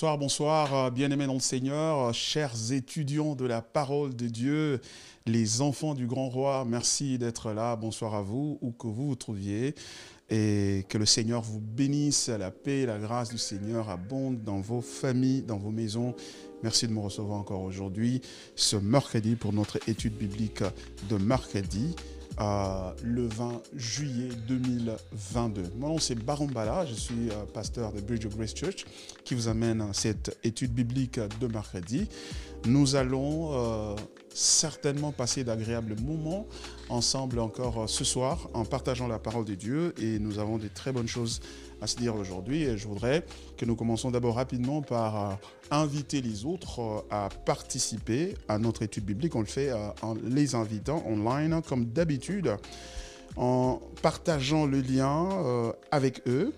Bonsoir, bonsoir, euh, bien-aimés dans le Seigneur, euh, chers étudiants de la parole de Dieu, les enfants du grand roi, merci d'être là. Bonsoir à vous, où que vous vous trouviez. Et que le Seigneur vous bénisse, la paix et la grâce du Seigneur abonde dans vos familles, dans vos maisons. Merci de me recevoir encore aujourd'hui, ce mercredi, pour notre étude biblique de mercredi le 20 juillet 2022. Mon nom c'est bala je suis euh, pasteur de Bridge of Grace Church qui vous amène à cette étude biblique de mercredi. Nous allons euh, certainement passer d'agréables moments ensemble encore euh, ce soir en partageant la parole de Dieu et nous avons des très bonnes choses à se dire aujourd'hui et je voudrais que nous commençons d'abord rapidement par euh, inviter les autres euh, à participer à notre étude biblique. On le fait en les invitant online hein, comme d'habitude en partageant le lien avec eux.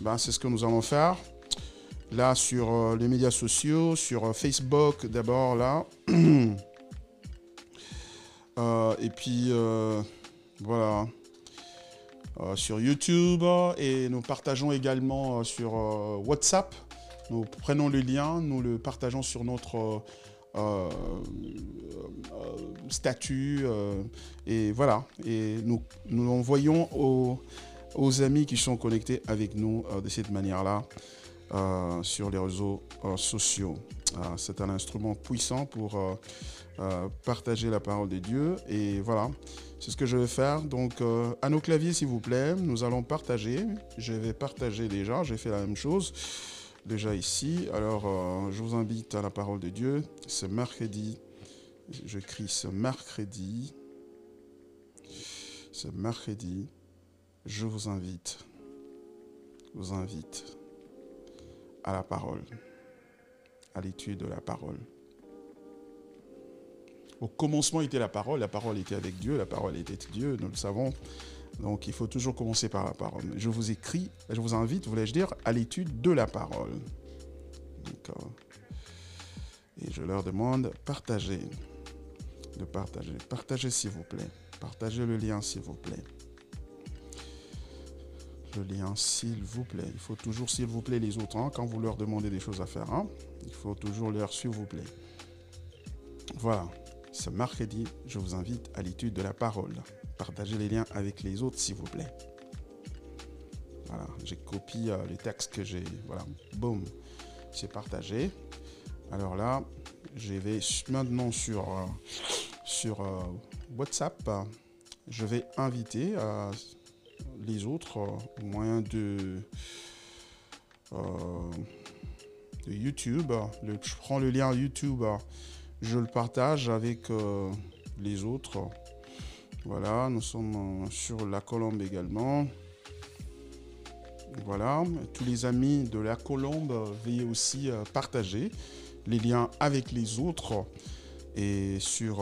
Ben, C'est ce que nous allons faire là sur les médias sociaux, sur Facebook d'abord là. Euh, et puis, euh, voilà. Euh, sur YouTube et nous partageons également sur WhatsApp. Nous prenons le lien, nous le partageons sur notre statut et voilà. Et nous, nous l'envoyons aux, amis qui sont connectés avec nous de cette manière-là sur les réseaux sociaux. Euh, c'est un instrument puissant pour euh, euh, partager la parole de Dieu. Et voilà, c'est ce que je vais faire. Donc, à nos claviers, s'il vous plaît, nous allons partager. Je vais partager déjà, j'ai fait la même chose déjà ici. Alors, je vous invite à la parole de Dieu. Ce mercredi, je ce mercredi, ce mercredi, je vous invite, vous invite à la parole l'étude de la parole. Au commencement était la parole, la parole était avec Dieu, la parole était Dieu, nous le savons. Donc il faut toujours commencer par la parole. Je vous écris, je vous invite, voulais-je dire, à l'étude de la parole. et je leur demande, partager de partager. Partagez s'il vous plaît. Partagez le lien s'il vous plaît lien s'il vous plaît. Il faut toujours, s'il vous plaît, les autres, hein, quand vous leur demandez des choses à faire. Hein, il faut toujours leur s'il vous plaît. Voilà, ce mercredi, je vous invite à l'étude de la parole. Partagez les liens avec les autres, s'il vous plaît. Voilà, j'ai copié euh, les textes que j'ai. Voilà, boum, c'est partagé. Alors là, je vais maintenant sur, euh, sur euh, WhatsApp. Je vais inviter à les autres euh, au moyen euh, de, YouTube. Le, je prends le lien YouTube, je le partage avec euh, les autres. Voilà, nous sommes sur la colombe également. Voilà, tous les amis de la colombe, veuillez aussi partager les liens avec les autres et sur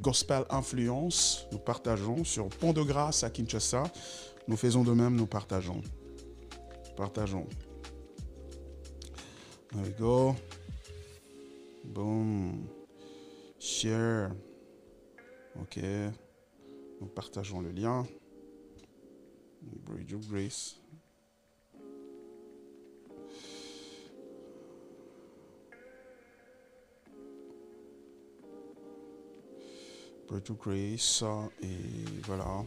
Gospel Influence, nous partageons. Sur Pont de Grâce à Kinshasa, nous faisons de même, nous partageons. Partageons. There we go. Boom. Share. Ok. Nous partageons le lien. Bridge of Grace. To Chris Et voilà.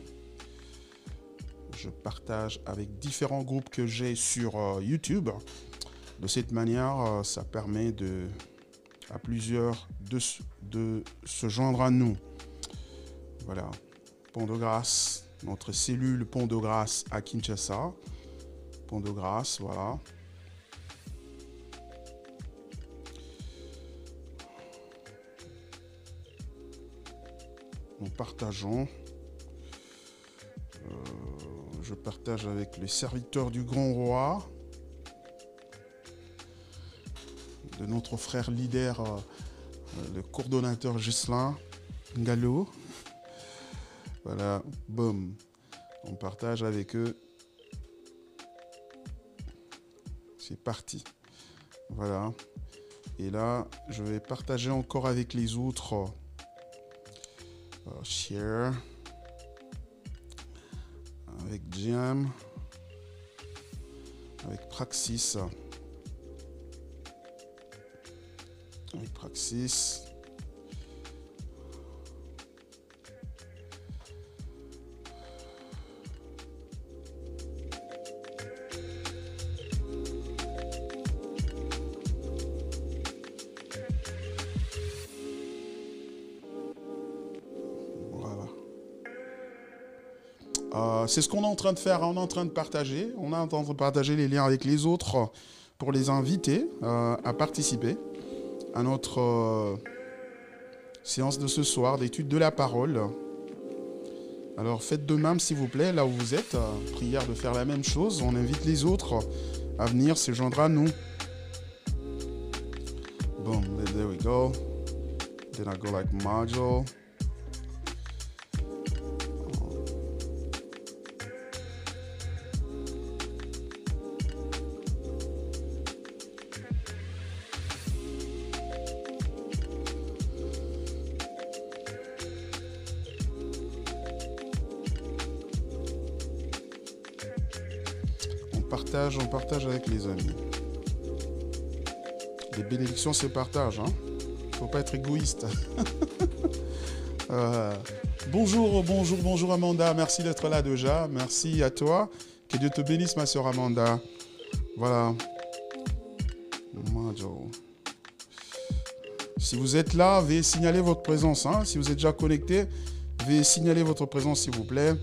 Je partage avec différents groupes que j'ai sur euh, YouTube. De cette manière, euh, ça permet de, à plusieurs de, de se joindre à nous. Voilà. Pont de Grâce, notre cellule Pont de Grâce à Kinshasa. Pont de Grâce, voilà. partageons. Euh, je partage avec les serviteurs du grand roi, de notre frère leader, euh, le coordonnateur Gislain Gallo Voilà, boum. On partage avec eux. C'est parti. Voilà. Et là, je vais partager encore avec les autres. Euh, share avec Jam, avec Praxis, avec Praxis, c'est ce qu'on est en train de faire. On est en train de partager. On est en train de partager les liens avec les autres pour les inviter euh, à participer à notre euh, séance de ce soir d'étude de la parole. Alors faites de même s'il vous plaît, là où vous êtes, euh, prière de faire la même chose. On invite les autres à venir se joindre à nous. there we go. Then I go like module. avec les amis. Les bénédictions se partagent. Hein. Faut pas être égoïste. Euh, bonjour, bonjour, bonjour Amanda. Merci d'être là déjà. Merci à toi. Que Dieu te bénisse, ma soeur Amanda. Voilà. Si vous êtes là, veuillez signaler votre présence. Hein. si vous êtes déjà connecté, veuillez signaler votre présence, s'il vous plaît.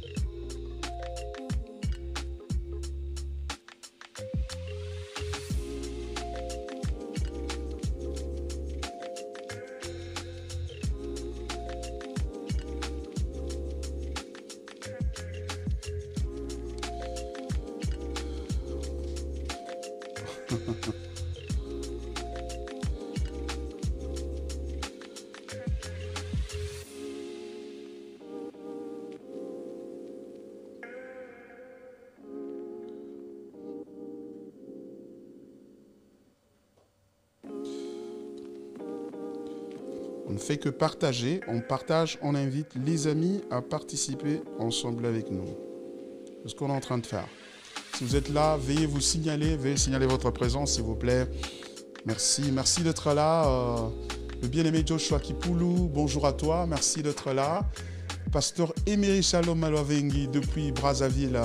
que partager. On partage, on invite les amis à participer ensemble avec nous. C'est ce qu'on est en train de faire. Si vous êtes là, veuillez vous signaler, veuillez signaler votre présence, s'il vous plaît. Merci, merci d'être là. Euh, le bien-aimé Joshua Kipoulou, bonjour à toi, merci d'être là. Pasteur Emery Shalom Malavengi depuis Brazzaville euh,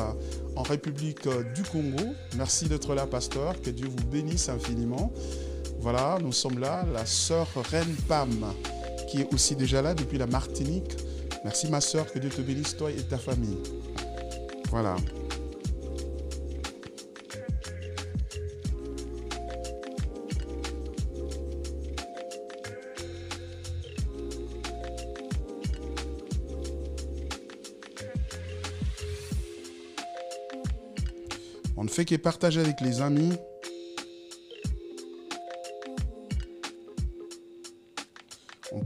en République euh, du Congo. Merci d'être là, pasteur. Que Dieu vous bénisse infiniment. Voilà, nous sommes là, la sœur Reine Pam aussi déjà là depuis la Martinique. Merci ma soeur, que Dieu te bénisse, toi et ta famille. Voilà. On ne fait que partager avec les amis.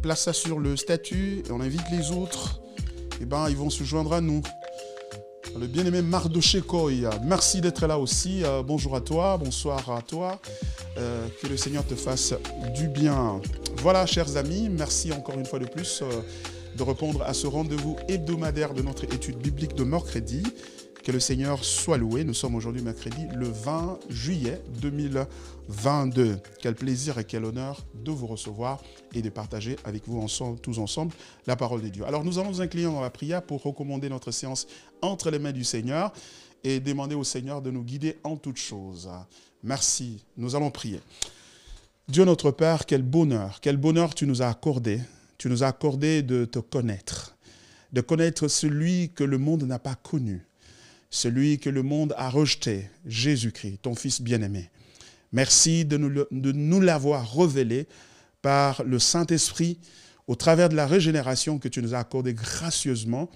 place ça sur le statut et on invite les autres, et eh ben, ils vont se joindre à nous. Le bien-aimé Mardoché merci d'être là aussi. Euh, bonjour à toi, bonsoir à toi. Euh, que le Seigneur te fasse du bien. Voilà, chers amis, merci encore une fois de plus euh, de répondre à ce rendez-vous hebdomadaire de notre étude biblique de mercredi. Que le Seigneur soit loué. Nous sommes aujourd'hui mercredi le 20 juillet 2022. Quel plaisir et quel honneur de vous recevoir et de partager avec vous ensemble, tous ensemble la parole de Dieu. Alors nous allons nous incliner dans la prière pour recommander notre séance entre les mains du Seigneur et demander au Seigneur de nous guider en toutes choses. Merci. Nous allons prier. Dieu notre Père, quel bonheur, quel bonheur tu nous as accordé. Tu nous as accordé de te connaître, de connaître celui que le monde n'a pas connu celui que le monde a rejeté, Jésus-Christ, ton Fils bien-aimé. Merci de nous, l'avoir révélé par le Saint-Esprit au travers de la régénération que tu nous as accordée gracieusement.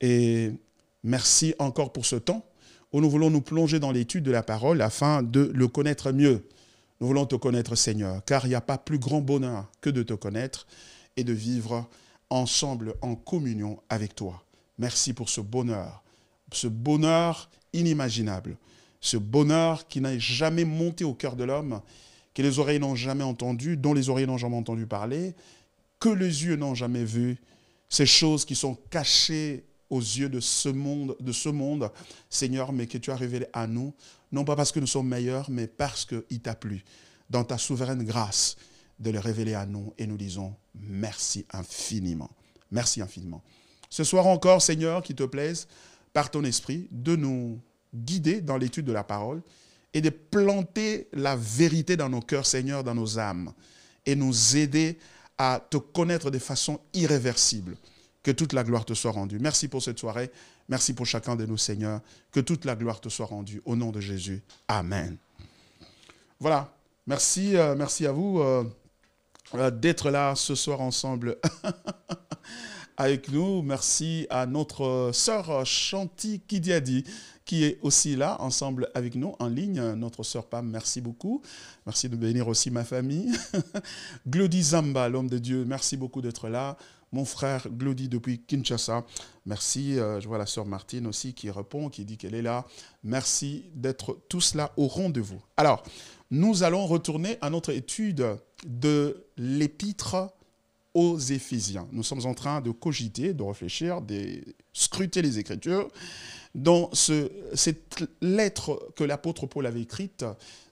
Et merci encore pour ce temps où nous voulons nous plonger dans l'étude de la parole afin de le connaître mieux. Nous voulons te connaître, Seigneur, car il n'y a pas plus grand bonheur que de te connaître et de vivre ensemble en communion avec toi. Merci pour ce bonheur ce bonheur inimaginable, ce bonheur qui n'a jamais monté au cœur de l'homme, que les oreilles n'ont jamais entendu, dont les oreilles n'ont jamais entendu parler, que les yeux n'ont jamais vu, ces choses qui sont cachées aux yeux de ce monde, de ce monde, Seigneur, mais que tu as révélé à nous, non pas parce que nous sommes meilleurs, mais parce qu'il t'a plu, dans ta souveraine grâce, de les révéler à nous. Et nous disons merci infiniment. Merci infiniment. Ce soir encore, Seigneur, qui te plaise, par ton esprit, de nous guider dans l'étude de la parole et de planter la vérité dans nos cœurs, Seigneur, dans nos âmes, et nous aider à te connaître de façon irréversible. Que toute la gloire te soit rendue. Merci pour cette soirée. Merci pour chacun de nous, Seigneur. Que toute la gloire te soit rendue. Au nom de Jésus. Amen. Voilà. Merci, euh, merci à vous euh, euh, d'être là ce soir ensemble. avec nous. Merci à notre sœur Chanty Kidiadi qui est aussi là, ensemble avec nous, en ligne. Notre sœur Pam, merci beaucoup. Merci de bénir aussi ma famille. Glody Zamba, l'homme de Dieu, merci beaucoup d'être là. Mon frère Glody depuis Kinshasa, merci. Euh, je vois la sœur Martine aussi qui répond, qui dit qu'elle est là. Merci d'être tous là au rendez-vous. Alors, nous allons retourner à notre étude de l'épître aux Éphésiens. Nous sommes en train de cogiter, de réfléchir, de scruter les Écritures. Dans cette lettre que l'apôtre Paul avait écrite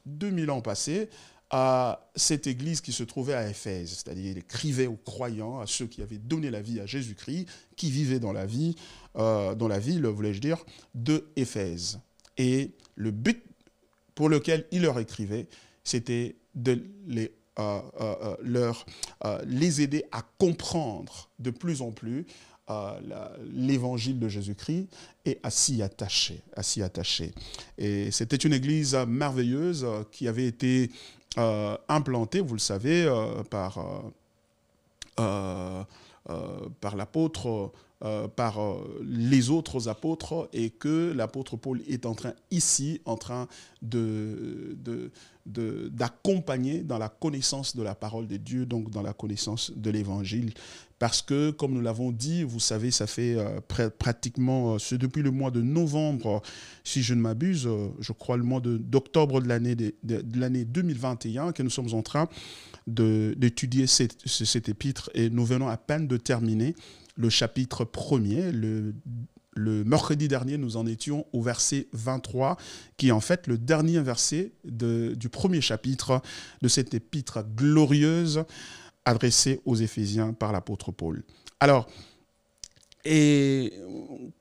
2000 ans passés à cette église qui se trouvait à Éphèse, c'est-à-dire il écrivait aux croyants, à ceux qui avaient donné la vie à Jésus-Christ, qui vivaient dans la, vie, euh, dans la ville, voulais-je dire, de Éphèse. Et le but pour lequel il leur écrivait, c'était de les euh, euh, euh, leur, les aider à comprendre de plus en plus l'évangile de Jésus-Christ et à s'y attacher, à s'y attacher. Et c'était une église merveilleuse qui avait été implantée, vous le savez, par, par l'apôtre euh, par euh, les autres apôtres et que l'apôtre Paul est en train ici, en train d'accompagner de, de, dans la connaissance de la parole de Dieu, donc dans la connaissance de l'évangile. Parce que, comme nous l'avons dit, vous savez, ça fait euh, pratiquement, depuis le mois de novembre, si je ne m'abuse, je crois le mois d'octobre de, l'année de, l'année 2021, que nous sommes en train d'étudier cet épître et nous venons à peine de terminer le chapitre premier, le mercredi dernier, nous en étions au verset 23, qui est en fait le dernier verset du premier chapitre de cette épître glorieuse adressée aux Éphésiens par l'apôtre Paul. Alors, et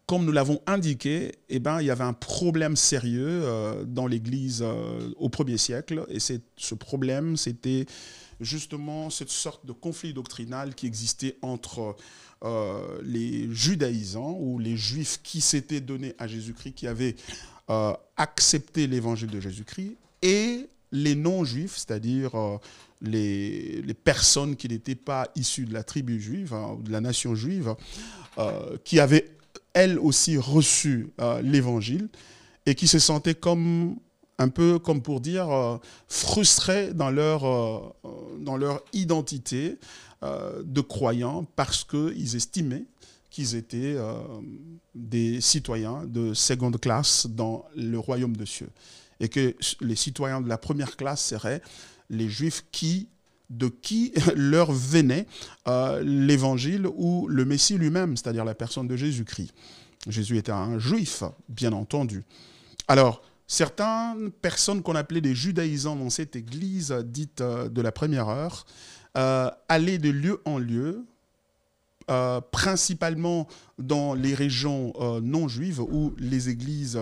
comme nous l'avons indiqué, eh ben, il y avait un problème sérieux euh, dans l'Église euh, au premier siècle, et ce problème, c'était justement cette sorte de conflit doctrinal qui existait entre euh, les judaïsants ou les juifs qui s'étaient donnés à Jésus-Christ, qui avaient euh, accepté l'évangile de Jésus-Christ, et les non-juifs, c'est-à-dire euh, les, personnes qui n'étaient pas issues de la tribu juive hein, ou de la nation juive, qui avaient elles aussi reçu l'évangile et qui se sentaient comme un peu comme pour dire frustrés dans leur, dans leur identité euh, de croyants parce qu'ils estimaient qu'ils étaient euh, des citoyens de seconde classe dans le royaume de Dieu. Et que les citoyens de la première classe seraient les juifs qui, de qui leur venait euh, l'évangile ou le Messie lui-même, c'est-à-dire la personne de Jésus-Christ. Jésus était un juif, bien entendu. Alors, certaines personnes qu'on appelait des judaïsants dans cette église dite de la première heure, allaient euh, aller de lieu en lieu, euh, principalement dans les régions euh, non juives où les églises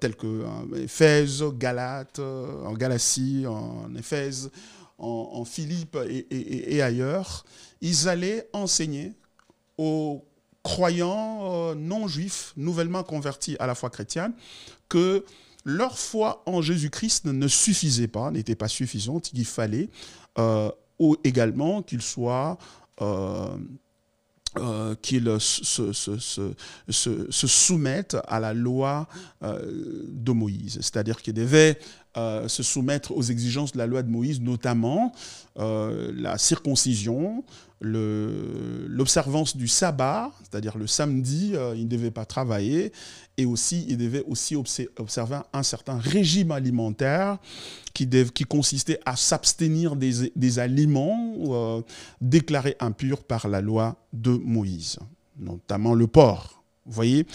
telles que Éphèse, Galate, en Galatie, en Éphèse, en, Philippe et, et, ailleurs, ils allaient enseigner aux croyants non juifs nouvellement convertis à la foi chrétienne que leur foi en Jésus-Christ ne suffisait pas, n'était pas suffisante, qu'il fallait ou également qu'il soit... Euh, euh, qu'ils se, soumettent à la loi euh, de Moïse. C'est-à-dire qu'ils devaient euh, se soumettre aux exigences de la loi de Moïse, notamment euh, la circoncision, l'observance du sabbat, c'est-à-dire le samedi, euh, il ne devait pas travailler, et aussi il devait aussi observer un certain régime alimentaire qui, qui consistait à s'abstenir des, aliments déclarés impurs par la loi de Moïse, notamment le porc. Vous voyez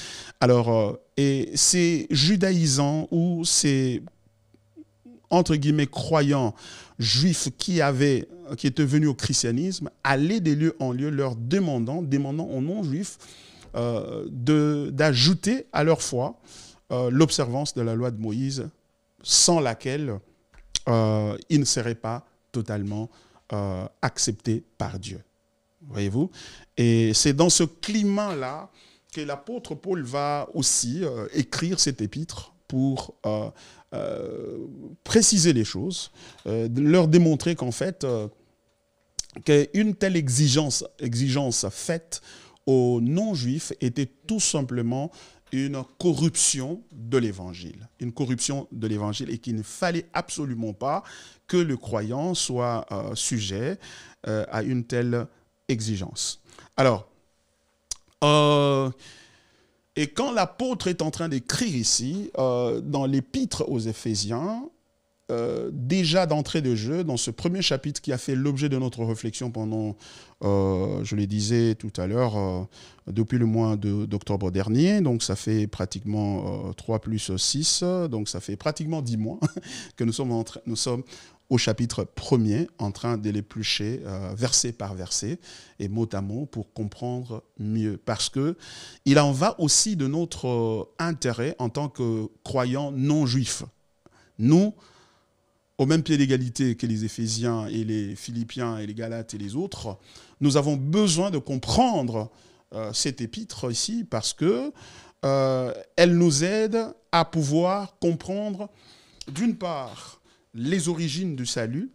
Alors, et ces judaïsants ou ces entre guillemets, croyants juifs qui, avaient, qui étaient venus au christianisme, allaient des lieux en lieu, leur demandant, demandant aux non-juifs euh, d'ajouter à leur foi euh, l'observance de la loi de Moïse, sans laquelle euh, ils ne seraient pas totalement acceptés par Dieu. Voyez-vous Et c'est dans ce climat-là que l'apôtre Paul va aussi écrire cet épître pour euh, préciser les choses, euh, leur démontrer qu'en fait, euh, qu'une telle exigence, exigence faite aux non-juifs était tout simplement une corruption de l'évangile, une corruption de l'évangile et qu'il ne fallait absolument pas que le croyant soit sujet à une telle exigence. Alors, et quand l'apôtre est en train d'écrire ici, euh, dans l'épître aux Éphésiens, euh, déjà d'entrée de jeu, dans ce premier chapitre qui a fait l'objet de notre réflexion pendant, euh, je le disais tout à l'heure, depuis le mois d'octobre dernier, donc ça fait pratiquement 3 plus 6, donc ça fait pratiquement 10 mois que nous sommes en, nous sommes au chapitre 1 en train de l'éplucher euh, verset par verset et mot à mot pour comprendre mieux. Parce que il en va aussi de notre euh, intérêt en tant que croyants non juifs. Nous, au même pied d'égalité que les Éphésiens et les Philippiens et les Galates et les autres, nous avons besoin de comprendre euh, cette épître ici parce que elle nous aide à pouvoir comprendre d'une part les origines du salut,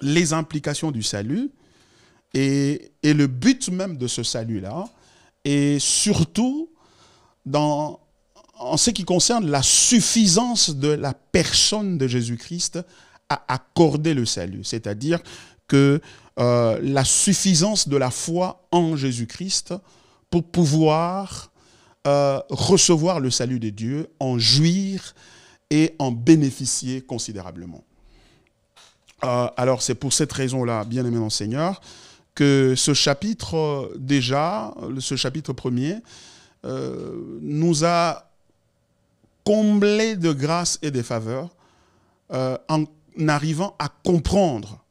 les implications du salut et, le but même de ce salut-là, et surtout dans, en ce qui concerne la suffisance de la personne de Jésus-Christ à accorder le salut, c'est-à-dire que euh, la suffisance de la foi en Jésus-Christ pour pouvoir euh, recevoir le salut de Dieu, en jouir et en bénéficier considérablement. Euh, alors c'est pour cette raison-là, bien aimé mon Seigneur, que ce chapitre euh, déjà, ce chapitre premier, euh, nous a comblés de grâce et de faveurs en arrivant à comprendre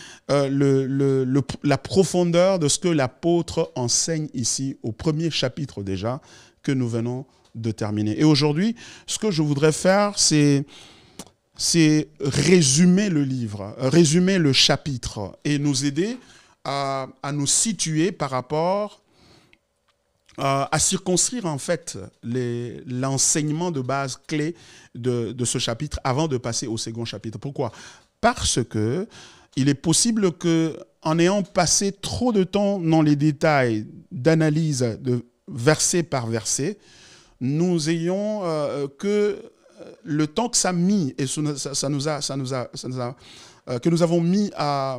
la profondeur de ce que l'apôtre enseigne ici au premier chapitre déjà que nous venons de terminer. Et aujourd'hui, ce que je voudrais faire, c'est c'est résumer le livre, résumer le chapitre et nous aider à, nous situer par rapport euh, à circonscrire en fait l'enseignement de base clé de, de, ce chapitre avant de passer au second chapitre. Pourquoi Parce que il est possible que, en ayant passé trop de temps dans les détails d'analyse de verset par verset, nous ayons euh, que euh, le temps que ça mis et ça, nous a, ça nous a, euh, que nous avons mis à,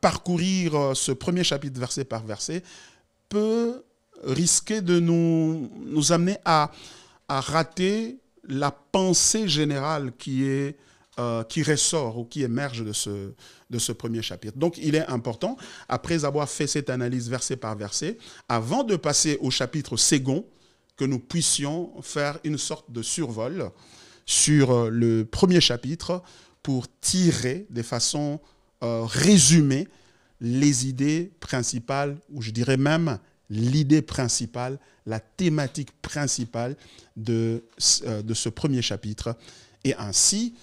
parcourir ce premier chapitre verset par verset peut risquer de nous, amener à, rater la pensée générale qui ressort ou qui émerge de ce, de ce premier chapitre. Donc il est important, après avoir fait cette analyse verset par verset, avant de passer au chapitre second, que nous puissions faire une sorte de survol sur euh, le premier chapitre pour tirer de façon euh, résumée les idées principales, ou je dirais même l'idée principale, la thématique principale de, euh, de ce premier chapitre. Et ainsi,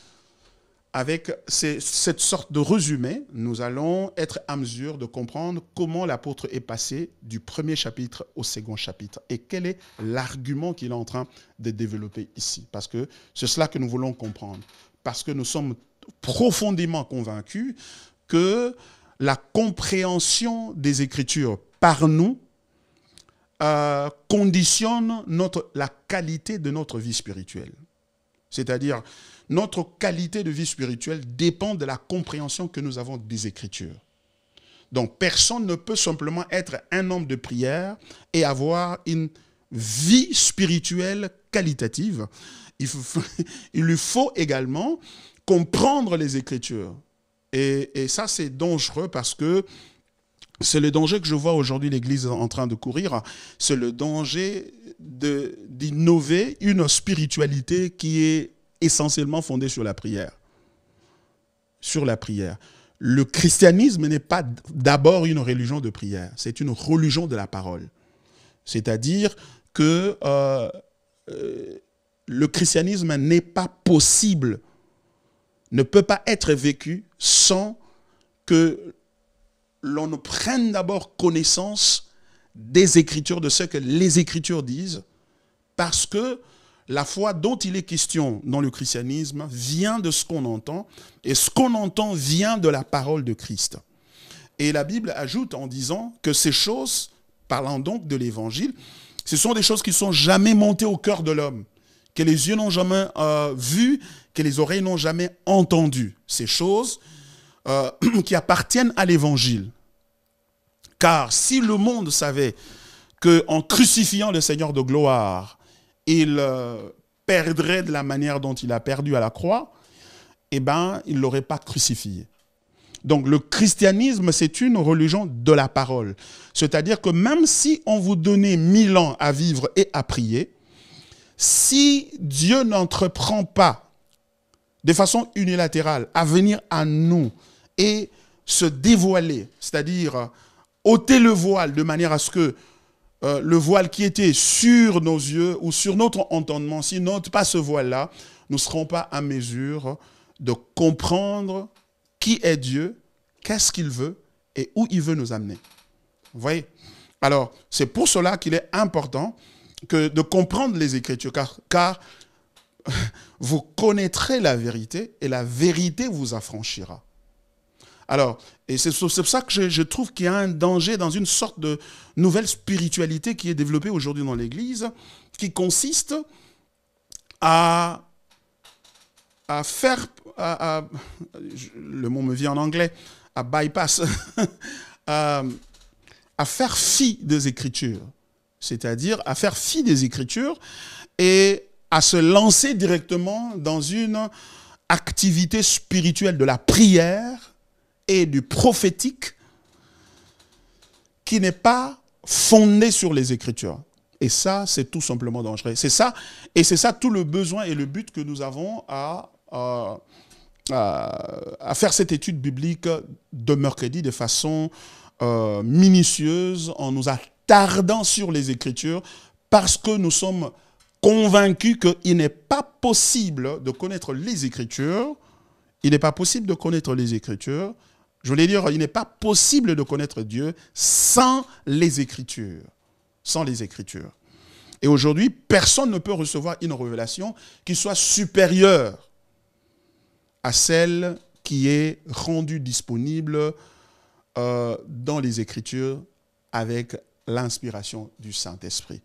avec cette sorte de résumé, nous allons être à mesure de comprendre comment l'apôtre est passé du premier chapitre au second chapitre et quel est l'argument qu'il est en train de développer ici. Parce que c'est cela que nous voulons comprendre. Parce que nous sommes profondément convaincus que la compréhension des Écritures par nous euh, conditionne notre, la qualité de notre vie spirituelle. C'est-à-dire, notre qualité de vie spirituelle dépend de la compréhension que nous avons des Écritures. Donc personne ne peut simplement être un homme de prière et avoir une vie spirituelle qualitative. Il, lui faut également comprendre les Écritures. et ça, c'est dangereux parce que c'est le danger que je vois aujourd'hui l'Église en train de courir. C'est le danger d'innover une spiritualité qui est essentiellement fondé sur la prière. Sur la prière. Le christianisme n'est pas d'abord une religion de prière, c'est une religion de la parole. C'est-à-dire que euh, euh, le christianisme n'est pas possible, ne peut pas être vécu sans que l'on prenne d'abord connaissance des Écritures, de ce que les Écritures disent, parce que la foi dont il est question dans le christianisme vient de ce qu'on entend, et ce qu'on entend vient de la parole de Christ. Et la Bible ajoute en disant que ces choses, parlant donc de l'évangile, ce sont des choses qui ne sont jamais montées au cœur de l'homme, que les yeux n'ont jamais euh, vu, que les oreilles n'ont jamais entendu Ces choses euh, qui appartiennent à l'évangile. Car si le monde savait qu'en crucifiant le Seigneur de gloire, il euh, perdrait de la manière dont il a perdu à la croix, eh ben, il ne l'aurait pas crucifié. Donc le christianisme, c'est une religion de la parole. C'est-à-dire que même si on vous donnait mille ans à vivre et à prier, si Dieu n'entreprend pas de façon unilatérale à venir à nous et se dévoiler, c'est-à-dire ôter le voile de manière à ce que euh, le voile qui était sur nos yeux ou sur notre entendement, si n'ôte pas ce voile-là, nous ne serons pas à mesure de comprendre qui est Dieu, qu'est-ce qu'il veut et où il veut nous amener. Vous voyez Alors, c'est pour cela qu'il est important que de comprendre les Écritures, car, car vous connaîtrez la vérité et la vérité vous affranchira. Alors, et c'est pour ça que je, trouve qu'il y a un danger dans une sorte de nouvelle spiritualité qui est développée aujourd'hui dans l'Église, qui consiste à, à faire, le mot me vient en anglais, à bypass, à faire fi des Écritures, c'est-à-dire à faire fi des Écritures et à se lancer directement dans une activité spirituelle de la prière et du prophétique qui n'est pas fondé sur les Écritures. Et ça, c'est tout simplement dangereux. C'est ça, et c'est ça tout le besoin et le but que nous avons à, faire cette étude biblique de mercredi de façon euh, minutieuse, en nous attardant sur les Écritures, parce que nous sommes convaincus qu'il n'est pas possible de connaître les Écritures, il n'est pas possible de connaître les Écritures je voulais dire, il n'est pas possible de connaître Dieu sans les Écritures. Sans les Écritures. Et aujourd'hui, personne ne peut recevoir une révélation qui soit supérieure à celle qui est rendue disponible euh, dans les Écritures avec l'inspiration du Saint-Esprit.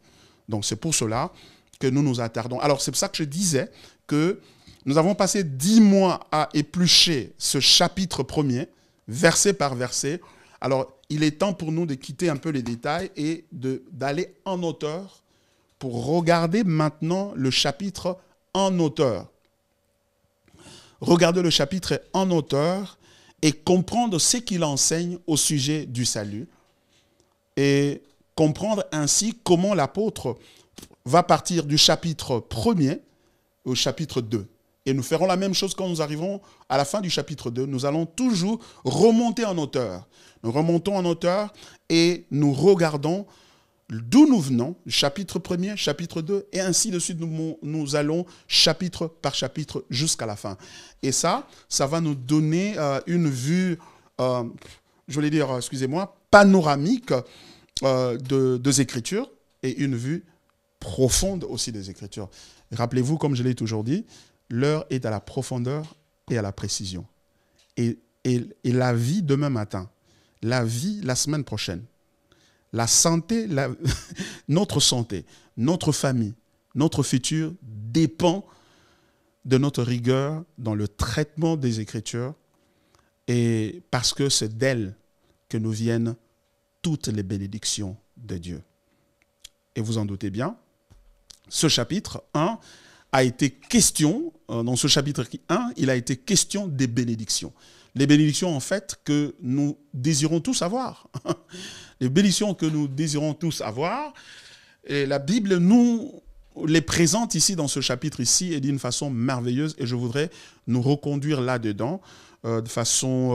Donc c'est pour cela que nous nous attardons. Alors c'est pour ça que je disais que nous avons passé dix mois à éplucher ce chapitre premier verset par verset. Alors, il est temps pour nous de quitter un peu les détails et d'aller en hauteur pour regarder maintenant le chapitre en hauteur. Regarder le chapitre en hauteur et comprendre ce qu'il enseigne au sujet du salut et comprendre ainsi comment l'apôtre va partir du chapitre 1 au chapitre 2. Et nous ferons la même chose quand nous arrivons à la fin du chapitre 2. Nous allons toujours remonter en hauteur. Nous remontons en hauteur et nous regardons d'où nous venons, chapitre 1 chapitre 2, et ainsi de suite, nous, nous allons chapitre par chapitre jusqu'à la fin. Et ça, ça va nous donner euh, une vue, euh, je voulais dire, excusez-moi, panoramique euh, de, des Écritures et une vue profonde aussi des Écritures. Rappelez-vous, comme je l'ai toujours dit, l'heure est à la profondeur et à la précision. Et, la vie demain matin, la vie la semaine prochaine, la santé, la notre santé, notre famille, notre futur dépend de notre rigueur dans le traitement des Écritures et parce que c'est d'elles que nous viennent toutes les bénédictions de Dieu. Et vous en doutez bien, ce chapitre 1 a été question, euh, dans ce chapitre 1, il a été question des bénédictions. Les bénédictions, en fait, que nous désirons tous avoir. Les bénédictions que nous désirons tous avoir. Et la Bible nous les présente ici dans ce chapitre ici et d'une façon merveilleuse. Et je voudrais nous reconduire là-dedans euh, de façon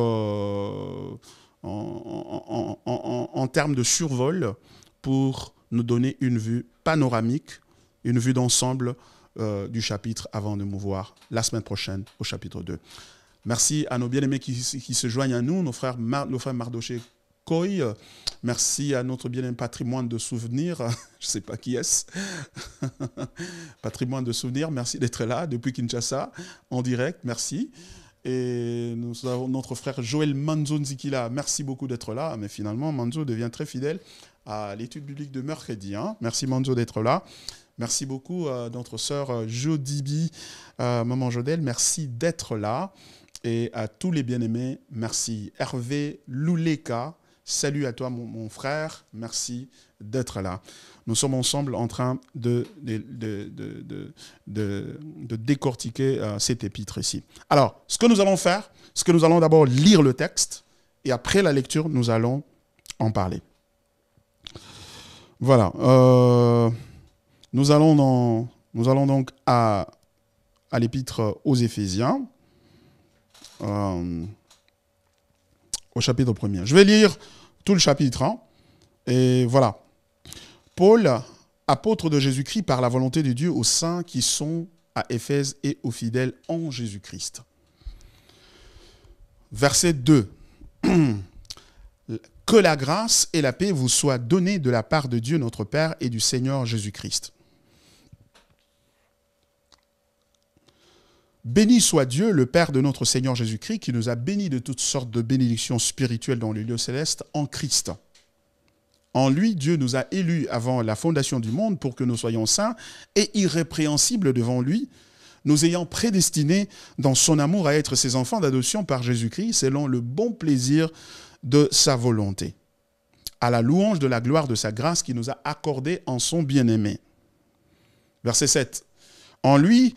euh, en, en, termes de survol pour nous donner une vue panoramique, une vue d'ensemble euh, du chapitre avant de nous voir la semaine prochaine au chapitre 2. Merci à nos bien-aimés qui, se joignent à nous, nos frères, nos Mardoché Merci à notre bien-aimé patrimoine de souvenirs. Je ne sais pas qui est-ce. patrimoine de souvenirs. Merci d'être là depuis Kinshasa en direct. Merci. Et nous avons notre frère Joël Manzo Nzikila. Merci beaucoup d'être là. Mais finalement, Manzo devient très fidèle à l'étude biblique de mercredi. Hein. Merci Manzo d'être là. Merci beaucoup euh, notre sœur euh, Jodibi, euh, maman Jodel. Merci d'être là. Et à tous les bien-aimés, merci. Hervé Louleka, salut à toi mon, frère. Merci d'être là. Nous sommes ensemble en train de, décortiquer cet cette épître ici. Alors, ce que nous allons faire, c'est que nous allons d'abord lire le texte, et après la lecture, nous allons en parler. Voilà. Nous allons, donc à, l'épître aux Éphésiens, euh, au chapitre 1 Je vais lire tout le chapitre, hein, et voilà. Paul, apôtre de Jésus-Christ par la volonté de Dieu aux saints qui sont à Éphèse et aux fidèles en Jésus-Christ. Verset 2. Que la grâce et la paix vous soient données de la part de Dieu notre Père et du Seigneur Jésus-Christ. Béni soit Dieu, le Père de notre Seigneur Jésus-Christ, qui nous a bénis de toutes sortes de bénédictions spirituelles dans les lieux célestes en Christ. En lui, Dieu nous a élus avant la fondation du monde pour que nous soyons saints et irrépréhensibles devant lui, nous ayant prédestinés dans son amour à être ses enfants d'adoption par Jésus-Christ selon le bon plaisir de sa volonté, à la louange de la gloire de sa grâce qui nous a accordé en son bien-aimé. Verset 7. En lui,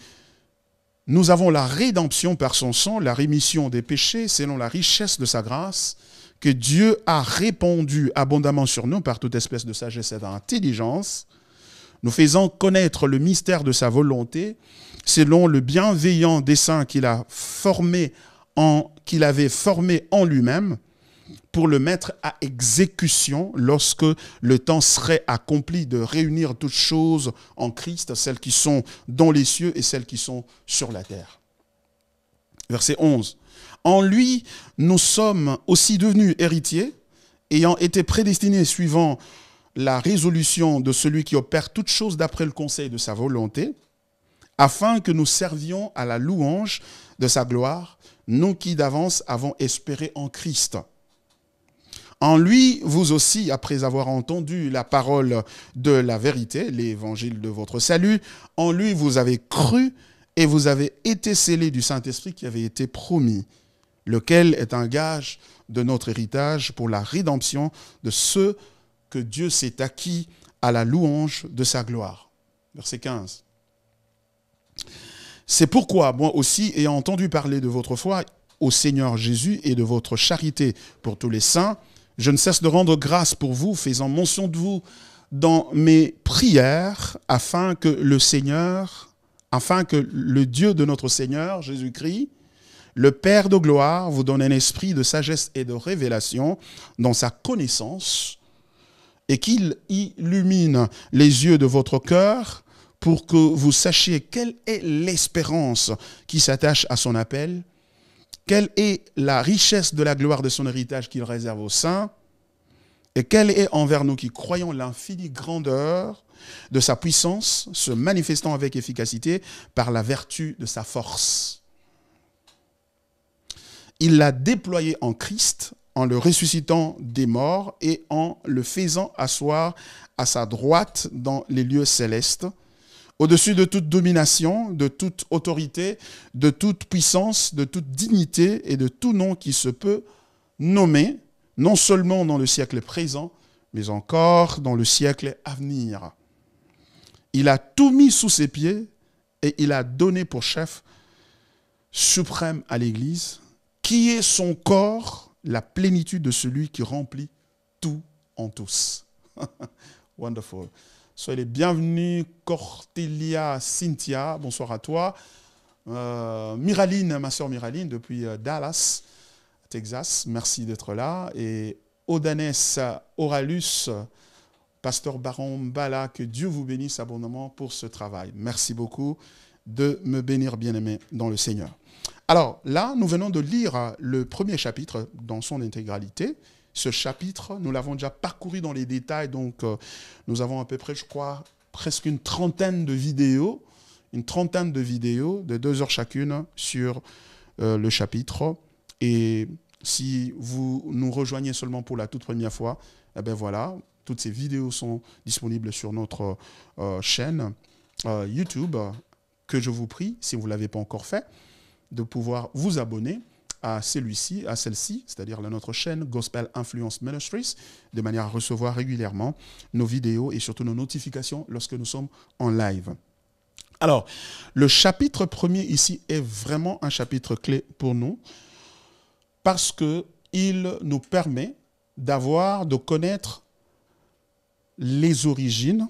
nous avons la rédemption par son sang, la rémission des péchés selon la richesse de sa grâce que Dieu a répondu abondamment sur nous par toute espèce de sagesse et d'intelligence, nous faisant connaître le mystère de sa volonté selon le bienveillant dessein qu'il a formé en qu'il avait formé en lui-même pour le mettre à exécution lorsque le temps serait accompli de réunir toutes choses en Christ, celles qui sont dans les cieux et celles qui sont sur la terre. Verset 11. En lui, nous sommes aussi devenus héritiers, ayant été prédestinés suivant la résolution de celui qui opère toutes choses d'après le conseil de sa volonté, afin que nous servions à la louange de sa gloire, nous qui d'avance avons espéré en Christ. En lui, vous aussi, après avoir entendu la parole de la vérité, l'évangile de votre salut, en lui vous avez cru et vous avez été scellés du Saint-Esprit qui avait été promis, lequel est un gage de notre héritage pour la rédemption de ceux que Dieu s'est acquis à la louange de sa gloire. Verset 15. C'est pourquoi moi aussi, ayant entendu parler de votre foi au Seigneur Jésus et de votre charité pour tous les saints, je ne cesse de rendre grâce pour vous, faisant mention de vous dans mes prières, afin que le Seigneur, afin que le Dieu de notre Seigneur, Jésus-Christ, le Père de gloire, vous donne un esprit de sagesse et de révélation dans sa connaissance, et qu'il illumine les yeux de votre cœur pour que vous sachiez quelle est l'espérance qui s'attache à son appel quelle est la richesse de la gloire de son héritage qu'il réserve aux saints, et quelle est envers nous qui croyons l'infinie grandeur de sa puissance se manifestant avec efficacité par la vertu de sa force. Il l'a déployé en Christ en le ressuscitant des morts et en le faisant asseoir à sa droite dans les lieux célestes au-dessus de toute domination, de toute autorité, de toute puissance, de toute dignité et de tout nom qui se peut nommer, non seulement dans le siècle présent, mais encore dans le siècle à venir. Il a tout mis sous ses pieds et il a donné pour chef suprême à l'Église, qui est son corps, la plénitude de celui qui remplit tout en tous. Wonderful. Soyez les bienvenus. Cortelia Cynthia, bonsoir à toi. Euh, Miraline, ma soeur Miraline, depuis euh, Dallas, Texas, merci d'être là. Et Odanes Oralus, pasteur Baron Bala, que Dieu vous bénisse abondamment pour ce travail. Merci beaucoup de me bénir, bien-aimé, dans le Seigneur. Alors là, nous venons de lire le premier chapitre dans son intégralité ce chapitre. Nous l'avons déjà parcouru dans les détails, donc euh, nous avons à peu près, je crois, presque une trentaine de vidéos, une trentaine de vidéos de deux heures chacune sur euh, le chapitre. Et si vous nous rejoignez seulement pour la toute première fois, eh bien voilà, toutes ces vidéos sont disponibles sur notre euh, chaîne YouTube que je vous prie, si vous ne l'avez pas encore fait, de pouvoir vous abonner à celui-ci, à celle-ci, c'est-à-dire à notre chaîne Gospel Influence Ministries, de manière à recevoir régulièrement nos vidéos et surtout nos notifications lorsque nous sommes en live. Alors, le chapitre premier ici est vraiment un chapitre clé pour nous parce que il nous permet d'avoir, de connaître les origines.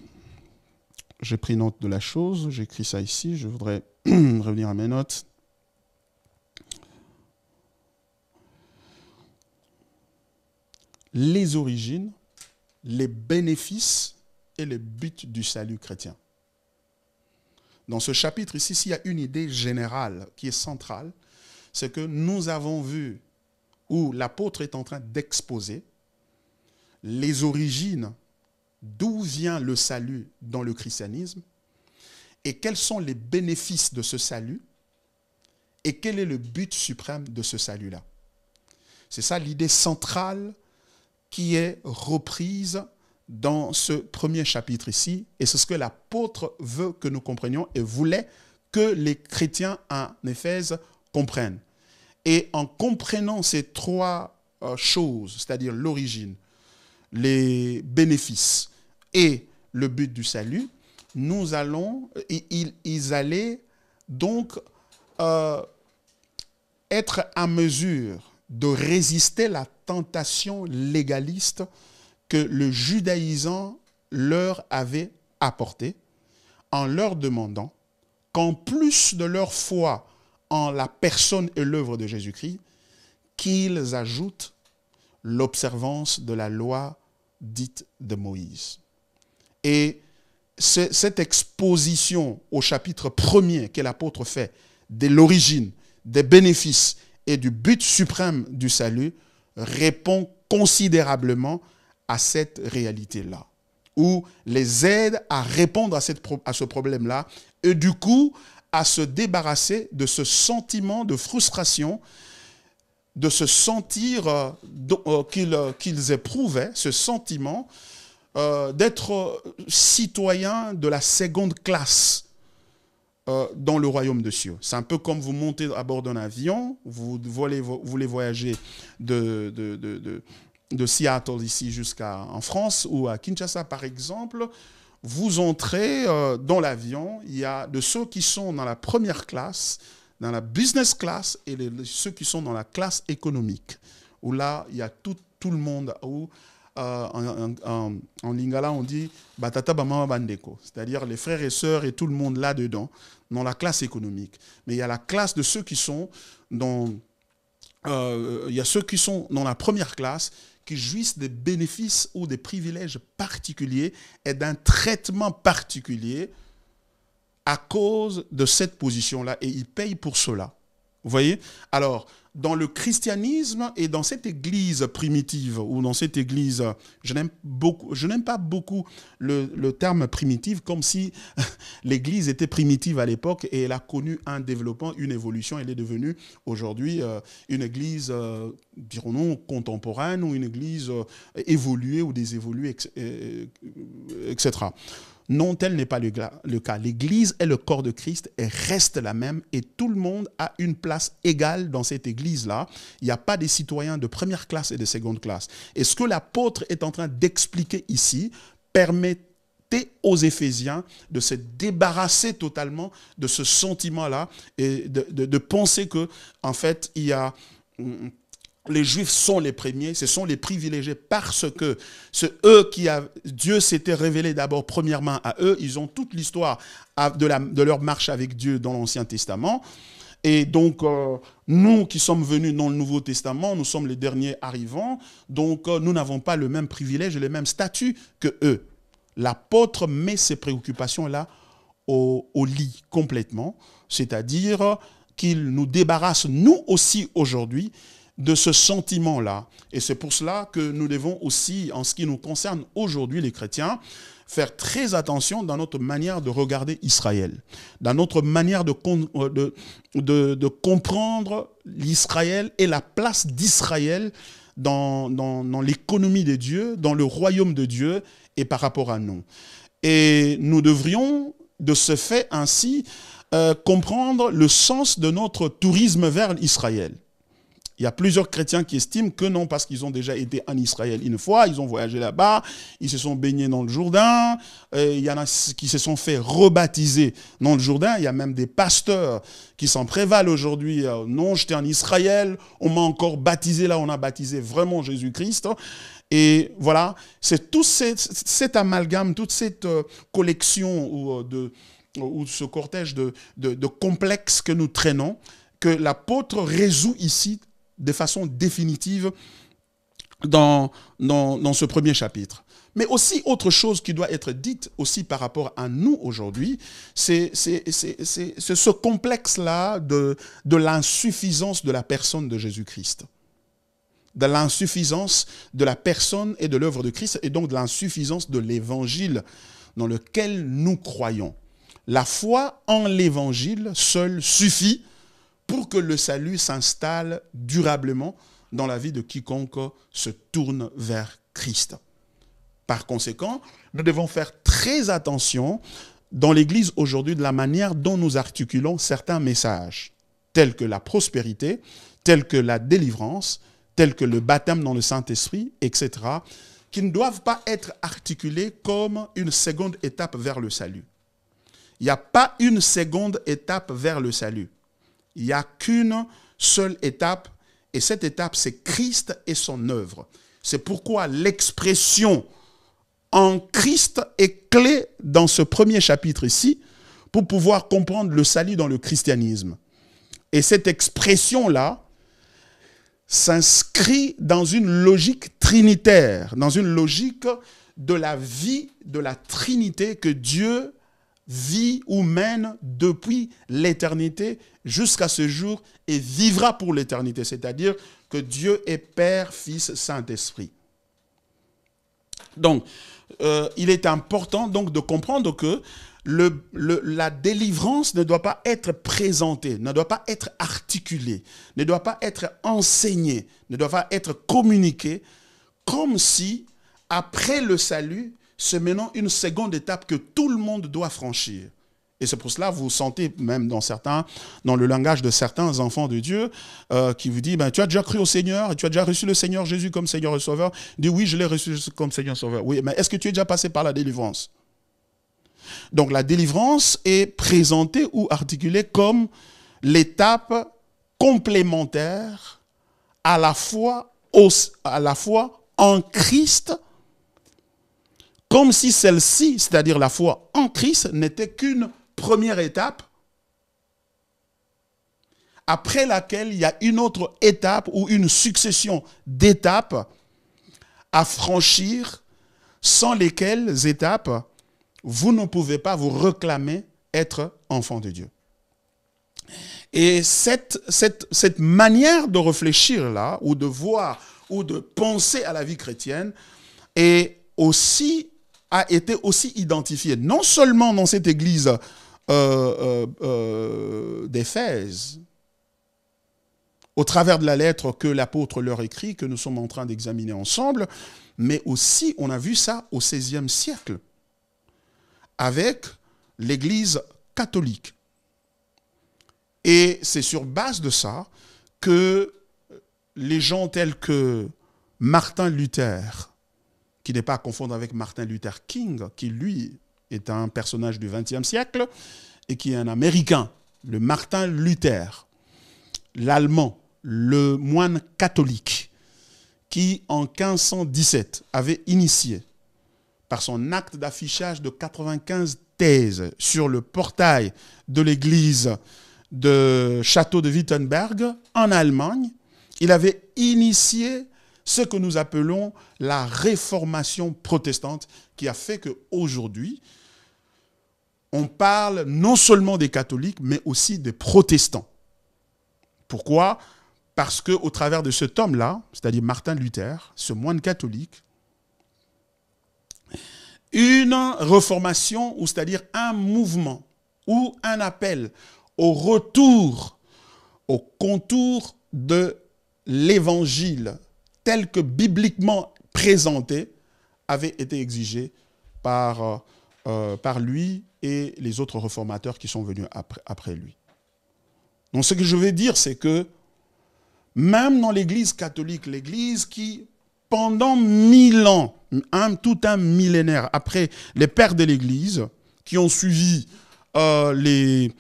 J'ai pris note de la chose, j'écris ça ici, je voudrais revenir à mes notes. les origines, les bénéfices et les buts du salut chrétien. Dans ce chapitre ici, s'il y a une idée générale qui est centrale, c'est que nous avons vu où l'apôtre est en train d'exposer les origines, d'où vient le salut dans le christianisme, et quels sont les bénéfices de ce salut, et quel est le but suprême de ce salut-là. C'est ça l'idée centrale qui est reprise dans ce premier chapitre ici, et c'est ce que l'apôtre veut que nous comprenions et voulait que les chrétiens à Éphèse comprennent. Et en comprenant ces trois euh, choses, c'est-à-dire l'origine, les bénéfices et le but du salut, nous allons, ils, ils allaient donc euh, être à mesure de résister la tentation légaliste que le judaïsant leur avait apportée en leur demandant qu'en plus de leur foi en la personne et l'œuvre de Jésus-Christ, qu'ils ajoutent l'observance de la loi dite de Moïse. Et cette exposition au chapitre 1 que l'apôtre fait de l'origine, des bénéfices et du but suprême du salut répond considérablement à cette réalité-là, ou les aide à répondre à, cette, à ce problème-là, et du coup à se débarrasser de ce sentiment de frustration, de se sentir euh, euh, euh, qu'ils éprouvaient, ce sentiment d'être citoyen de la seconde classe euh, dans le royaume de cieux. C'est un peu comme vous montez à bord d'un avion, vous voulez, vous voulez voyager de, de, de, de, Seattle ici jusqu'à en France ou à Kinshasa par exemple. Vous entrez euh, dans l'avion, il y a de ceux qui sont dans la première classe, dans la business class et ceux qui sont dans la classe économique, où là, il y a tout, tout le monde, où euh, en, lingala, on dit Batata Bamama Bandeko, c'est-à-dire les frères et sœurs et tout le monde là-dedans, dans la classe économique. Mais il y a la classe de ceux qui sont dans. Euh, il y ceux qui sont dans la première classe qui jouissent des bénéfices ou des privilèges particuliers et d'un traitement particulier à cause de cette position-là. Et ils payent pour cela. Vous voyez Alors, dans le christianisme et dans cette église primitive, ou dans cette église, je n'aime, pas beaucoup le, le, terme primitive, comme si l'église était primitive à l'époque et elle a connu un développement, une évolution, elle est devenue aujourd'hui euh, une église, euh, dirons-nous, contemporaine, ou une église euh, évoluée ou désévoluée, etc. Non, tel n'est pas le, cas. L'Église est le corps de Christ et reste la même et tout le monde a une place égale dans cette Église-là. Il n'y a pas des citoyens de première classe et de seconde classe. Et ce que l'apôtre est en train d'expliquer ici permettait aux Éphésiens de se débarrasser totalement de ce sentiment-là et de, de penser que, en fait, il y a mm, les Juifs sont les premiers, ce sont les privilégiés parce que ce eux qui a, Dieu s'était révélé d'abord premièrement à eux, ils ont toute l'histoire de, leur marche avec Dieu dans l'Ancien Testament. Et donc, euh, nous qui sommes venus dans le Nouveau Testament, nous sommes les derniers arrivants, donc euh, nous n'avons pas le même privilège et le même statut que eux. L'apôtre met ses préoccupations-là au lit complètement, c'est-à-dire qu'il nous débarrasse, nous aussi aujourd'hui, de ce sentiment-là. Et c'est pour cela que nous devons aussi, en ce qui nous concerne aujourd'hui les chrétiens, faire très attention dans notre manière de regarder Israël, dans notre manière de, euh, de, comprendre l'Israël et la place d'Israël dans, l'économie de Dieu, dans le royaume de Dieu et par rapport à nous. Et nous devrions, de ce fait ainsi, euh, comprendre le sens de notre tourisme vers Israël. Il y a plusieurs chrétiens qui estiment que non, parce qu'ils ont déjà été en Israël une fois, ils ont voyagé là-bas, ils se sont baignés dans le Jourdain, euh, il y en a qui se sont fait rebaptiser dans le Jourdain, il y a même des pasteurs qui s'en prévalent aujourd'hui. Euh, non, j'étais en Israël, on m'a encore baptisé, là on a baptisé vraiment Jésus-Christ. Et voilà, c'est tout cet, amalgame, toute cette euh, collection de, ou ce cortège de, de, complexes que nous traînons, que l'apôtre résout ici de façon définitive dans, dans, ce premier chapitre. Mais aussi, autre chose qui doit être dite aussi par rapport à nous aujourd'hui, c'est ce complexe-là de, de l'insuffisance de la personne de Jésus-Christ de l'insuffisance de la personne et de l'œuvre de Christ, et donc de l'insuffisance de l'évangile dans lequel nous croyons. La foi en l'évangile seule suffit pour que le salut s'installe durablement dans la vie de quiconque se tourne vers Christ. Par conséquent, nous devons faire très attention dans l'Église aujourd'hui de la manière dont nous articulons certains messages, tels que la prospérité, tels que la délivrance, tels que le baptême dans le Saint-Esprit, etc., qui ne doivent pas être articulés comme une seconde étape vers le salut. Il n'y a pas une seconde étape vers le salut. Il n'y a qu'une seule étape, et cette étape, c'est Christ et son œuvre. C'est pourquoi l'expression en Christ est clé dans ce premier chapitre ici, pour pouvoir comprendre le salut dans le christianisme. Et cette expression-là s'inscrit dans une logique trinitaire, dans une logique de la vie de la Trinité que Dieu vit ou mène depuis l'éternité jusqu'à ce jour et vivra pour l'éternité. C'est-à-dire que Dieu est Père, Fils, Saint-Esprit. Donc, euh, il est important donc de comprendre que la délivrance ne doit pas être présentée, ne doit pas être articulée, ne doit pas être enseignée, ne doit pas être communiquée, comme si, après le salut, c'est maintenant une seconde étape que tout le monde doit franchir. Et c'est pour cela que vous sentez, même dans, certains, dans le langage de certains enfants de Dieu, euh, qui vous dit, ben, tu as déjà cru au Seigneur, tu as déjà reçu le Seigneur Jésus comme Seigneur et Sauveur. dis oui, je l'ai reçu comme Seigneur et Sauveur. Oui, mais est-ce que tu es déjà passé par la délivrance Donc la délivrance est présentée ou articulée comme l'étape complémentaire à la foi, à la fois en Christ comme si celle-ci, c'est-à-dire la foi en Christ, n'était qu'une première étape après laquelle il y a une autre étape ou une succession d'étapes à franchir sans lesquelles étapes vous ne pouvez pas vous réclamer être enfant de Dieu. Et cette, cette, cette manière de réfléchir là, ou de voir, ou de penser à la vie chrétienne, est aussi a été aussi identifié, non seulement dans cette église euh, euh, euh, d'Éphèse, au travers de la lettre que l'apôtre leur écrit, que nous sommes en train d'examiner ensemble, mais aussi, on a vu ça au XVIe siècle, avec l'Église catholique. Et c'est sur base de ça que les gens tels que Martin Luther, qui n'est pas à confondre avec Martin Luther King, qui lui est un personnage du XXe siècle et qui est un Américain, le Martin Luther, l'Allemand, le moine catholique, qui en 1517 avait initié, par son acte d'affichage de 95 thèses sur le portail de l'église de Château de Wittenberg, en Allemagne, il avait initié ce que nous appelons la réformation protestante qui a fait qu'aujourd'hui, on parle non seulement des catholiques, mais aussi des protestants. Pourquoi Parce qu'au travers de ce tome là cest c'est-à-dire Martin Luther, ce moine catholique, une réformation, ou c'est-à-dire un mouvement ou un appel au retour, au contour de l'évangile telle que bibliquement présenté avait été exigée par, euh, euh, par lui et les autres réformateurs qui sont venus après, après lui. Donc ce que je veux dire, c'est que même dans l'Église catholique, l'Église qui, pendant mille ans, tout un millénaire, après les pères de l'Église, qui ont suivi euh, les,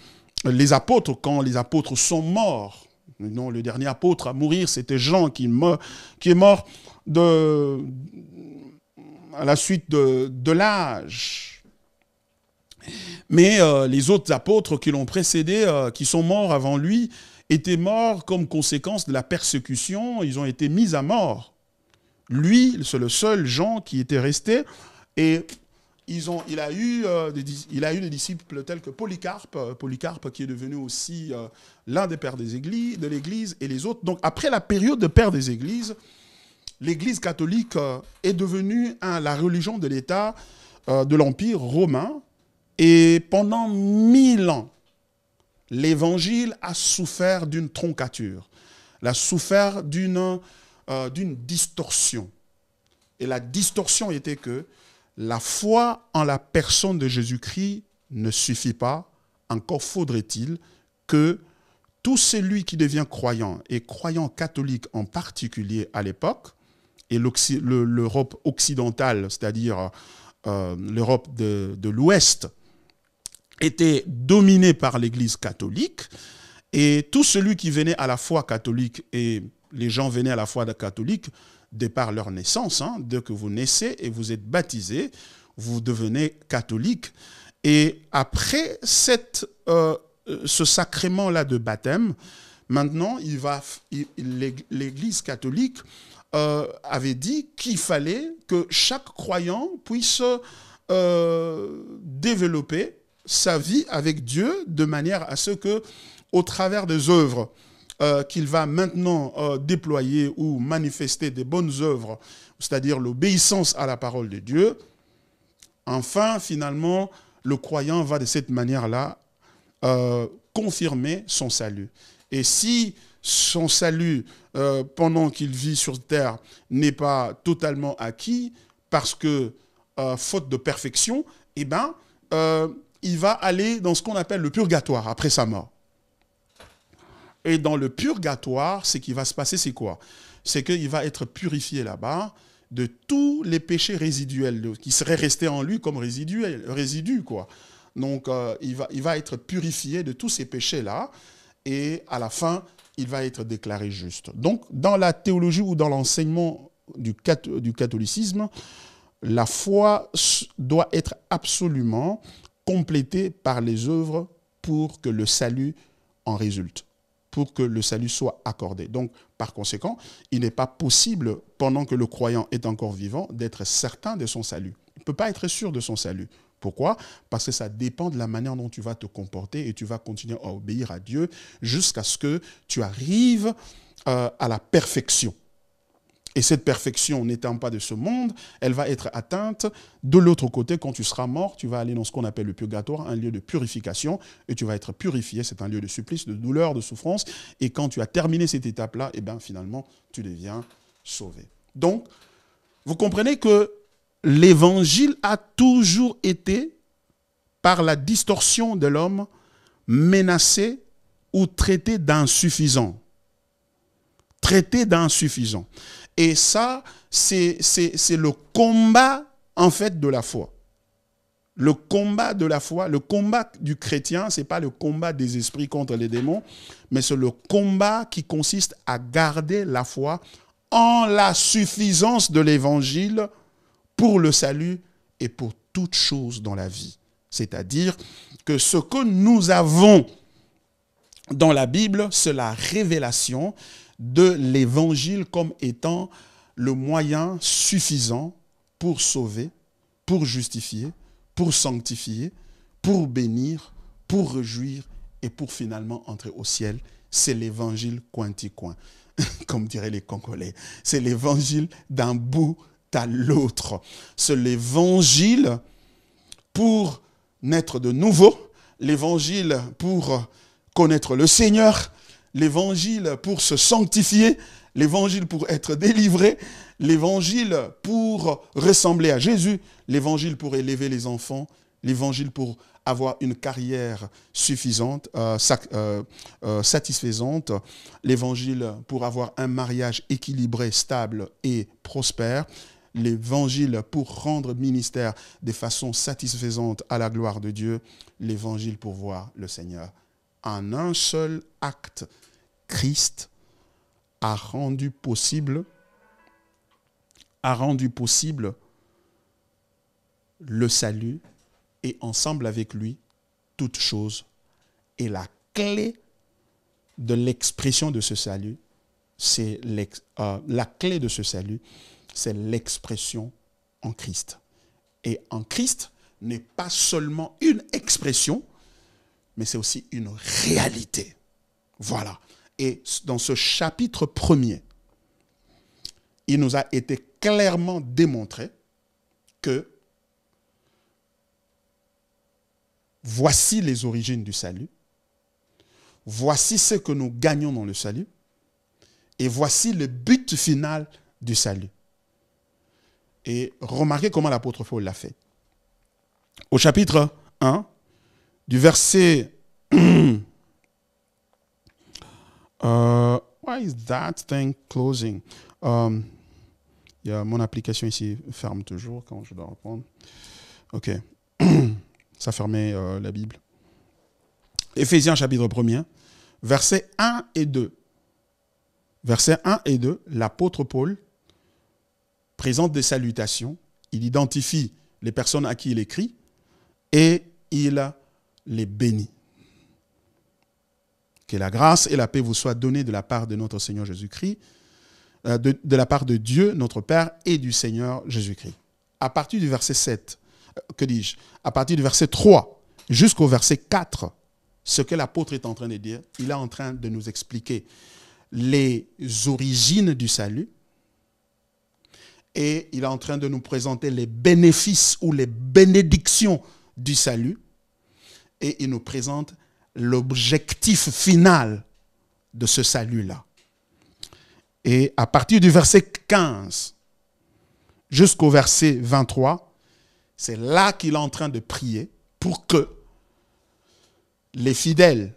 les apôtres quand les apôtres sont morts, non, le dernier apôtre à mourir, c'était Jean qui, est mort à la suite de, l'âge. Mais euh, les autres apôtres qui l'ont précédé, euh, qui sont morts avant lui, étaient morts comme conséquence de la persécution, ils ont été mis à mort. Lui, c'est le seul Jean qui était resté, et ont, il, a eu, euh, des, il a eu des disciples tels que Polycarpe, euh, Polycarpe qui est devenu aussi euh, l'un des pères des églises, de l'Église et les autres. Donc après la période de père des Églises, l'Église catholique est devenue la religion de l'État de l'Empire romain. Et pendant mille ans, l'Évangile a souffert d'une troncature, a souffert d'une distorsion. Et la distorsion était que la foi en la personne de Jésus-Christ ne suffit pas. Encore faudrait-il que tout celui qui devient croyant, et croyant catholique en particulier à l'époque, et l'Europe occidentale, c'est-à-dire euh, l'Europe de, de l'Ouest, était dominée par l'Église catholique, et tout celui qui venait à la foi catholique, et les gens venaient à la foi catholique, de par leur naissance. Hein, dès que vous naissez et vous êtes baptisé, vous devenez catholique. Et après cette, euh, euh, ce sacrement-là de baptême, maintenant, l'Église catholique euh, avait dit qu'il fallait que chaque croyant puisse développer sa vie avec Dieu de manière à ce que, au travers des œuvres, euh, qu'il va maintenant euh, déployer ou manifester des bonnes œuvres, c'est-à-dire l'obéissance à la parole de Dieu, enfin, finalement, le croyant va de cette manière-là euh, confirmer son salut. Et si son salut, pendant qu'il vit sur terre, n'est pas totalement acquis, parce que, faute de perfection, eh ben, il va aller dans ce qu'on appelle le purgatoire après sa mort. Et dans le purgatoire, ce qui va se passer, c'est quoi C'est qu'il va être purifié là-bas de tous les péchés résiduels qui seraient restés en lui comme résidus, quoi. Donc, euh, il, va, il va être purifié de tous ces péchés-là. Et à la fin, il va être déclaré juste. Donc, dans la théologie ou dans l'enseignement du, du catholicisme, la foi doit être absolument complétée par les œuvres pour que le salut en résulte pour que le salut soit accordé. Donc, par conséquent, il n'est pas possible, pendant que le croyant est encore vivant, d'être certain de son salut. Il ne peut pas être sûr de son salut. Pourquoi Parce que ça dépend de la manière dont tu vas te comporter et tu vas continuer à obéir à Dieu jusqu'à ce que tu arrives euh, à la perfection. Et cette perfection n'étant pas de ce monde, elle va être atteinte de l'autre côté. Quand tu seras mort, tu vas aller dans ce qu'on appelle le purgatoire, un lieu de purification, et tu vas être purifié. C'est un lieu de supplice, de douleur, de souffrance. Et quand tu as terminé cette étape-là, eh ben, finalement, tu deviens sauvé. Donc, vous comprenez que l'évangile a toujours été, par la distorsion de l'homme, menacé ou traité d'insuffisant. Traité d'insuffisant. Et ça, c'est le combat, en fait, de la foi. Le combat de la foi, le combat du chrétien, ce n'est pas le combat des esprits contre les démons, mais c'est le combat qui consiste à garder la foi en la suffisance de l'évangile pour le salut et pour toute chose dans la vie. C'est-à-dire que ce que nous avons dans la Bible, c'est la révélation, de l'évangile comme étant le moyen suffisant pour sauver, pour justifier, pour sanctifier, pour bénir, pour réjouir et pour finalement entrer au ciel. C'est l'évangile cointi-coin, comme diraient les Congolais. C'est l'évangile d'un bout à l'autre. C'est l'évangile pour naître de nouveau, l'évangile pour connaître le Seigneur, l'évangile pour se sanctifier, l'évangile pour être délivré, l'évangile pour ressembler à Jésus, l'évangile pour élever les enfants, l'évangile pour avoir une carrière suffisante, euh, euh, euh, satisfaisante, l'évangile pour avoir un mariage équilibré, stable et prospère, l'évangile pour rendre ministère de façon satisfaisante à la gloire de Dieu, l'évangile pour voir le Seigneur en un seul acte, Christ a rendu possible, a rendu possible le salut et ensemble avec lui toute chose. Et la clé de l'expression de ce salut, c'est euh, la clé de ce salut, c'est l'expression en Christ. Et en Christ n'est pas seulement une expression, mais c'est aussi une réalité. Voilà. Et dans ce chapitre premier, il nous a été clairement démontré que voici les origines du salut, voici ce que nous gagnons dans le salut, et voici le but final du salut. Et remarquez comment l'apôtre Paul l'a fait. Au chapitre 1, du verset. Euh, why is that thing closing? Um, mon application ici ferme toujours quand je dois reprendre. Ok. Ça fermait euh, la Bible. Éphésiens chapitre 1er, versets 1 et 2. Versets 1 et 2, l'apôtre Paul présente des salutations, il identifie les personnes à qui il écrit et il les bénis, Que la grâce et la paix vous soient données de la part de notre Seigneur Jésus-Christ, euh, de, la part de Dieu, notre Père, et du Seigneur Jésus-Christ. À partir du verset 7, euh, que dis-je À partir du verset 3 jusqu'au verset 4, ce que l'apôtre est en train de dire, il est en train de nous expliquer les origines du salut et il est en train de nous présenter les bénéfices ou les bénédictions du salut et il nous présente l'objectif final de ce salut-là. Et à partir du verset 15 jusqu'au verset 23, c'est là qu'il est en train de prier pour que les fidèles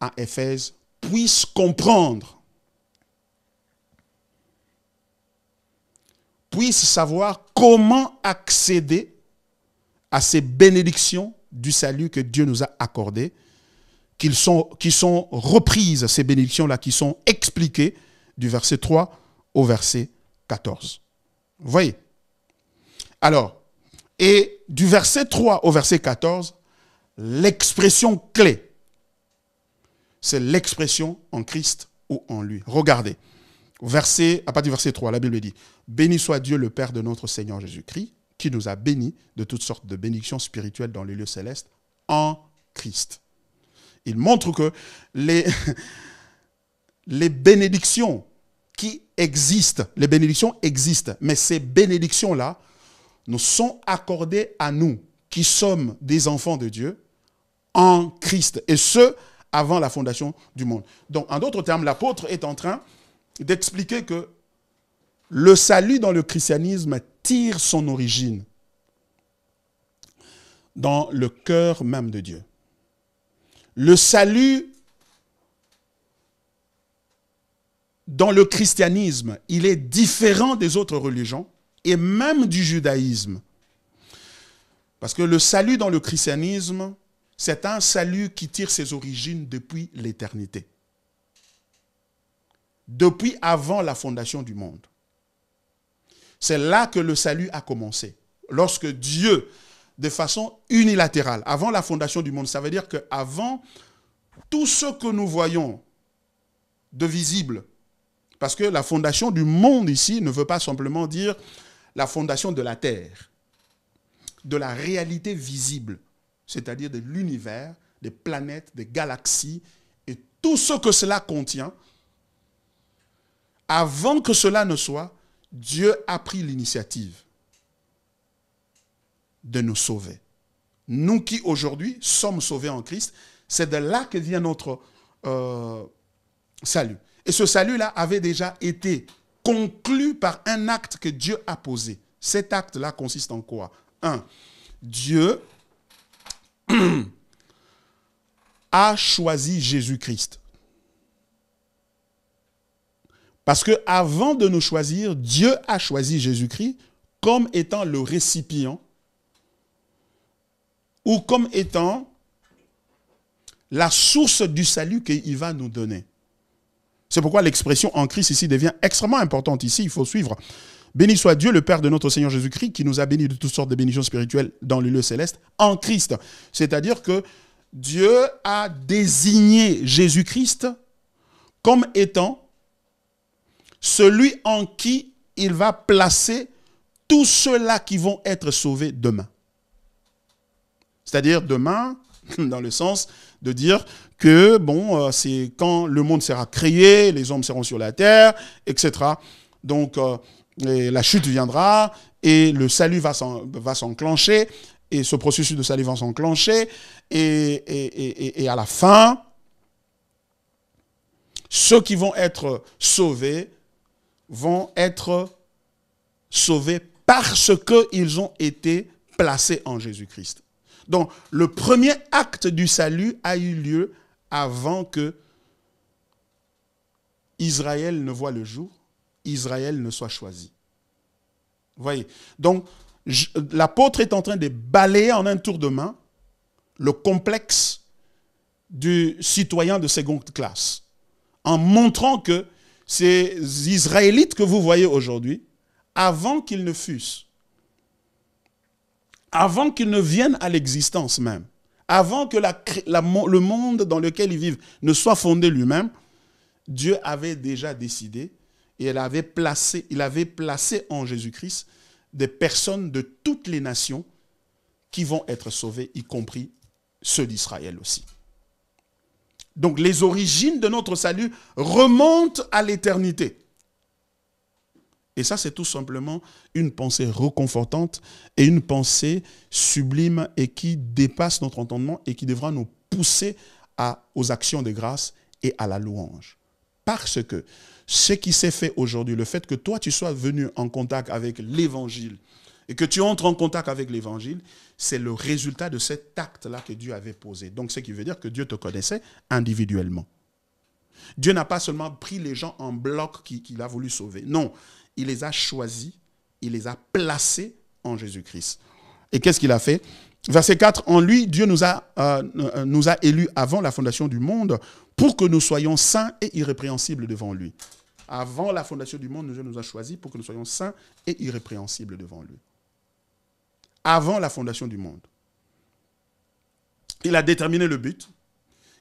à Éphèse puissent comprendre, puissent savoir comment accéder à ces bénédictions du salut que Dieu nous a accordé, sont, qui sont reprises, ces bénédictions-là, qui sont expliquées du verset 3 au verset 14. Vous voyez Alors, et du verset 3 au verset 14, l'expression clé, c'est l'expression en Christ ou en lui. Regardez, verset, à partir du verset 3, la Bible dit, Béni soit Dieu le Père de notre Seigneur Jésus-Christ, qui nous a bénis de toutes sortes de bénédictions spirituelles dans les lieux célestes en Christ. Il montre que les, les bénédictions qui existent, les bénédictions existent, mais ces bénédictions-là nous sont accordées à nous qui sommes des enfants de Dieu en Christ, et ce, avant la fondation du monde. Donc, en d'autres termes, l'apôtre est en train d'expliquer que le salut dans le christianisme tire son origine dans le cœur même de Dieu. Le salut dans le christianisme, il est différent des autres religions et même du judaïsme. Parce que le salut dans le christianisme, c'est un salut qui tire ses origines depuis l'éternité, depuis avant la fondation du monde. C'est là que le salut a commencé. Lorsque Dieu, de façon unilatérale, avant la fondation du monde, ça veut dire qu'avant tout ce que nous voyons de visible, parce que la fondation du monde ici ne veut pas simplement dire la fondation de la terre, de la réalité visible, c'est-à-dire de l'univers, des planètes, des galaxies et tout ce que cela contient, avant que cela ne soit, Dieu a pris l'initiative de nous sauver. Nous qui aujourd'hui sommes sauvés en Christ, c'est de là que vient notre euh, salut. Et ce salut-là avait déjà été conclu par un acte que Dieu a posé. Cet acte-là consiste en quoi Un, Dieu a choisi Jésus-Christ parce que avant de nous choisir, Dieu a choisi Jésus-Christ comme étant le récipient ou comme étant la source du salut qu'il va nous donner. C'est pourquoi l'expression en Christ ici devient extrêmement importante. Ici, il faut suivre. Béni soit Dieu, le Père de notre Seigneur Jésus-Christ, qui nous a bénis de toutes sortes de bénitions spirituelles dans le lieu céleste en Christ. C'est-à-dire que Dieu a désigné Jésus-Christ comme étant celui en qui il va placer tous ceux-là qui vont être sauvés demain. C'est-à-dire demain, dans le sens de dire que, bon, euh, c'est quand le monde sera créé, les hommes seront sur la terre, etc. Donc, euh, la chute viendra et le salut va s'enclencher et ce processus de salut va s'enclencher et, à la fin, ceux qui vont être sauvés vont être sauvés parce qu'ils ont été placés en Jésus-Christ. Donc, le premier acte du salut a eu lieu avant que Israël ne voit le jour, Israël ne soit choisi. Vous voyez Donc, l'apôtre est en train de balayer en un tour de main le complexe du citoyen de seconde classe en montrant que ces Israélites que vous voyez aujourd'hui, avant qu'ils ne fussent, avant qu'ils ne viennent à l'existence même, avant que le monde dans lequel ils vivent ne soit fondé lui-même, Dieu avait déjà décidé et avait placé, il avait placé en Jésus-Christ des personnes de toutes les nations qui vont être sauvées, y compris ceux d'Israël aussi. Donc les origines de notre salut remontent à l'éternité. Et ça, c'est tout simplement une pensée reconfortante et une pensée sublime et qui dépasse notre entendement et qui devra nous pousser à, aux actions de grâce et à la louange. Parce que ce qui s'est fait aujourd'hui, le fait que toi, tu sois venu en contact avec l'évangile, et que tu entres en contact avec l'évangile, c'est le résultat de cet acte-là que Dieu avait posé. Donc, ce qui veut dire que Dieu te connaissait individuellement. Dieu n'a pas seulement pris les gens en bloc qu'il a voulu sauver. Non, il les a choisis, il les a placés en Jésus-Christ. Et qu'est-ce qu'il a fait Verset 4, en lui, Dieu nous a, euh, nous a élus avant la fondation du monde pour que nous soyons saints et irrépréhensibles devant lui. Avant la fondation du monde, Dieu nous a choisis pour que nous soyons saints et irrépréhensibles devant lui avant la fondation du monde. Il a déterminé le but,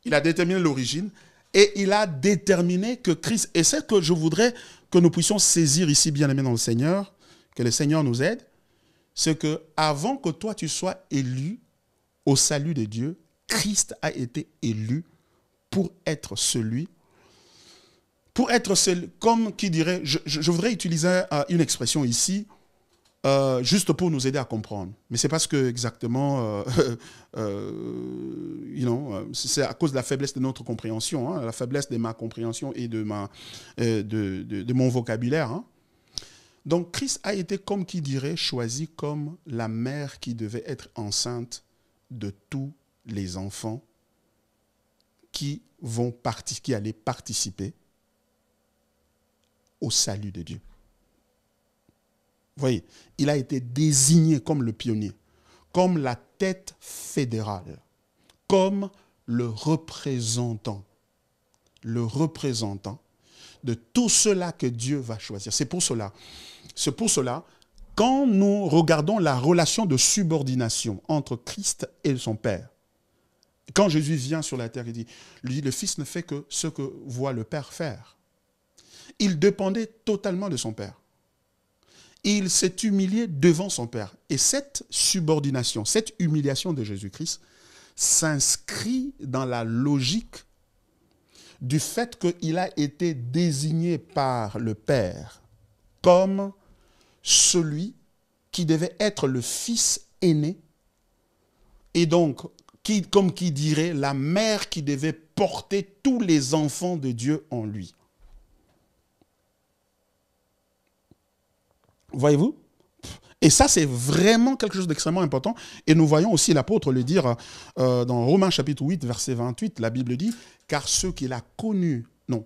il a déterminé l'origine, et il a déterminé que Christ, et c'est ce que je voudrais que nous puissions saisir ici, bien aimé dans le Seigneur, que le Seigneur nous aide, c'est que avant que toi tu sois élu au salut de Dieu, Christ a été élu pour être celui, pour être celui, comme qui dirait, je voudrais utiliser euh, une expression ici, euh, juste pour nous aider à comprendre. Mais c'est parce que exactement, euh, euh, c'est à cause de la faiblesse de notre compréhension, hein, la faiblesse de ma compréhension et de, ma, de, mon vocabulaire. Hein. Donc Christ a été, comme qui dirait, choisi comme la mère qui devait être enceinte de tous les enfants qui vont qui allaient participer au salut de Dieu voyez, il a été désigné comme le pionnier, comme la tête fédérale, comme le représentant, le représentant de tout cela que Dieu va choisir. C'est pour cela, c'est pour cela, quand nous regardons la relation de subordination entre Christ et son Père, quand Jésus vient sur la terre, il dit, lui, le Fils ne fait que ce que voit le Père faire. Il dépendait totalement de son Père il s'est humilié devant son Père. Et cette subordination, cette humiliation de Jésus-Christ s'inscrit dans la logique du fait qu'il a été désigné par le Père comme celui qui devait être le fils aîné et donc qui, comme qui dirait la mère qui devait porter tous les enfants de Dieu en lui. Voyez-vous et ça, c'est vraiment quelque chose d'extrêmement important. Et nous voyons aussi l'apôtre le dire euh, dans Romains chapitre 8, verset 28, la Bible dit, car ceux qu'il a connus, non,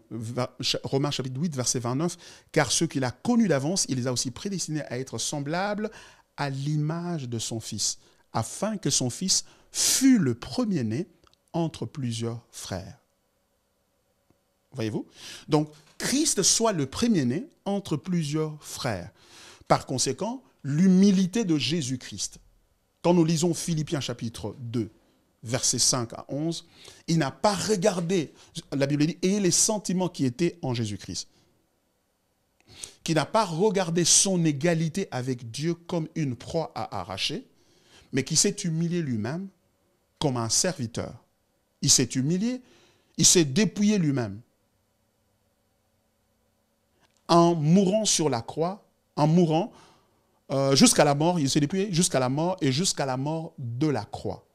Romains chapitre 8, verset 29, car ceux qu'il a connus d'avance, il les a aussi prédestinés à être semblables à l'image de son Fils, afin que son Fils fût le premier-né entre plusieurs frères. Voyez-vous Donc, Christ soit le premier-né entre plusieurs frères. Par conséquent, l'humilité de Jésus-Christ. Quand nous lisons Philippiens chapitre 2, versets 5 à 11, il n'a pas regardé, la Bible dit, et les sentiments qui étaient en Jésus-Christ. Qui n'a pas regardé son égalité avec Dieu comme une proie à arracher, mais qui s'est humilié lui-même comme un serviteur. Il s'est humilié, il s'est dépouillé lui-même. En mourant sur la croix, en mourant euh, jusqu'à la mort, il s'est dépouillé jusqu'à la mort et jusqu'à la mort de la croix.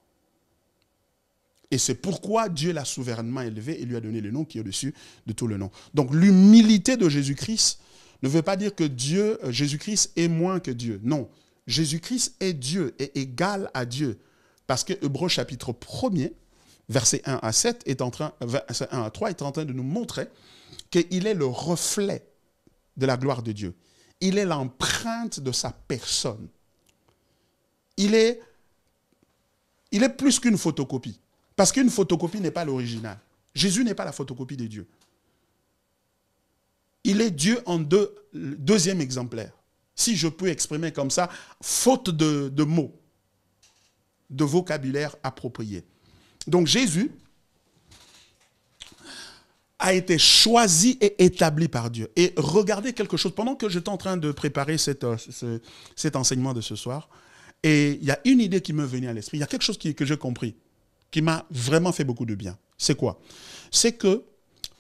Et c'est pourquoi Dieu l'a souverainement élevé et lui a donné le nom qui est au-dessus de tout le nom. Donc l'humilité de Jésus-Christ ne veut pas dire que Dieu, euh, Jésus-Christ est moins que Dieu. Non, Jésus-Christ est Dieu et égal à Dieu. Parce que Hébreu chapitre 1 verset 1 à 7, est en train, 1 euh, à 3, est en train de nous montrer qu'il est le reflet de la gloire de Dieu il est l'empreinte de sa personne. Il est, il est plus qu'une photocopie. Parce qu'une photocopie n'est pas l'original. Jésus n'est pas la photocopie de Dieu. Il est Dieu en deuxième exemplaire. Si je peux exprimer comme ça, faute de mots, de vocabulaire approprié. Donc Jésus, a été choisi et établi par Dieu. Et regardez quelque chose, pendant que j'étais en train de préparer euh, cet enseignement de ce soir, et il y a une idée qui me venait à l'esprit, il y a quelque chose qui, que j'ai compris, qui m'a vraiment fait beaucoup de bien. C'est quoi C'est que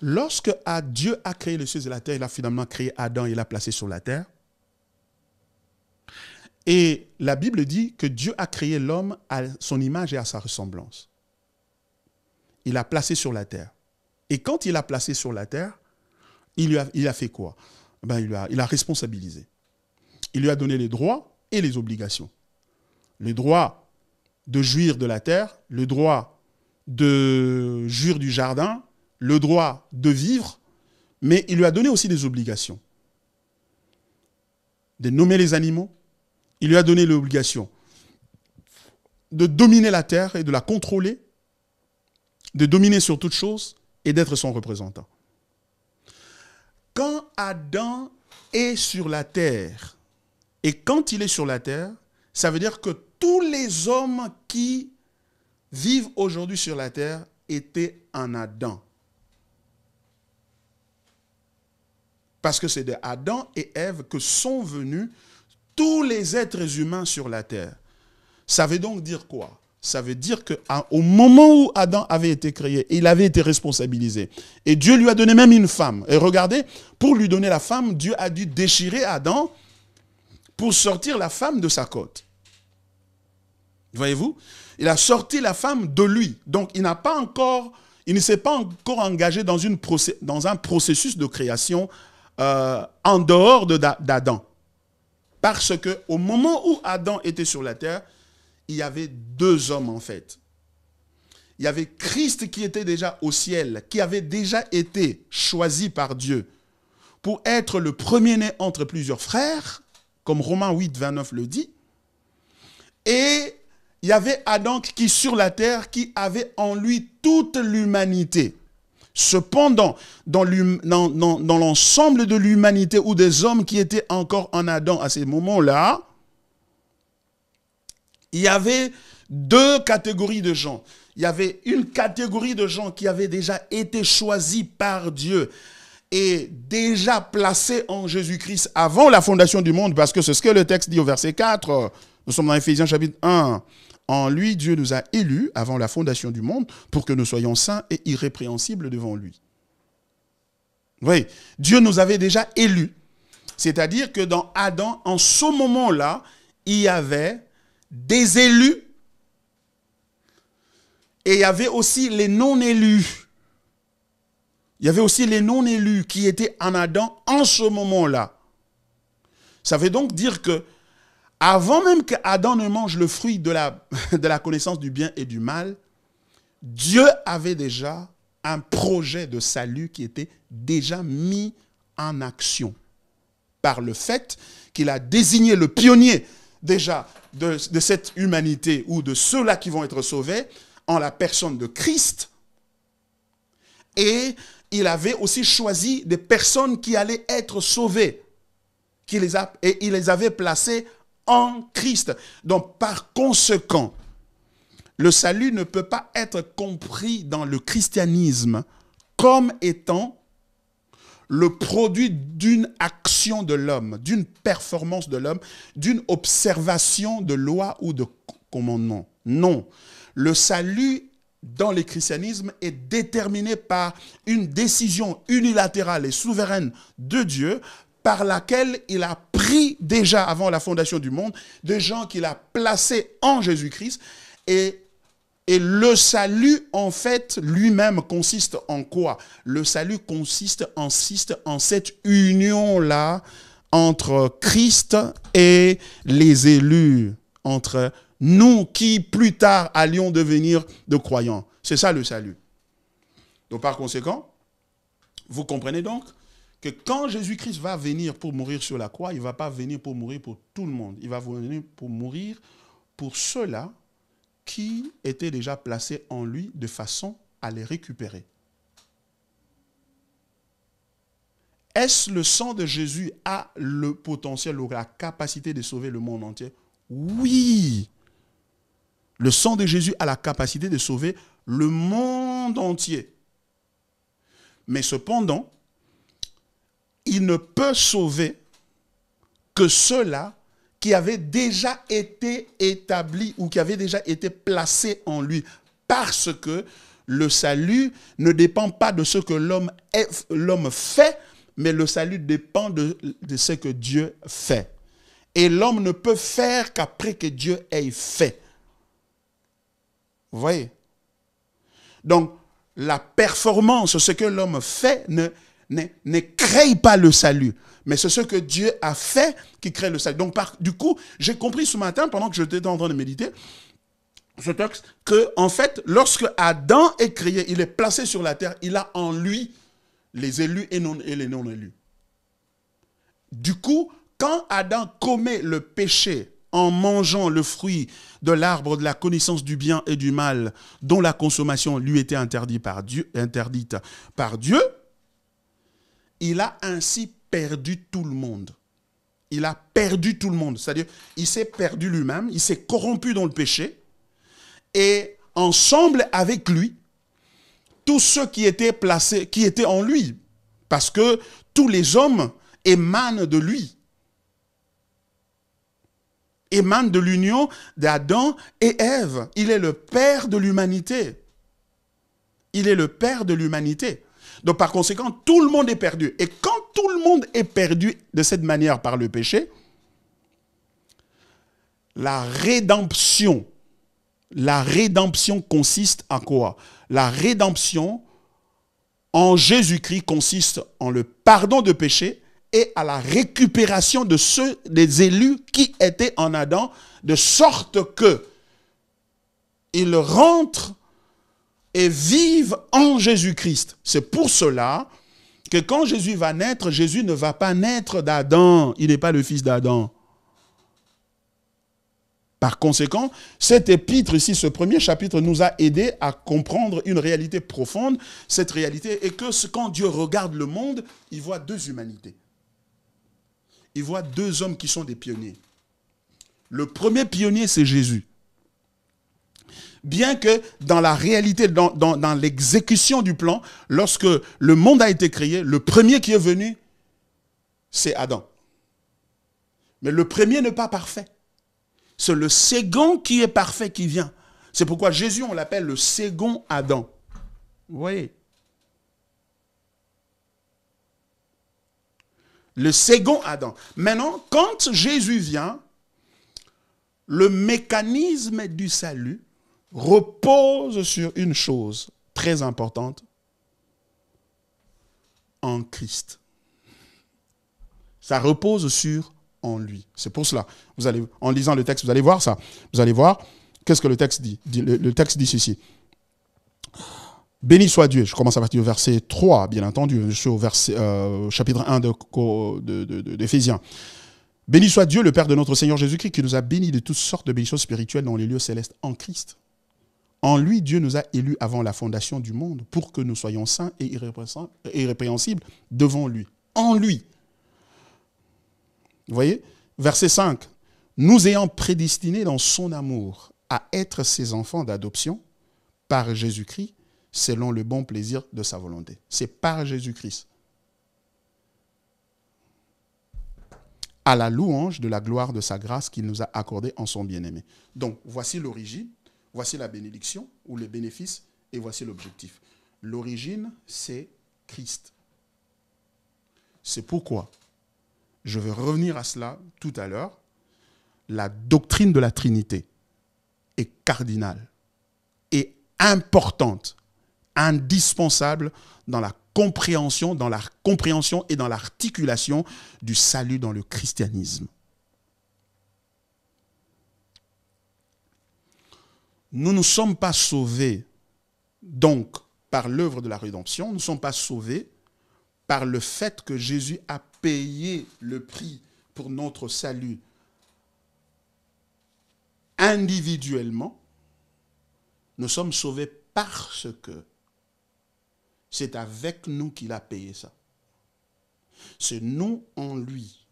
lorsque Dieu a créé le ciel et la terre, il a finalement créé Adam et l'a placé sur la terre. Et la Bible dit que Dieu a créé l'homme à son image et à sa ressemblance. Il l'a placé sur la terre. Et quand il l'a placé sur la terre, il, a, fait quoi ben, il, a, il a responsabilisé. Il lui a donné les droits et les obligations. Le droit de jouir de la terre, le droit de jouir du jardin, le droit de vivre, mais il lui a donné aussi des obligations. De nommer les animaux, il lui a donné l'obligation de dominer la terre et de la contrôler, de dominer sur toute chose, et d'être son représentant. Quand Adam est sur la terre, et quand il est sur la terre, ça veut dire que tous les hommes qui vivent aujourd'hui sur la terre étaient en Adam. Parce que c'est de Adam et Ève que sont venus tous les êtres humains sur la terre. Ça veut donc dire quoi ça veut dire qu'au moment où Adam avait été créé, il avait été responsabilisé. Et Dieu lui a donné même une femme. Et regardez, pour lui donner la femme, Dieu a dû déchirer Adam pour sortir la femme de sa côte. Voyez-vous Il a sorti la femme de lui. Donc il n'a pas encore, il ne s'est pas encore engagé dans, une dans un processus de création euh, en dehors d'Adam. Parce que au moment où Adam était sur la terre, il y avait deux hommes en fait. Il y avait Christ qui était déjà au ciel, qui avait déjà été choisi par Dieu pour être le premier-né entre plusieurs frères, comme Romains 8, 29 le dit. Et il y avait Adam qui sur la terre, qui avait en lui toute l'humanité. Cependant, dans l'ensemble de l'humanité ou des hommes qui étaient encore en Adam à ces moments-là, il y avait deux catégories de gens. Il y avait une catégorie de gens qui avaient déjà été choisis par Dieu et déjà placés en Jésus-Christ avant la fondation du monde, parce que c'est ce que le texte dit au verset 4. Nous sommes dans Ephésiens chapitre 1. En lui, Dieu nous a élus avant la fondation du monde pour que nous soyons saints et irrépréhensibles devant lui. Vous voyez, Dieu nous avait déjà élus. C'est-à-dire que dans Adam, en ce moment-là, il y avait des élus et il y avait aussi les non-élus. Il y avait aussi les non-élus qui étaient en Adam en ce moment-là. Ça veut donc dire que avant même que Adam ne mange le fruit de la, de la connaissance du bien et du mal, Dieu avait déjà un projet de salut qui était déjà mis en action par le fait qu'il a désigné le pionnier déjà de, cette humanité ou de ceux-là qui vont être sauvés en la personne de Christ. Et il avait aussi choisi des personnes qui allaient être sauvées. Qui les a, et il les avait placées en Christ. Donc par conséquent, le salut ne peut pas être compris dans le christianisme comme étant le produit d'une action de l'homme, d'une performance de l'homme, d'une observation de loi ou de commandement. Non. Le salut dans le christianisme est déterminé par une décision unilatérale et souveraine de Dieu par laquelle il a pris déjà avant la fondation du monde des gens qu'il a placés en Jésus-Christ et et le salut, en fait, lui-même consiste en quoi Le salut consiste, insiste en cette union-là entre Christ et les élus, entre nous qui plus tard allions devenir de croyants. C'est ça le salut. Donc par conséquent, vous comprenez donc que quand Jésus-Christ va venir pour mourir sur la croix, il ne va pas venir pour mourir pour tout le monde. Il va venir pour mourir pour ceux-là qui étaient déjà placés en lui de façon à les récupérer. Est-ce le sang de Jésus a le potentiel ou la capacité de sauver le monde entier Oui. Le sang de Jésus a la capacité de sauver le monde entier. Mais cependant, il ne peut sauver que ceux-là qui avait déjà été établi ou qui avait déjà été placé en lui. Parce que le salut ne dépend pas de ce que l'homme fait, mais le salut dépend de, ce que Dieu fait. Et l'homme ne peut faire qu'après que Dieu ait fait. Vous voyez Donc, la performance, ce que l'homme fait, ne, ne, crée pas le salut, mais c'est ce que Dieu a fait qui crée le salut. Donc, par, du coup, j'ai compris ce matin, pendant que j'étais en train de méditer, ce texte, que, en fait, lorsque Adam est créé, il est placé sur la terre, il a en lui les élus et, non, et les non-élus. Du coup, quand Adam commet le péché en mangeant le fruit de l'arbre de la connaissance du bien et du mal, dont la consommation lui était interdite par Dieu, interdite par Dieu il a ainsi perdu tout le monde. Il a perdu tout le monde. C'est-à-dire, il s'est perdu lui-même, il s'est corrompu dans le péché. Et ensemble avec lui, tous ceux qui étaient placés, qui étaient en lui. Parce que tous les hommes émanent de lui. Émanent de l'union d'Adam et Ève. Il est le père de l'humanité. Il est le père de l'humanité. Donc par conséquent, tout le monde est perdu. Et quand tout le monde est perdu de cette manière par le péché, la rédemption, la rédemption consiste à quoi La rédemption en Jésus-Christ consiste en le pardon de péché et à la récupération de ceux des élus qui étaient en Adam, de sorte que ils rentrent et vivent en Jésus-Christ. C'est pour cela que quand Jésus va naître, Jésus ne va pas naître d'Adam. Il n'est pas le fils d'Adam. Par conséquent, cet épître ici, ce premier chapitre, nous a aidé à comprendre une réalité profonde. Cette réalité est que quand Dieu regarde le monde, il voit deux humanités. Il voit deux hommes qui sont des pionniers. Le premier pionnier, c'est Jésus bien que dans la réalité, dans, l'exécution du plan, lorsque le monde a été créé, le premier qui est venu, c'est Adam. Mais le premier n'est pas parfait. C'est le second qui est parfait qui vient. C'est pourquoi Jésus, on l'appelle le second Adam. Vous voyez Le second Adam. Maintenant, quand Jésus vient, le mécanisme du salut repose sur une chose très importante, en Christ. Ça repose sur en lui. C'est pour cela. Vous allez, en lisant le texte, vous allez voir ça. Vous allez voir qu'est-ce que le texte dit. Le, texte dit ceci. Béni soit Dieu. Je commence à partir du verset 3, bien entendu. Je suis au euh, chapitre 1 d'Éphésiens. De, de, Béni soit Dieu, le Père de notre Seigneur Jésus-Christ, qui nous a bénis de toutes sortes de bénédictions spirituelles dans les lieux célestes en Christ. En lui, Dieu nous a élus avant la fondation du monde pour que nous soyons saints et irrépréhensibles devant lui. En lui. Vous voyez Verset 5. Nous ayant prédestinés dans son amour à être ses enfants d'adoption par Jésus-Christ selon le bon plaisir de sa volonté. C'est par Jésus-Christ. À la louange de la gloire de sa grâce qu'il nous a accordée en son bien-aimé. Donc voici l'origine Voici la bénédiction ou le bénéfice et voici l'objectif. L'origine, c'est Christ. C'est pourquoi je vais revenir à cela tout à l'heure. La doctrine de la Trinité est cardinale et importante, indispensable dans la compréhension, dans la compréhension et dans l'articulation du salut dans le christianisme. nous ne sommes pas sauvés donc par l'œuvre de la rédemption, nous ne sommes pas sauvés par le fait que Jésus a payé le prix pour notre salut individuellement, nous sommes sauvés parce que c'est avec nous qu'il a payé ça. C'est nous en lui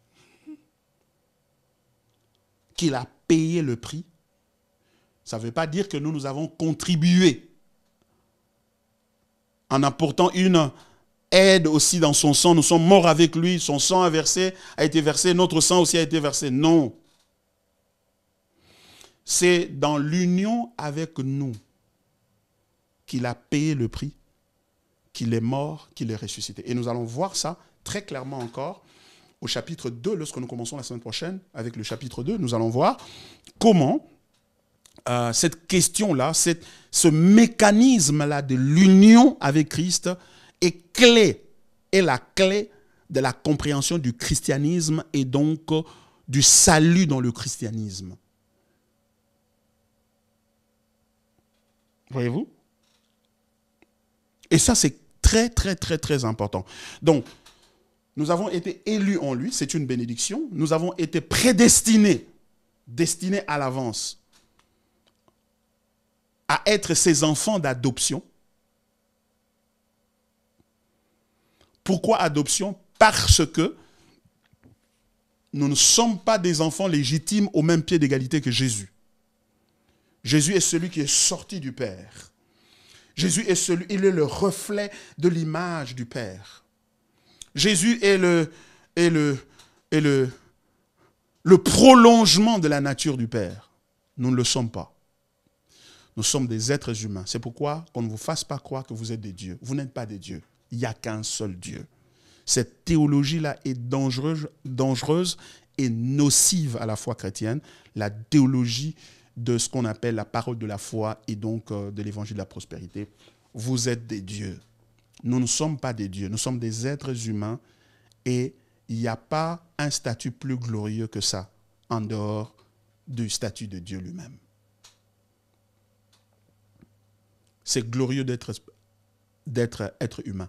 qu'il a payé le prix ça ne veut pas dire que nous, nous avons contribué en apportant une aide aussi dans son sang. Nous sommes morts avec lui. Son sang a, a été versé. Notre sang aussi a été versé. Non. C'est dans l'union avec nous qu'il a payé le prix, qu'il est mort, qu'il est ressuscité. Et nous allons voir ça très clairement encore au chapitre 2, lorsque nous commençons la semaine prochaine avec le chapitre 2. Nous allons voir comment euh, cette question-là, ce mécanisme-là de l'union avec Christ est clé, est la clé de la compréhension du christianisme et donc euh, du salut dans le christianisme. Voyez-vous Et ça, c'est très, très, très, très important. Donc, nous avons été élus en lui, c'est une bénédiction. Nous avons été prédestinés, destinés à l'avance à être ses enfants d'adoption. Pourquoi adoption Parce que nous ne sommes pas des enfants légitimes au même pied d'égalité que Jésus. Jésus est celui qui est sorti du Père. Jésus est celui, il est le reflet de l'image du Père. Jésus est le, le, le, le prolongement de la nature du Père. Nous ne le sommes pas. Nous sommes des êtres humains. C'est pourquoi qu'on ne vous fasse pas croire que vous êtes des dieux. Vous n'êtes pas des dieux. Il n'y a qu'un seul Dieu. Cette théologie-là est dangereuse, dangereuse et nocive à la foi chrétienne, la théologie de ce qu'on appelle la parole de la foi et donc euh, de l'évangile de la prospérité. Vous êtes des dieux. Nous ne sommes pas des dieux, nous sommes des êtres humains et il n'y a pas un statut plus glorieux que ça en dehors du statut de Dieu lui-même. C'est glorieux d'être être humain.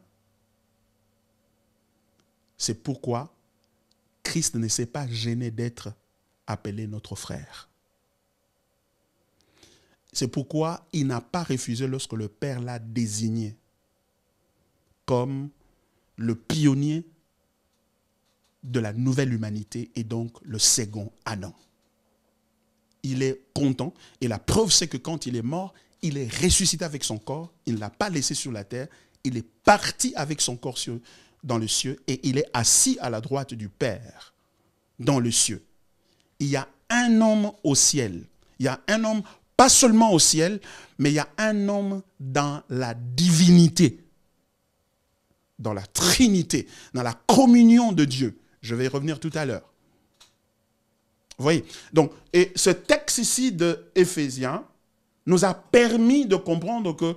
C'est pourquoi Christ ne s'est pas gêné d'être appelé notre frère. C'est pourquoi il n'a pas refusé lorsque le Père l'a désigné comme le pionnier de la nouvelle humanité et donc le second Adam. Il est content et la preuve c'est que quand il est mort, il est ressuscité avec son corps, il ne l'a pas laissé sur la terre, il est parti avec son corps dans le ciel et il est assis à la droite du Père dans le ciel. Il y a un homme au ciel. Il y a un homme pas seulement au ciel, mais il y a un homme dans la divinité, dans la Trinité, dans la communion de Dieu. Je vais y revenir tout à l'heure. Vous voyez Donc, et ce texte ici de Éphésiens, nous a permis de comprendre que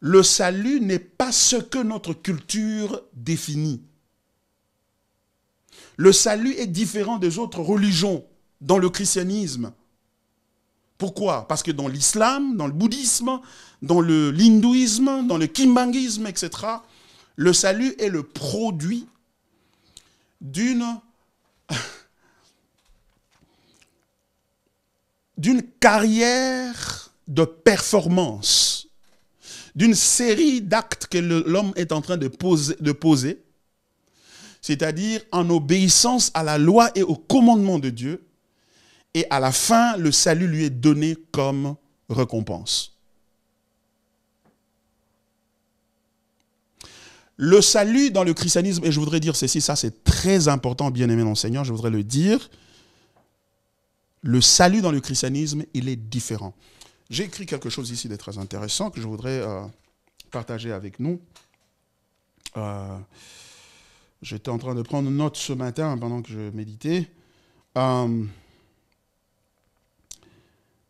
le salut n'est pas ce que notre culture définit. Le salut est différent des autres religions dans le christianisme. Pourquoi Parce que dans l'islam, dans le bouddhisme, dans l'hindouisme, dans le kimbangisme, etc., le salut est le produit d'une d'une carrière de performance, d'une série d'actes que l'homme est en train de poser, c'est-à-dire en obéissance à la loi et au commandement de Dieu, et à la fin, le salut lui est donné comme récompense. Le salut dans le christianisme, et je voudrais dire ceci, ça c'est très important, bien aimé mon Seigneur, je voudrais le dire, le salut dans le christianisme, il est différent. J'ai écrit quelque chose ici de très intéressant que je voudrais euh, partager avec nous. Euh, j'étais en train de prendre note ce matin pendant que je méditais. Euh,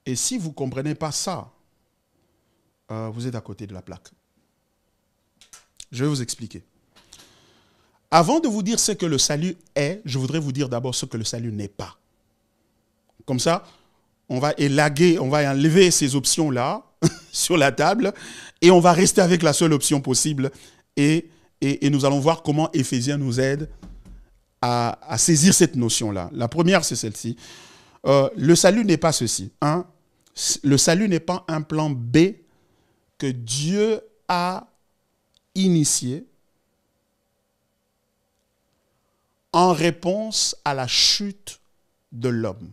et si vous ne comprenez pas ça, vous êtes à côté de la plaque. Je vais vous expliquer. Avant de vous dire ce que le salut est, je voudrais vous dire d'abord ce que le salut n'est pas. Comme ça, on va élaguer, on va enlever ces options-là sur la table et on va rester avec la seule option possible et, et, nous allons voir comment Éphésiens nous aide à, saisir cette notion-là. La première, c'est celle-ci. Euh, le salut n'est pas ceci. Hein. Le salut n'est pas un plan B que Dieu a initié en réponse à la chute de l'homme.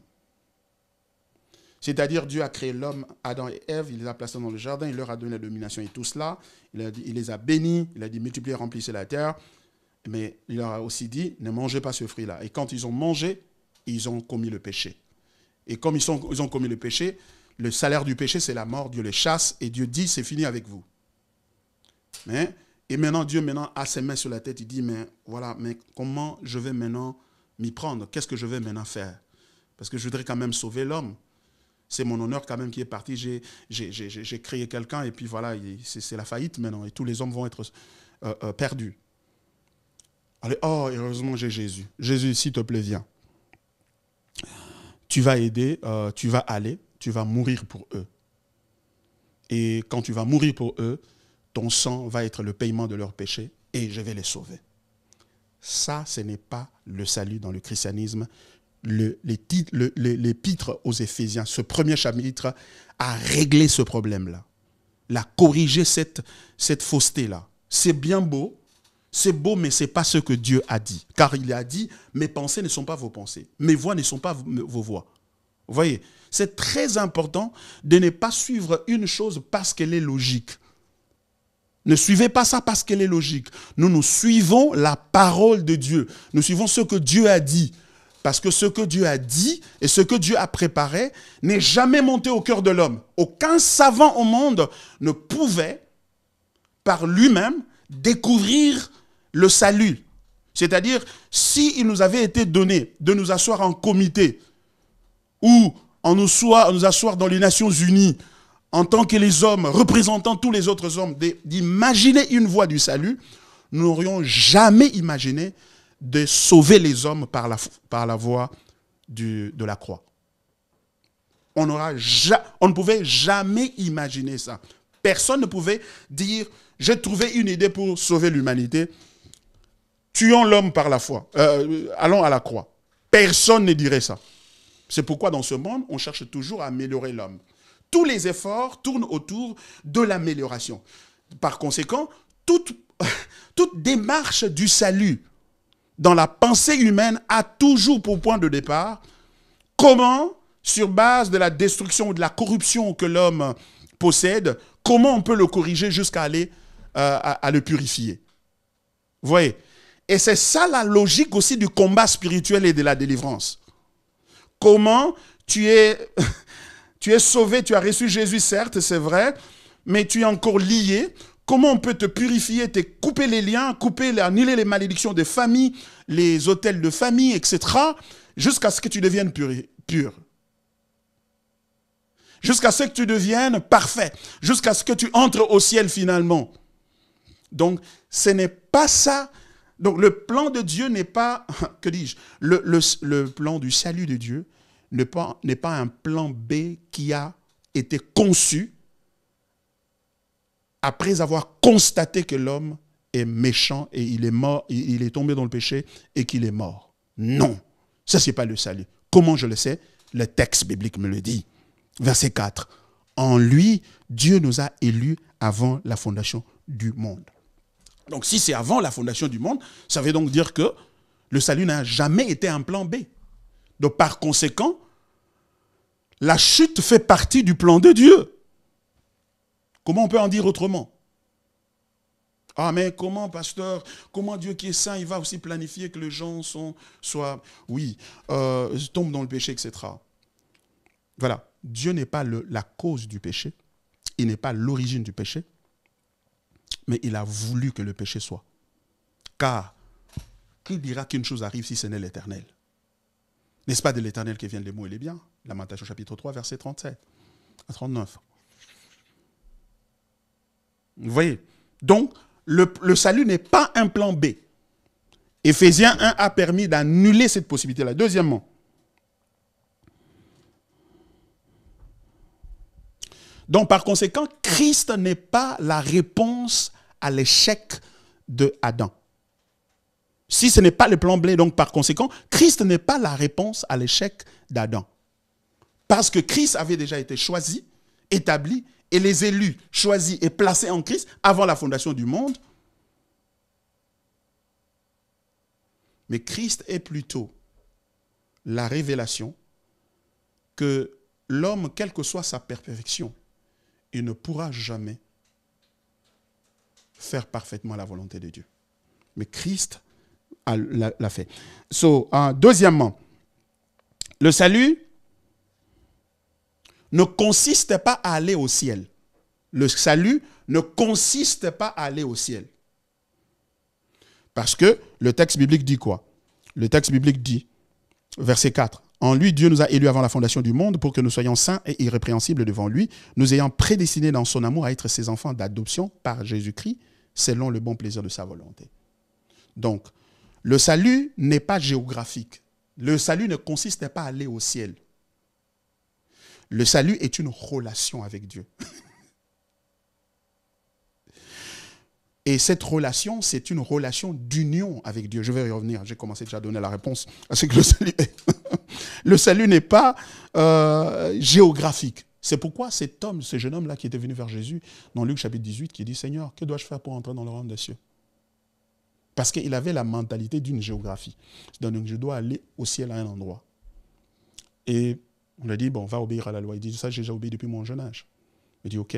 C'est-à-dire Dieu a créé l'homme, Adam et Ève, il les a placés dans le jardin, il leur a donné la domination et tout cela. Il, les a bénis, il a dit multipliez, remplissez la terre. Mais il leur a aussi dit ne mangez pas ce fruit-là. Et quand ils ont mangé, ils ont commis le péché. Et comme ils, ils ont commis le péché, le salaire du péché, c'est la mort. Dieu les chasse et Dieu dit c'est fini avec vous. Mais, et maintenant, Dieu maintenant a ses mains sur la tête. Il dit mais voilà, mais comment je vais maintenant m'y prendre Qu'est-ce que je vais maintenant faire Parce que je voudrais quand même sauver l'homme c'est mon honneur quand même qui est parti. J'ai créé quelqu'un et puis voilà, c'est la faillite maintenant et tous les hommes vont être euh, euh, perdus. Allez, oh, heureusement j'ai Jésus. Jésus, s'il te plaît, viens. Tu vas aider, euh, tu vas aller, tu vas mourir pour eux. Et quand tu vas mourir pour eux, ton sang va être le paiement de leurs péchés et je vais les sauver. Ça, ce n'est pas le salut dans le christianisme le, les, aux Éphésiens, ce premier chapitre, a réglé ce problème-là, l'a corrigé cette, cette fausseté-là. C'est bien beau, c'est beau, mais ce n'est pas ce que Dieu a dit. Car il a dit, mes pensées ne sont pas vos pensées, mes voix ne sont pas vos voix. Vous voyez, c'est très important de ne pas suivre une chose parce qu'elle est logique. Ne suivez pas ça parce qu'elle est logique. Nous, nous suivons la parole de Dieu. Nous suivons ce que Dieu a dit. Parce que ce que Dieu a dit et ce que Dieu a préparé n'est jamais monté au cœur de l'homme. Aucun savant au monde ne pouvait, par lui-même, découvrir le salut. C'est-à-dire, s'il nous avait été donné de nous asseoir en comité ou en nous, nous asseoir dans les Nations Unies en tant que les hommes, représentant tous les autres hommes, d'imaginer une voie du salut, nous n'aurions jamais imaginé de sauver les hommes par la, par la voie du, de la croix. On, on ne pouvait jamais imaginer ça. Personne ne pouvait dire, j'ai trouvé une idée pour sauver l'humanité. Tuons l'homme par la foi. Euh, allons à la croix. Personne ne dirait ça. C'est pourquoi dans ce monde, on cherche toujours à améliorer l'homme. Tous les efforts tournent autour de l'amélioration. Par conséquent, toute, toute démarche du salut dans la pensée humaine, a toujours pour point de départ comment, sur base de la destruction ou de la corruption que l'homme possède, comment on peut le corriger jusqu'à aller euh, à, le purifier. Vous voyez Et c'est ça la logique aussi du combat spirituel et de la délivrance. Comment tu es, tu es sauvé, tu as reçu Jésus, certes, c'est vrai, mais tu es encore lié, Comment on peut te purifier, te couper les liens, couper, annuler les malédictions des familles, les hôtels de famille, etc., jusqu'à ce que tu deviennes pur. pur. Jusqu'à ce que tu deviennes parfait, jusqu'à ce que tu entres au ciel finalement. Donc, ce n'est pas ça. Donc, le plan de Dieu n'est pas, que dis-je, le, plan du salut de Dieu n'est pas, pas un plan B qui a été conçu après avoir constaté que l'homme est méchant et il est mort, il est tombé dans le péché et qu'il est mort. Non, ça c'est pas le salut. Comment je le sais Le texte biblique me le dit. Verset 4. En lui, Dieu nous a élus avant la fondation du monde. Donc si c'est avant la fondation du monde, ça veut donc dire que le salut n'a jamais été un plan B. Donc par conséquent, la chute fait partie du plan de Dieu. Comment on peut en dire autrement Ah, mais comment, pasteur Comment Dieu qui est saint, il va aussi planifier que les gens sont, soient, oui, euh, tombent dans le péché, etc. Voilà. Dieu n'est pas la cause du péché. Il n'est pas l'origine du péché. Mais il a voulu que le péché soit. Car qui dira qu'une chose arrive si ce n'est l'éternel N'est-ce pas de l'éternel que viennent les mots et les biens Lamentation chapitre 3, verset 37 à 39. Vous voyez Donc, le, salut n'est pas un plan B. Éphésiens 1 a permis d'annuler cette possibilité-là. Deuxièmement, donc par conséquent, Christ n'est pas la réponse à l'échec de Adam. Si ce n'est pas le plan B, donc par conséquent, Christ n'est pas la réponse à l'échec d'Adam. Parce que Christ avait déjà été choisi, établi et les élus choisis et placés en Christ avant la fondation du monde. Mais Christ est plutôt la révélation que l'homme, quelle que soit sa perfection, il ne pourra jamais faire parfaitement la volonté de Dieu. Mais Christ l'a fait. So, hein, deuxièmement, le salut ne consiste pas à aller au ciel. Le salut ne consiste pas à aller au ciel. Parce que le texte biblique dit quoi Le texte biblique dit, verset 4, En lui, Dieu nous a élus avant la fondation du monde pour que nous soyons saints et irrépréhensibles devant lui, nous ayant prédestinés dans son amour à être ses enfants d'adoption par Jésus-Christ, selon le bon plaisir de sa volonté. Donc, le salut n'est pas géographique. Le salut ne consiste pas à aller au ciel. Le salut est une relation avec Dieu. Et cette relation, c'est une relation d'union avec Dieu. Je vais y revenir. J'ai commencé déjà à donner la réponse que le salut le salut n'est pas euh, géographique. C'est pourquoi cet homme, ce jeune homme-là qui était venu vers Jésus, dans Luc chapitre 18, qui dit Seigneur, que dois-je faire pour entrer dans le royaume des cieux Parce qu'il avait la mentalité d'une géographie. Donc je dois aller au ciel à un endroit. Et on lui a dit, bon, va obéir à la loi. Il dit, ça, j'ai déjà obéi depuis mon jeune âge. Il dit, OK,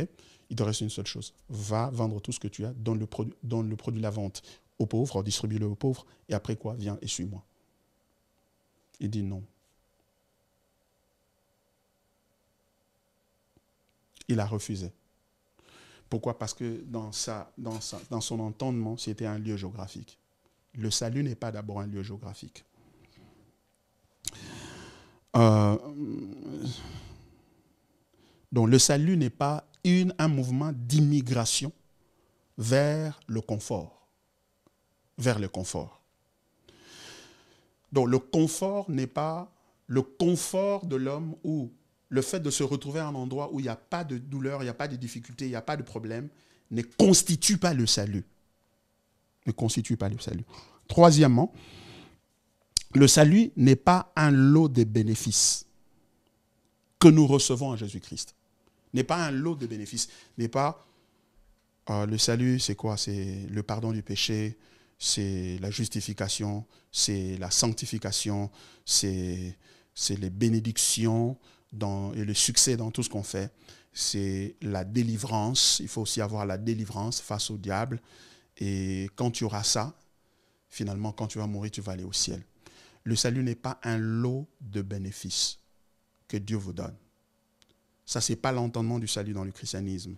il te reste une seule chose. Va vendre tout ce que tu as, donne le, produit, le produit de la vente aux pauvres, distribue-le aux pauvres, et après quoi, viens et suis-moi. Il dit non. Il a refusé. Pourquoi Parce que dans, dans, dans son entendement, c'était un lieu géographique. Le salut n'est pas d'abord un lieu géographique. Euh, donc le salut n'est pas une, un mouvement d'immigration vers le confort. Vers le confort. Donc le confort n'est pas le confort de l'homme où le fait de se retrouver à un endroit où il n'y a pas de douleur, il n'y a pas de difficulté, il n'y a pas de problème, ne constitue pas le salut. Ne constitue pas le salut. Troisièmement, le salut n'est pas un lot de bénéfices que nous recevons en Jésus-Christ. N'est pas un lot de bénéfices. N'est pas euh, le salut, c'est quoi C'est le pardon du péché, c'est la justification, c'est la sanctification, c'est les bénédictions et le succès dans tout ce qu'on fait. C'est la délivrance. Il faut aussi avoir la délivrance face au diable. Et quand tu auras ça, finalement, quand tu vas mourir, tu vas aller au ciel. Le salut n'est pas un lot de bénéfices que Dieu vous donne. Ça, ce n'est pas l'entendement du salut dans le christianisme.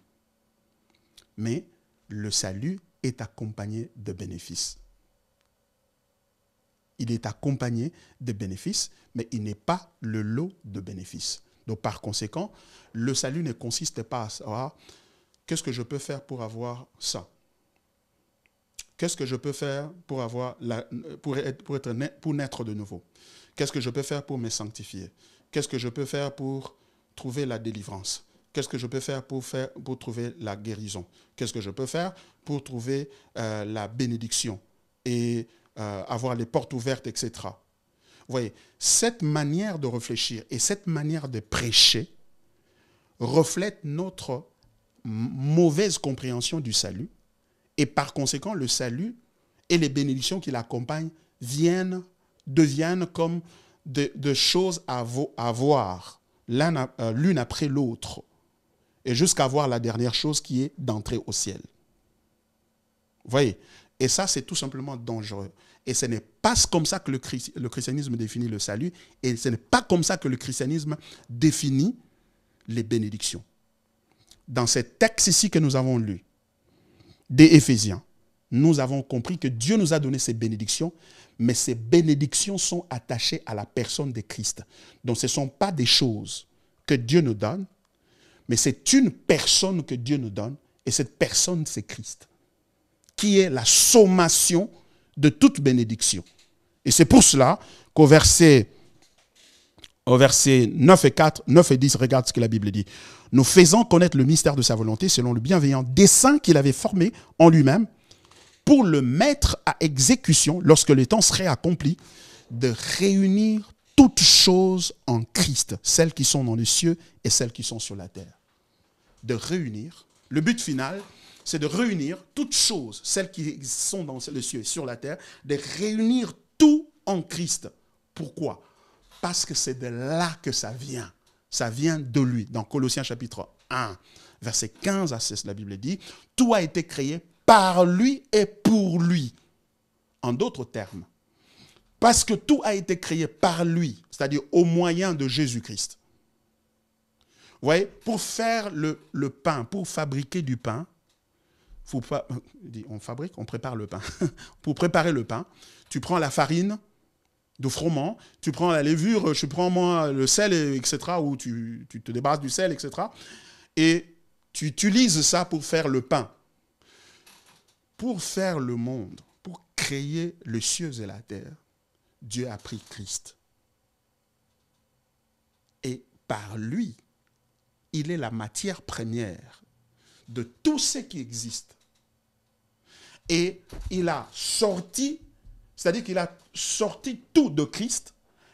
Mais le salut est accompagné de bénéfices. Il est accompagné de bénéfices, mais il n'est pas le lot de bénéfices. Donc par conséquent, le salut ne consiste pas à savoir qu'est-ce que je peux faire pour avoir ça. Qu'est-ce que je peux faire pour, avoir la, euh, pour, être, pour, naître de nouveau Qu'est-ce que je peux faire pour me sanctifier Qu'est-ce que je peux faire pour trouver la délivrance Qu'est-ce que je peux faire pour, trouver la guérison Qu'est-ce que je peux faire pour trouver euh, la bénédiction et euh, avoir les portes ouvertes, etc. Vous voyez, cette manière de réfléchir et cette manière de prêcher reflète notre mauvaise compréhension du salut et par conséquent, le salut et les bénédictions qui l'accompagnent viennent, deviennent comme de, choses à, voir, euh, l'une après l'autre, et jusqu'à voir la dernière chose qui est d'entrer au ciel. Vous voyez Et ça, c'est tout simplement dangereux. Et ce n'est pas comme ça que le, le christianisme définit le salut, et ce n'est pas comme ça que le christianisme définit les bénédictions. Dans ces textes ici que nous avons lu, des Éphésiens, nous avons compris que Dieu nous a donné ces bénédictions, mais ces bénédictions sont attachées à la personne de Christ. Donc ce ne sont pas des choses que Dieu nous donne, mais c'est une personne que Dieu nous donne, et cette personne, c'est Christ, qui est la sommation de toute bénédiction. Et c'est pour cela qu'au verset, au verset 9 et 4, 9 et 10, regarde ce que la Bible dit nous faisant connaître le mystère de sa volonté selon le bienveillant dessein qu'il avait formé en lui-même pour le mettre à exécution lorsque le temps serait accompli de réunir toutes choses en Christ, celles qui sont dans les cieux et celles qui sont sur la terre. De réunir. Le but final, c'est de réunir toutes choses, celles qui sont dans les cieux et sur la terre, de réunir tout en Christ. Pourquoi Parce que c'est de là que ça vient ça vient de lui. Dans Colossiens chapitre 1, verset 15 à 16, la Bible dit, tout a été créé par lui et pour lui. En d'autres termes, parce que tout a été créé par lui, c'est-à-dire au moyen de Jésus-Christ. Vous voyez, pour faire le, pain, pour fabriquer du pain, faut on fabrique, on prépare le pain. pour préparer le pain, tu prends la farine, de froment, tu prends la levure, je prends moi le sel, etc., ou tu, tu te débarrasses du sel, etc., et tu utilises ça pour faire le pain, pour faire le monde, pour créer les cieux et la terre. Dieu a pris Christ. Et par lui, il est la matière première de tout ce qui existe. Et il a sorti c'est-à-dire qu'il a sorti tout de Christ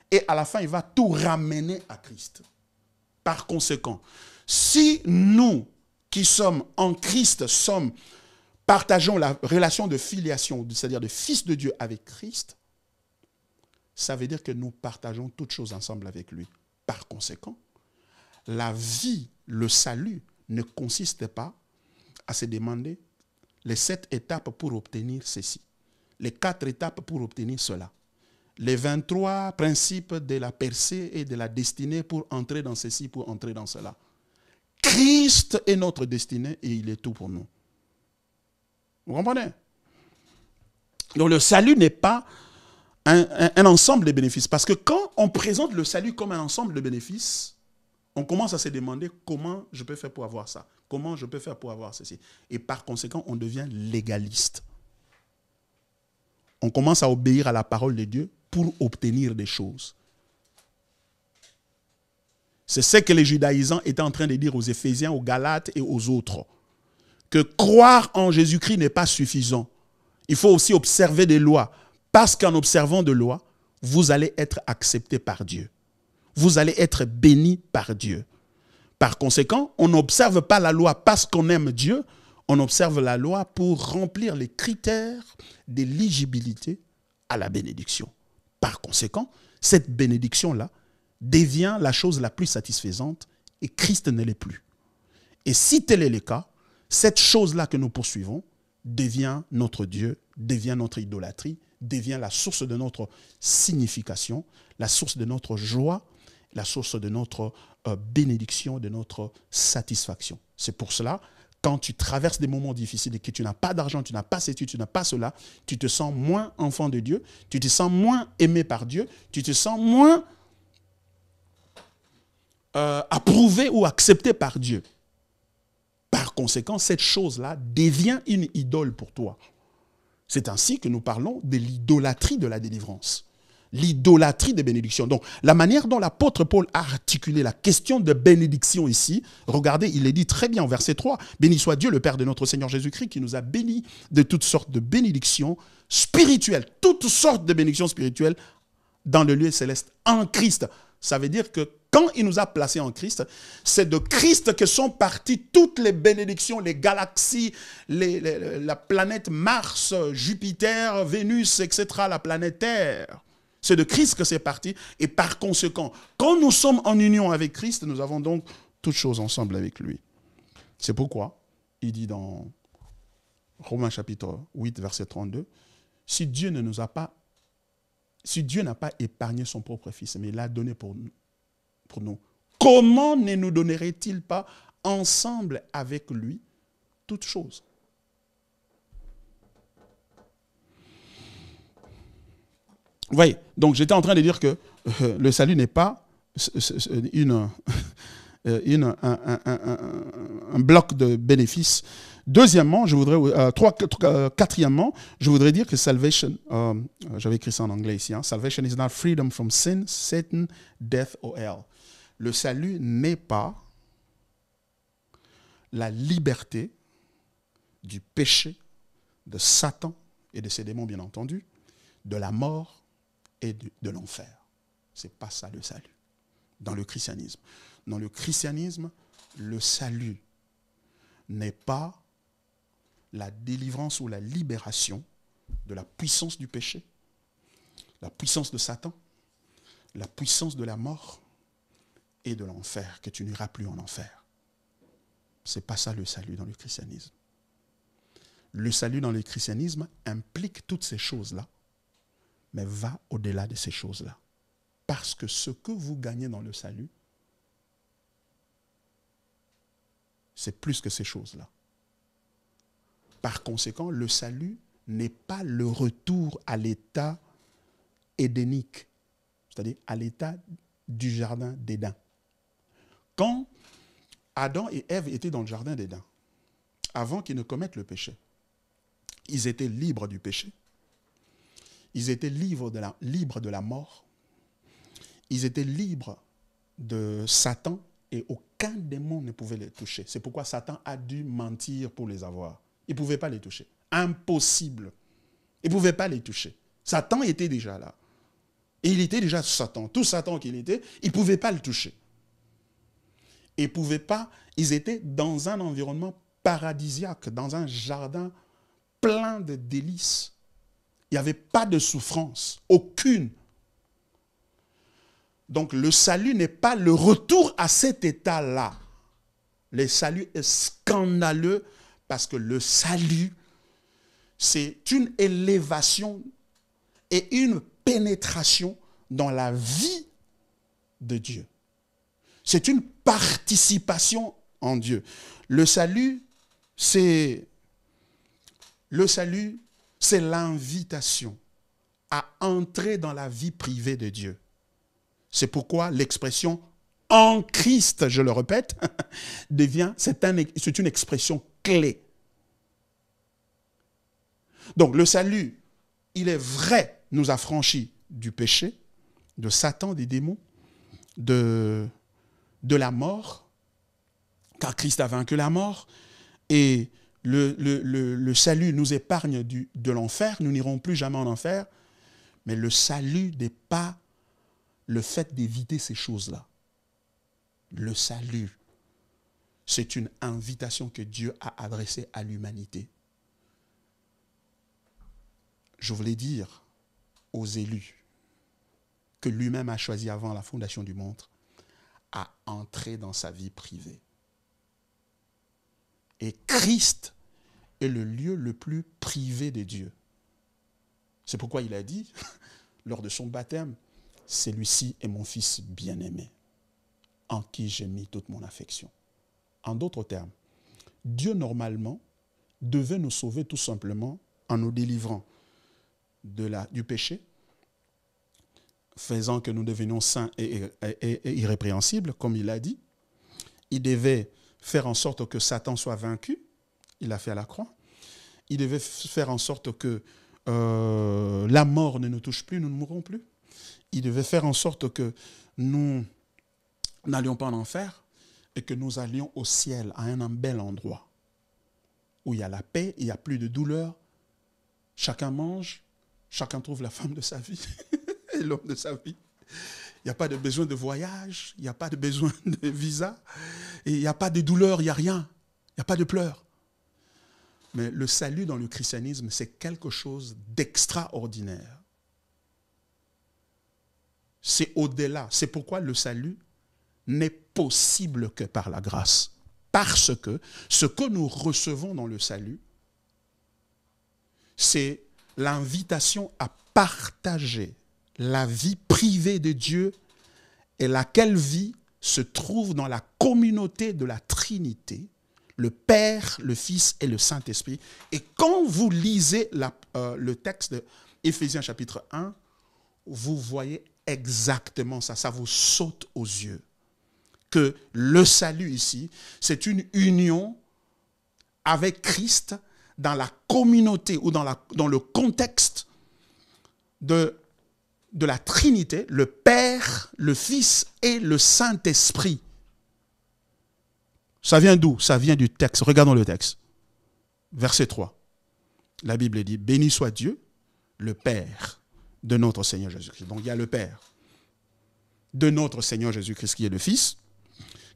et à la fin, il va tout ramener à Christ. Par conséquent, si nous qui sommes en Christ sommes partageons la relation de filiation, c'est-à-dire de fils de Dieu avec Christ, ça veut dire que nous partageons toutes choses ensemble avec lui. Par conséquent, la vie, le salut ne consiste pas à se demander les sept étapes pour obtenir ceci les quatre étapes pour obtenir cela. Les 23 principes de la percée et de la destinée pour entrer dans ceci, pour entrer dans cela. Christ est notre destinée et il est tout pour nous. Vous comprenez Donc le salut n'est pas un, un, ensemble de bénéfices. Parce que quand on présente le salut comme un ensemble de bénéfices, on commence à se demander comment je peux faire pour avoir ça, comment je peux faire pour avoir ceci. Et par conséquent, on devient légaliste on commence à obéir à la parole de Dieu pour obtenir des choses. C'est ce que les judaïsants étaient en train de dire aux Éphésiens, aux Galates et aux autres. Que croire en Jésus-Christ n'est pas suffisant. Il faut aussi observer des lois. Parce qu'en observant des lois, vous allez être accepté par Dieu. Vous allez être béni par Dieu. Par conséquent, on n'observe pas la loi parce qu'on aime Dieu, on observe la loi pour remplir les critères d'éligibilité à la bénédiction. Par conséquent, cette bénédiction-là devient la chose la plus satisfaisante et Christ ne l'est plus. Et si tel est le cas, cette chose-là que nous poursuivons devient notre Dieu, devient notre idolâtrie, devient la source de notre signification, la source de notre joie, la source de notre euh, bénédiction, de notre satisfaction. C'est pour cela quand tu traverses des moments difficiles et que tu n'as pas d'argent, tu n'as pas ceci, tu n'as pas cela, tu te sens moins enfant de Dieu, tu te sens moins aimé par Dieu, tu te sens moins euh, approuvé ou accepté par Dieu. Par conséquent, cette chose-là devient une idole pour toi. C'est ainsi que nous parlons de l'idolâtrie de la délivrance l'idolâtrie des bénédictions. Donc, la manière dont l'apôtre Paul a articulé la question de bénédiction ici, regardez, il est dit très bien au verset 3, Béni soit Dieu, le Père de notre Seigneur Jésus-Christ, qui nous a bénis de toutes sortes de bénédictions spirituelles, toutes sortes de bénédictions spirituelles dans le lieu céleste, en Christ. Ça veut dire que quand il nous a placés en Christ, c'est de Christ que sont parties toutes les bénédictions, les galaxies, la planète Mars, Jupiter, Vénus, etc., la planète Terre. C'est de Christ que c'est parti. Et par conséquent, quand nous sommes en union avec Christ, nous avons donc toutes choses ensemble avec lui. C'est pourquoi il dit dans Romains chapitre 8, verset 32, si Dieu ne nous a pas, si Dieu n'a pas épargné son propre Fils, mais il l'a donné pour nous, pour nous, comment ne nous donnerait-il pas ensemble avec lui toutes choses Vous voyez, donc j'étais en train de dire que euh, le salut n'est pas une, un, bloc de bénéfices. Deuxièmement, je voudrais, euh, euh, quatrièmement, je voudrais dire que salvation, j'avais écrit ça en anglais ici, hein, salvation is not freedom from sin, Satan, death or hell. Le salut n'est pas la liberté du péché, de Satan et de ses démons, bien entendu, de la mort et de, de l'enfer. C'est pas ça le salut dans le christianisme. Dans le christianisme, le salut n'est pas la délivrance ou la libération de la puissance du péché, la puissance de Satan, la puissance de la mort et de l'enfer, que tu n'iras plus en enfer. C'est pas ça le salut dans le christianisme. Le salut dans le christianisme implique toutes ces choses-là, mais va au-delà de ces choses-là. Parce que ce que vous gagnez dans le salut, c'est plus que ces choses-là. Par conséquent, le salut n'est pas le retour à l'état édénique, c'est-à-dire à, l'état du jardin d'Éden. Quand Adam et Ève étaient dans le jardin d'Éden, avant qu'ils ne commettent le péché, ils étaient libres du péché, ils étaient libres de la, de la mort. Ils étaient libres de Satan et aucun démon ne pouvait les toucher. C'est pourquoi Satan a dû mentir pour les avoir. Il ne pouvait pas les toucher. Impossible. Il ne pouvait pas les toucher. Satan était déjà là. Et il était déjà Satan. Tout Satan qu'il était, il ne pouvait pas le toucher. Ils pouvaient pas, ils étaient dans un environnement paradisiaque, dans un jardin plein de délices. Il n'y avait pas de souffrance, aucune. Donc le salut n'est pas le retour à cet état-là. Le salut est scandaleux parce que le salut, c'est une élévation et une pénétration dans la vie de Dieu. C'est une participation en Dieu. Le salut, c'est le salut, c'est l'invitation à entrer dans la vie privée de Dieu. C'est pourquoi l'expression en Christ, je le répète, devient, c'est une expression clé. Donc le salut, il est vrai, nous a franchis du péché, de Satan, des démons, de, de la mort, car Christ a vaincu la mort, et le, salut nous épargne du, de l'enfer, nous n'irons plus jamais en enfer, mais le salut n'est pas le fait d'éviter ces choses-là. Le salut, c'est une invitation que Dieu a adressée à l'humanité. Je voulais dire aux élus que lui-même a choisi avant la fondation du monde à entrer dans sa vie privée. Et Christ est le lieu le plus privé des dieux. C'est pourquoi il a dit, lors de son baptême, celui-ci est mon fils bien-aimé, en qui j'ai mis toute mon affection. En d'autres termes, Dieu normalement devait nous sauver tout simplement en nous délivrant de la, du péché, faisant que nous devenions saints et, irrépréhensibles, comme il a dit. Il devait faire en sorte que Satan soit vaincu. Il l'a fait à la croix. Il devait faire en sorte que euh, la mort ne nous touche plus, nous ne mourrons plus. Il devait faire en sorte que nous n'allions pas en enfer et que nous allions au ciel, à un bel endroit, où il y a la paix, il n'y a plus de douleur. Chacun mange, chacun trouve la femme de sa vie et l'homme de sa vie. Il n'y a pas de besoin de voyage, il n'y a pas de besoin de visa, il n'y a pas de douleur, il n'y a rien, il n'y a pas de pleurs. Mais le salut dans le christianisme, c'est quelque chose d'extraordinaire. C'est au-delà. C'est pourquoi le salut n'est possible que par la grâce. Parce que ce que nous recevons dans le salut, c'est l'invitation à partager la vie privée de Dieu et laquelle vie se trouve dans la communauté de la Trinité, le Père, le Fils et le Saint-Esprit. Et quand vous lisez euh, le texte d'Éphésiens chapitre 1, vous voyez exactement ça, ça vous saute aux yeux. Que le salut ici, c'est une union avec Christ dans la communauté ou dans le contexte de de la Trinité, le Père, le Fils et le Saint-Esprit. Ça vient d'où Ça vient du texte. Regardons le texte. Verset 3. La Bible dit, béni soit Dieu, le Père de notre Seigneur Jésus-Christ. Donc il y a le Père de notre Seigneur Jésus-Christ qui est le Fils,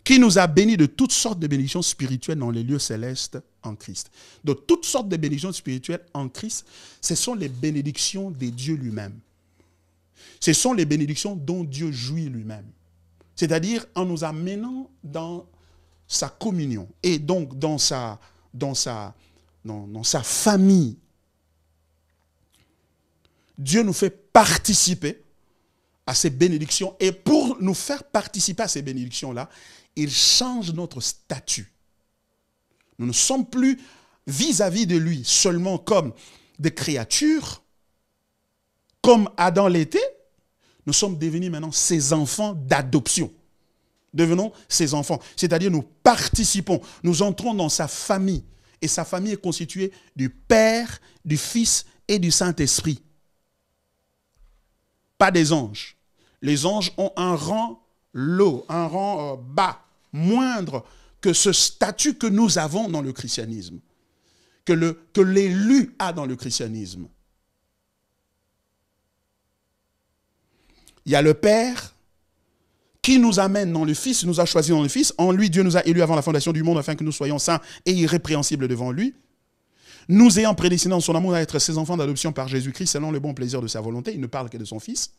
qui nous a bénis de toutes sortes de bénédictions spirituelles dans les lieux célestes en Christ. De toutes sortes de bénédictions spirituelles en Christ, ce sont les bénédictions des dieux lui-même. Ce sont les bénédictions dont Dieu jouit lui-même. C'est-à-dire en nous amenant dans sa communion et donc dans sa, dans sa famille. Dieu nous fait participer à ces bénédictions et pour nous faire participer à ces bénédictions-là, il change notre statut. Nous ne sommes plus vis à -vis de lui seulement comme des créatures, comme Adam l'était, nous sommes devenus maintenant ses enfants d'adoption. Devenons ses enfants. C'est-à-dire nous participons, nous entrons dans sa famille. Et sa famille est constituée du Père, du Fils et du Saint-Esprit. Pas des anges. Les anges ont un rang low, un rang euh, bas, moindre que ce statut que nous avons dans le christianisme, que l'élu que a dans le christianisme. il y a le Père qui nous amène dans le Fils, nous a choisi dans le Fils. En lui, Dieu nous a élus avant la fondation du monde afin que nous soyons saints et irrépréhensibles devant lui. Nous ayant prédestinés en son amour à être ses enfants d'adoption par Jésus-Christ selon le bon plaisir de sa volonté, il ne parle que de son Fils,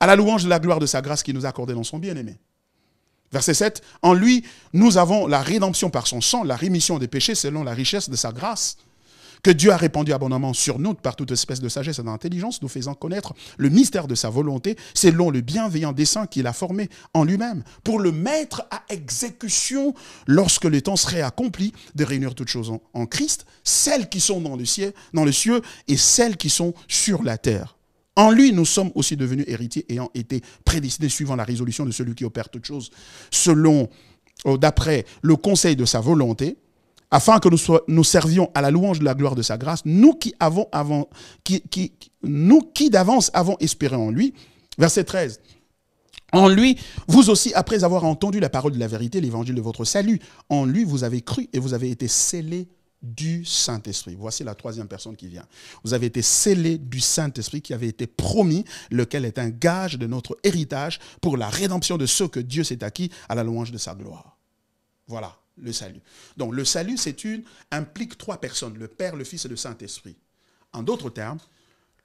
à la louange de la gloire de sa grâce qu'il nous a accordée dans son bien-aimé. Verset 7, en lui, nous avons la rédemption par son sang, la rémission des péchés selon la richesse de sa grâce que Dieu a répandu abondamment sur nous par toute espèce de sagesse et d'intelligence, nous faisant connaître le mystère de sa volonté, selon le bienveillant dessein qu'il a formé en lui-même, pour le mettre à exécution lorsque le temps serait accompli de réunir toutes choses en, Christ, celles qui sont dans le, ciel, dans le cieux, et celles qui sont sur la terre. En lui, nous sommes aussi devenus héritiers, ayant été prédestinés suivant la résolution de celui qui opère toutes choses, selon, euh, d'après le conseil de sa volonté, afin que nous, nous, servions à la louange de la gloire de sa grâce, nous qui avons avant, qui, nous qui d'avance avons espéré en lui. Verset 13. En lui, vous aussi, après avoir entendu la parole de la vérité, l'évangile de votre salut, en lui, vous avez cru et vous avez été scellés du Saint-Esprit. Voici la troisième personne qui vient. Vous avez été scellés du Saint-Esprit qui avait été promis, lequel est un gage de notre héritage pour la rédemption de ceux que Dieu s'est acquis à la louange de sa gloire. Voilà le salut. Donc le salut, c'est une, implique trois personnes, le Père, le Fils et le Saint-Esprit. En d'autres termes,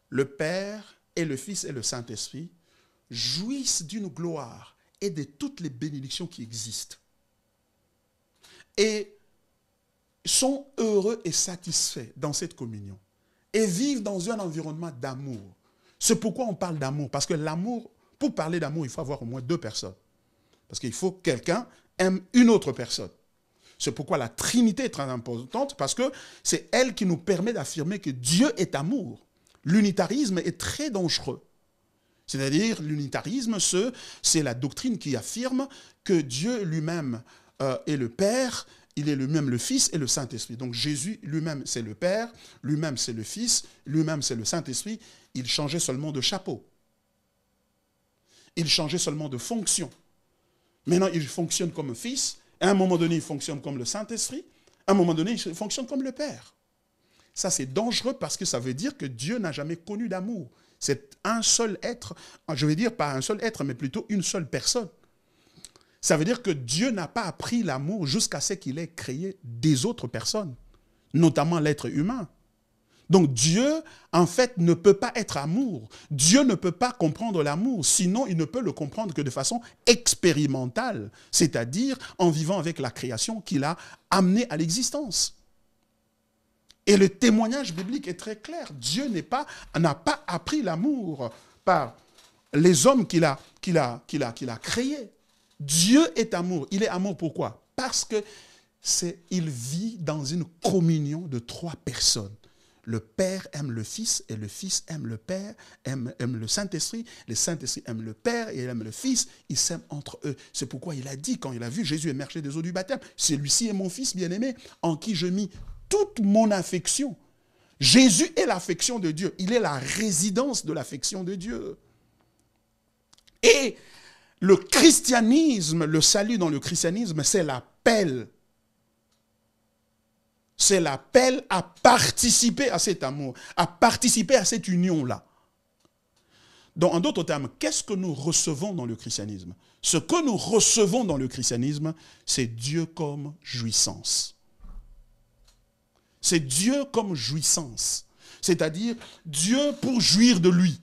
le Père et le Fils et le Saint-Esprit jouissent d'une gloire et de toutes les bénédictions qui existent. Et sont heureux et satisfaits dans cette communion. Et vivent dans un environnement d'amour. C'est pourquoi on parle d'amour. Parce que l'amour, pour parler d'amour, il faut avoir au moins deux personnes. Parce qu'il faut que quelqu'un aime une autre personne. C'est pourquoi la Trinité est très importante, parce que c'est elle qui nous permet d'affirmer que Dieu est amour. L'unitarisme est très dangereux. C'est-à-dire, l'unitarisme, c'est la doctrine qui affirme que Dieu lui-même euh, est le Père, il est lui-même le Fils et le Saint-Esprit. Donc Jésus lui-même, c'est le Père, lui-même, c'est le Fils, lui-même, c'est le Saint-Esprit. Il changeait seulement de chapeau. Il changeait seulement de fonction. Maintenant, il fonctionne comme fils, à un moment donné, il fonctionne comme le Saint-Esprit. À un moment donné, il fonctionne comme le Père. Ça, c'est dangereux parce que ça veut dire que Dieu n'a jamais connu d'amour. C'est un seul être, je veux dire pas un seul être, mais plutôt une seule personne. Ça veut dire que Dieu n'a pas appris l'amour jusqu'à ce qu'il ait créé des autres personnes, notamment l'être humain. Donc Dieu, en fait, ne peut pas être amour. Dieu ne peut pas comprendre l'amour, sinon il ne peut le comprendre que de façon expérimentale, c'est-à-dire en vivant avec la création qu'il a amenée à l'existence. Et le témoignage biblique est très clair. Dieu n'a pas, appris l'amour par les hommes qu'il a, qu'il a, qu'il a, créés. Dieu est amour. Il est amour pourquoi Parce que c'est, il vit dans une communion de trois personnes. Le Père aime le Fils et le Fils aime le Père, aime, le Saint-Esprit, le Saint-Esprit aime le Père et aime le Fils. Ils s'aiment entre eux. C'est pourquoi il a dit, quand il a vu Jésus émerger des eaux du baptême, celui-ci est mon Fils bien-aimé, en qui je mis toute mon affection. Jésus est l'affection de Dieu. Il est la résidence de l'affection de Dieu. Et le christianisme, le salut dans le christianisme, c'est l'appel c'est l'appel à participer à cet amour, à participer à cette union-là. Donc, en d'autres termes, qu'est-ce que nous recevons dans le christianisme Ce que nous recevons dans le christianisme, c'est Dieu comme jouissance. C'est Dieu comme jouissance. C'est-à-dire Dieu pour jouir de lui.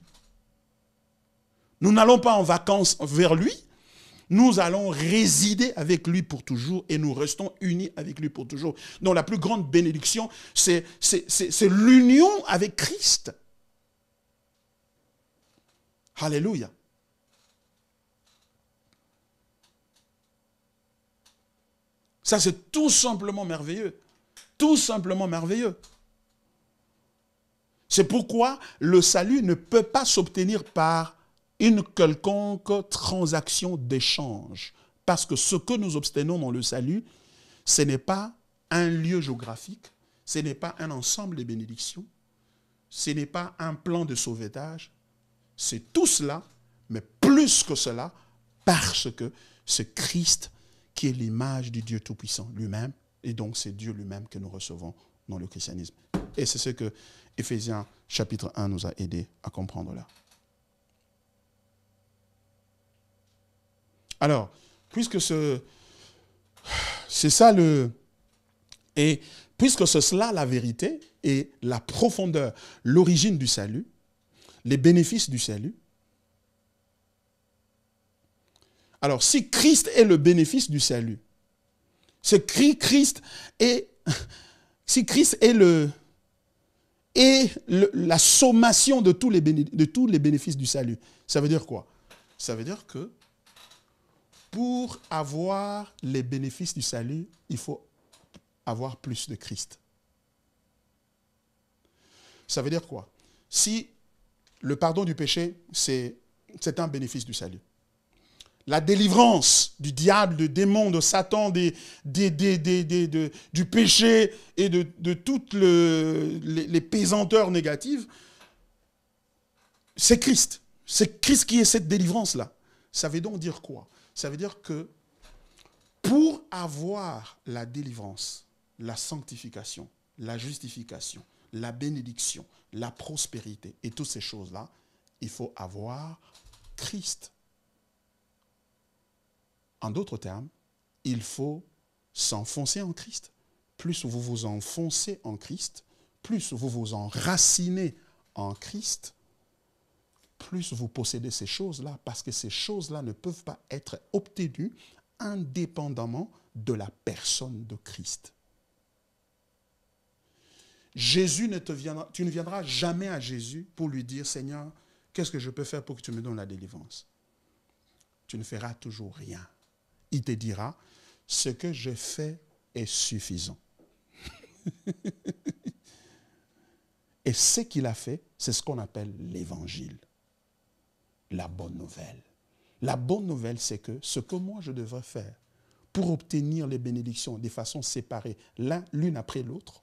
Nous n'allons pas en vacances vers lui, nous allons résider avec lui pour toujours et nous restons unis avec lui pour toujours. Donc la plus grande bénédiction, c'est l'union avec Christ. Alléluia. Ça, c'est tout simplement merveilleux. Tout simplement merveilleux. C'est pourquoi le salut ne peut pas s'obtenir par une quelconque transaction d'échange. Parce que ce que nous obtenons dans le salut, ce n'est pas un lieu géographique, ce n'est pas un ensemble de bénédictions, ce n'est pas un plan de sauvetage, c'est tout cela, mais plus que cela, parce que c'est Christ qui est l'image du Dieu Tout-Puissant lui-même, et donc c'est Dieu lui-même que nous recevons dans le christianisme. Et c'est ce que Ephésiens chapitre 1 nous a aidé à comprendre là. Alors, puisque ce... C'est ça le... Et puisque ce cela la vérité et la profondeur, l'origine du salut, les bénéfices du salut, alors si Christ est le bénéfice du salut, si Christ est, si Christ est le, et la sommation de tous, les de tous les bénéfices du salut. Ça veut dire quoi Ça veut dire que pour avoir les bénéfices du salut, il faut avoir plus de Christ. Ça veut dire quoi Si le pardon du péché, c'est un bénéfice du salut. La délivrance du diable, du démon, de Satan, du péché et de, toutes les, les pesanteurs négatives, c'est Christ. C'est Christ qui est cette délivrance-là. Ça veut donc dire quoi ça veut dire que pour avoir la délivrance, la sanctification, la justification, la bénédiction, la prospérité et toutes ces choses-là, il faut avoir Christ. En d'autres termes, il faut s'enfoncer en Christ. Plus vous vous enfoncez en Christ, plus vous vous enracinez en Christ, plus vous possédez ces choses-là, parce que ces choses-là ne peuvent pas être obtenues indépendamment de la personne de Christ. Jésus ne te viendra, tu ne viendras jamais à Jésus pour lui dire, Seigneur, qu'est-ce que je peux faire pour que tu me donnes la délivrance Tu ne feras toujours rien. Il te dira, ce que j'ai fait est suffisant. Et ce qu'il a fait, c'est ce qu'on appelle l'évangile la bonne nouvelle. La bonne nouvelle, c'est que ce que moi je devrais faire pour obtenir les bénédictions de façon séparée, l'une après l'autre,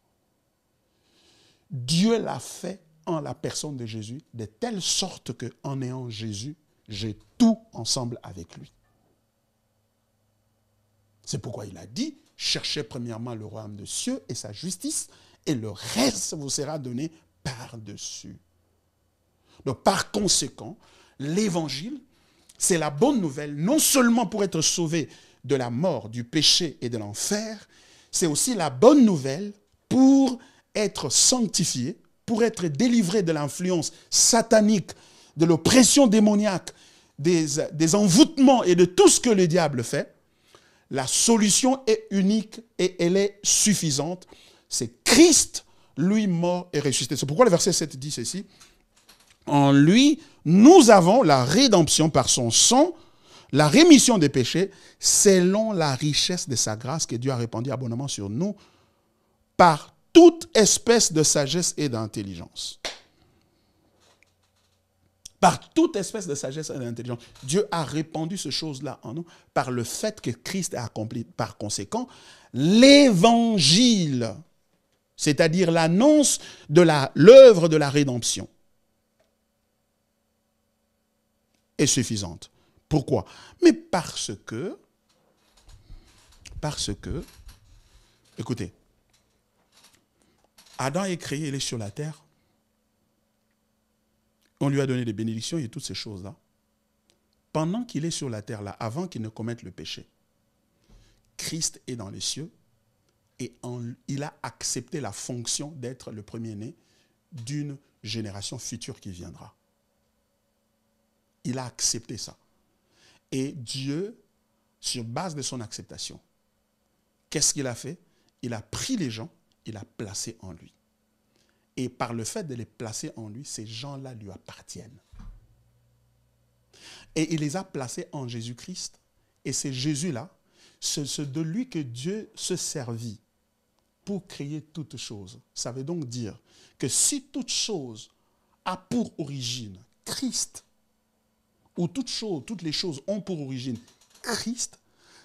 Dieu l'a fait en la personne de Jésus, de telle sorte que, en ayant Jésus, j'ai tout ensemble avec lui. C'est pourquoi il a dit, cherchez premièrement le royaume de cieux et sa justice, et le reste vous sera donné par-dessus. Donc, par conséquent, l'évangile, c'est la bonne nouvelle, non seulement pour être sauvé de la mort, du péché et de l'enfer, c'est aussi la bonne nouvelle pour être sanctifié, pour être délivré de l'influence satanique, de l'oppression démoniaque, des, des envoûtements et de tout ce que le diable fait. La solution est unique et elle est suffisante. C'est Christ, lui mort et ressuscité. C'est pourquoi le verset 7 dit ceci en lui, nous avons la rédemption par son sang, la rémission des péchés, selon la richesse de sa grâce que Dieu a répandue abondamment sur nous, par toute espèce de sagesse et d'intelligence. Par toute espèce de sagesse et d'intelligence. Dieu a répandu ces choses-là en nous par le fait que Christ a accompli, par conséquent, l'évangile, c'est-à-dire l'annonce de l'œuvre de la rédemption. suffisante. Pourquoi Mais parce que, parce que, écoutez, Adam est créé, il est sur la terre. On lui a donné des bénédictions et toutes ces choses-là. Pendant qu'il est sur la terre, là, avant qu'il ne commette le péché, Christ est dans les cieux et il a accepté la fonction d'être le premier-né d'une génération future qui viendra il a accepté ça. Et Dieu, sur base de son acceptation, qu'est-ce qu'il a fait Il a pris les gens, il a placé en lui. Et par le fait de les placer en lui, ces gens-là lui appartiennent. Et il les a placés en Jésus-Christ. Et c'est Jésus-là, c'est de lui que Dieu se servit pour créer toutes choses. Ça veut donc dire que si toute chose a pour origine Christ, où toutes, choses, toutes les choses ont pour origine Christ,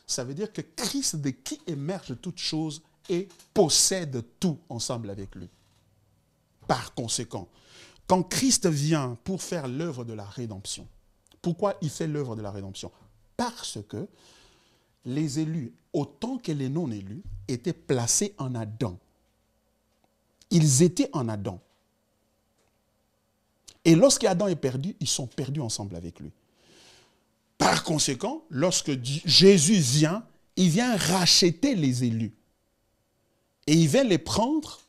ça veut dire que Christ de qui émerge toutes choses et possède tout ensemble avec lui. Par conséquent, quand Christ vient pour faire l'œuvre de la rédemption, pourquoi il fait l'œuvre de la rédemption Parce que les élus, autant que les non-élus, étaient placés en Adam. Ils étaient en Adam. Et lorsque Adam est perdu, ils sont perdus ensemble avec lui. Par conséquent, lorsque Jésus vient, il vient racheter les élus. Et il vient les prendre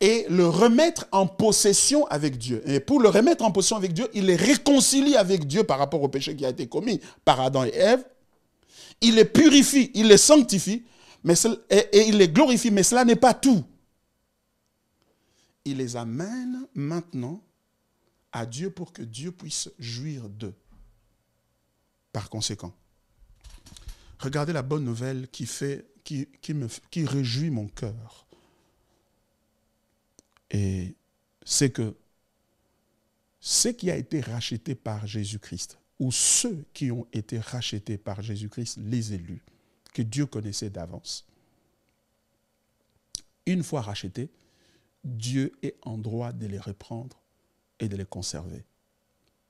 et le remettre en possession avec Dieu. Et pour le remettre en possession avec Dieu, il les réconcilie avec Dieu par rapport au péché qui a été commis par Adam et Ève. Il les purifie, il les sanctifie, mais et il les glorifie, mais cela n'est pas tout il les amène maintenant à Dieu pour que Dieu puisse jouir d'eux. Par conséquent, regardez la bonne nouvelle qui, fait, qui, me, qui réjouit mon cœur. Et c'est que ce qui a été racheté par Jésus-Christ, ou ceux qui ont été rachetés par Jésus-Christ, les élus, que Dieu connaissait d'avance, une fois rachetés, Dieu est en droit de les reprendre et de les conserver.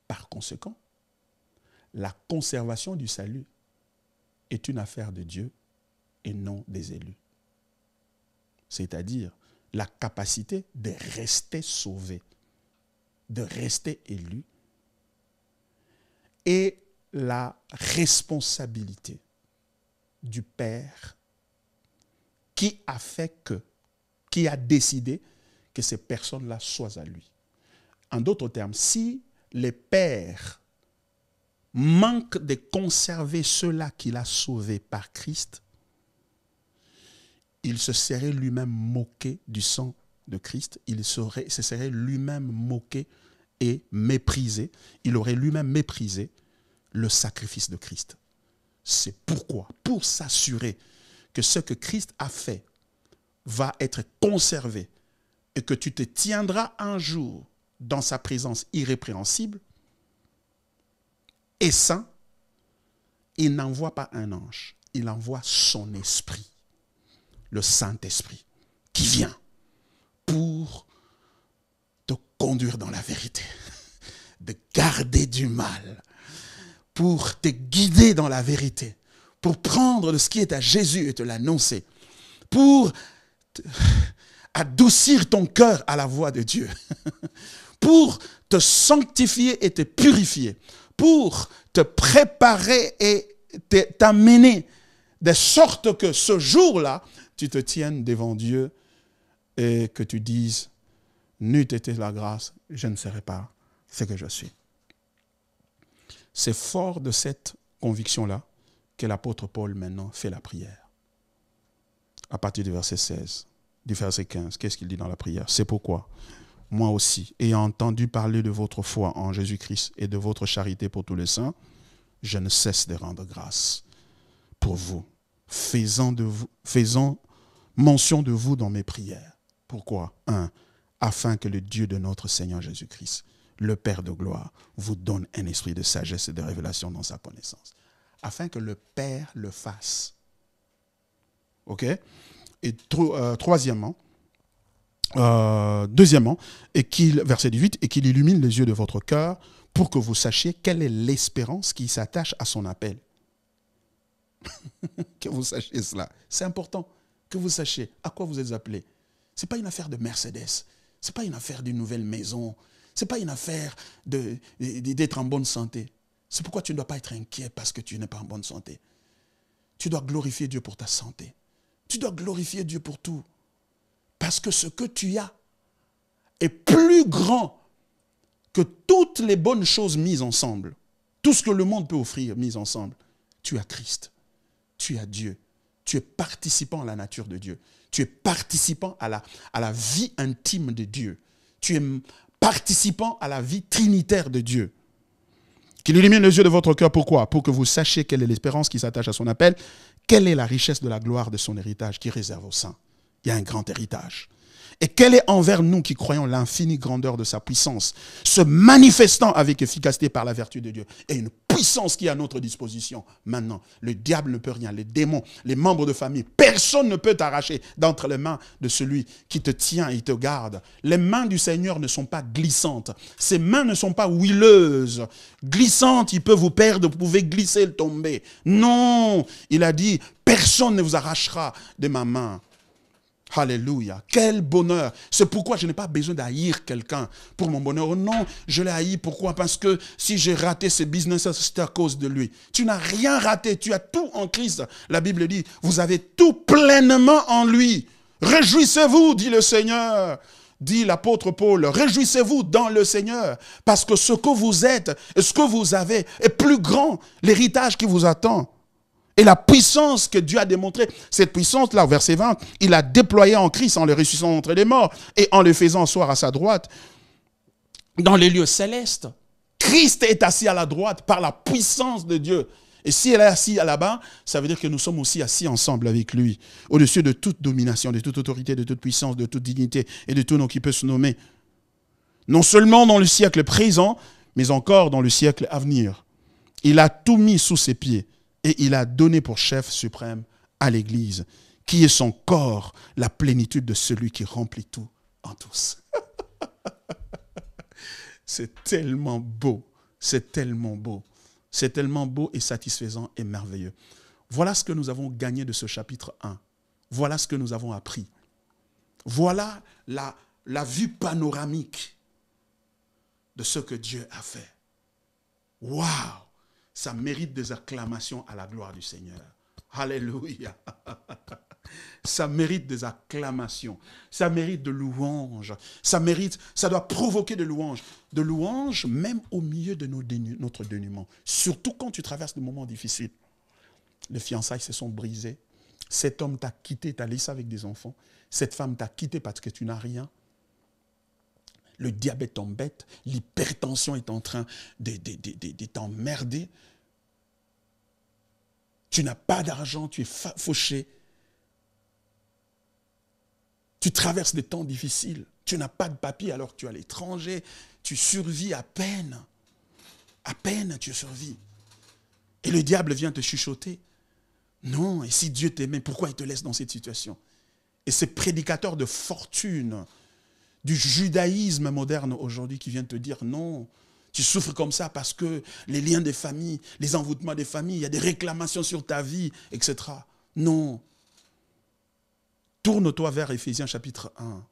Par conséquent, la conservation du salut est une affaire de Dieu et non des élus. C'est-à-dire la capacité de rester sauvé, de rester élu et la responsabilité du Père qui a fait que, qui a décidé que ces personnes-là soient à lui. En d'autres termes, si les pères manquent de conserver ceux-là qu'il a sauvés par Christ, il se serait lui-même moqué du sang de Christ, il se serait lui-même moqué et méprisé, il aurait lui-même méprisé le sacrifice de Christ. C'est pourquoi, pour s'assurer que ce que Christ a fait va être conservé et que tu te tiendras un jour dans sa présence irrépréhensible et saint, il n'envoie pas un ange, il envoie son esprit, le Saint-Esprit, qui vient pour te conduire dans la vérité, de garder du mal, pour te guider dans la vérité, pour prendre ce qui est à Jésus et te l'annoncer, pour adoucir ton cœur à la voix de Dieu, pour te sanctifier et te purifier, pour te préparer et t'amener de sorte que ce jour-là, tu te tiennes devant Dieu et que tu dises, n'eût été la grâce, je ne serai pas ce que je suis. C'est fort de cette conviction-là que l'apôtre Paul maintenant fait la prière. À partir du verset 16 du verset 15. Qu'est-ce qu'il dit dans la prière C'est pourquoi moi aussi, ayant entendu parler de votre foi en Jésus-Christ et de votre charité pour tous les saints, je ne cesse de rendre grâce pour vous, faisant, de vous, faisant mention de vous dans mes prières. Pourquoi Un, afin que le Dieu de notre Seigneur Jésus-Christ, le Père de gloire, vous donne un esprit de sagesse et de révélation dans sa connaissance. Afin que le Père le fasse. OK et euh, troisièmement, euh, deuxièmement, et qu'il, verset 18, et qu'il illumine les yeux de votre cœur pour que vous sachiez quelle est l'espérance qui s'attache à son appel. que vous sachiez cela. C'est important que vous sachiez à quoi vous êtes appelé. Ce n'est pas une affaire de Mercedes, ce n'est pas une affaire d'une nouvelle maison, ce n'est pas une affaire d'être en bonne santé. C'est pourquoi tu ne dois pas être inquiet parce que tu n'es pas en bonne santé. Tu dois glorifier Dieu pour ta santé. Tu dois glorifier Dieu pour tout. Parce que ce que tu as est plus grand que toutes les bonnes choses mises ensemble. Tout ce que le monde peut offrir mis ensemble. Tu as Christ. Tu as Dieu. Tu es participant à la nature de Dieu. Tu es participant à la, à la vie intime de Dieu. Tu es participant à la vie trinitaire de Dieu. Qu'il illumine les yeux de votre cœur. Pourquoi Pour que vous sachiez quelle est l'espérance qui s'attache à son appel quelle est la richesse de la gloire de son héritage qui réserve au saints il y a un grand héritage. Et quel est envers nous qui croyons l'infinie grandeur de sa puissance, se manifestant avec efficacité par la vertu de Dieu et une puissance qui est à notre disposition maintenant. Le diable ne peut rien, les démons, les membres de famille, personne ne peut t'arracher d'entre les mains de celui qui te tient et te garde. Les mains du Seigneur ne sont pas glissantes, ses mains ne sont pas huileuses. Glissantes, il peut vous perdre, vous pouvez glisser et tomber. Non, il a dit, personne ne vous arrachera de ma main. Alléluia. Quel bonheur. C'est pourquoi je n'ai pas besoin d'haïr quelqu'un pour mon bonheur. Oh non, je l'ai haï. Pourquoi Parce que si j'ai raté ce business, c'est à cause de lui. Tu n'as rien raté. Tu as tout en Christ. La Bible dit, vous avez tout pleinement en lui. Réjouissez-vous, dit le Seigneur. Dit l'apôtre Paul, réjouissez-vous dans le Seigneur, parce que ce que vous êtes, ce que vous avez, est plus grand l'héritage qui vous attend. Et la puissance que Dieu a démontrée, cette puissance-là, verset 20, il a déployée en Christ en le ressuscitant entre les morts et en le faisant asseoir à sa droite dans les lieux célestes. Christ est assis à la droite par la puissance de Dieu. Et si elle est à là-bas, ça veut dire que nous sommes aussi assis ensemble avec lui, au-dessus de toute domination, de toute autorité, de toute puissance, de toute dignité et de tout nom qui peut se nommer. Non seulement dans le siècle présent, mais encore dans le siècle à venir. Il a tout mis sous ses pieds et il a donné pour chef suprême à l'Église, qui est son corps, la plénitude de celui qui remplit tout en tous. c'est tellement beau, c'est tellement beau, c'est tellement beau et satisfaisant et merveilleux. Voilà ce que nous avons gagné de ce chapitre 1. Voilà ce que nous avons appris. Voilà la, la vue panoramique de ce que Dieu a fait. Waouh ça mérite des acclamations à la gloire du Seigneur. Alléluia. Ça mérite des acclamations, ça mérite de louanges, ça mérite, ça doit provoquer de louanges, de louanges même au milieu de nos notre dénuement. Surtout quand tu traverses des moments difficiles. Les fiançailles se sont brisées. Cet homme t'a quitté, t'as laissé avec des enfants. Cette femme t'a quitté parce que tu n'as rien. Le diabète t'embête, l'hypertension est en train de, de, de, de t'emmerder tu n'as pas d'argent, tu es fauché. Tu traverses des temps difficiles, tu n'as pas de papiers alors que tu es à l'étranger, tu survis à peine. À peine tu survis. Et le diable vient te chuchoter. Non, et si Dieu t'aimait, pourquoi il te laisse dans cette situation Et ces prédicateurs de fortune, du judaïsme moderne aujourd'hui qui viennent te dire non, tu souffres comme ça parce que les liens des familles, les envoûtements des familles, il y a des réclamations sur ta vie, etc. Non. Tourne-toi vers Éphésiens chapitre 1.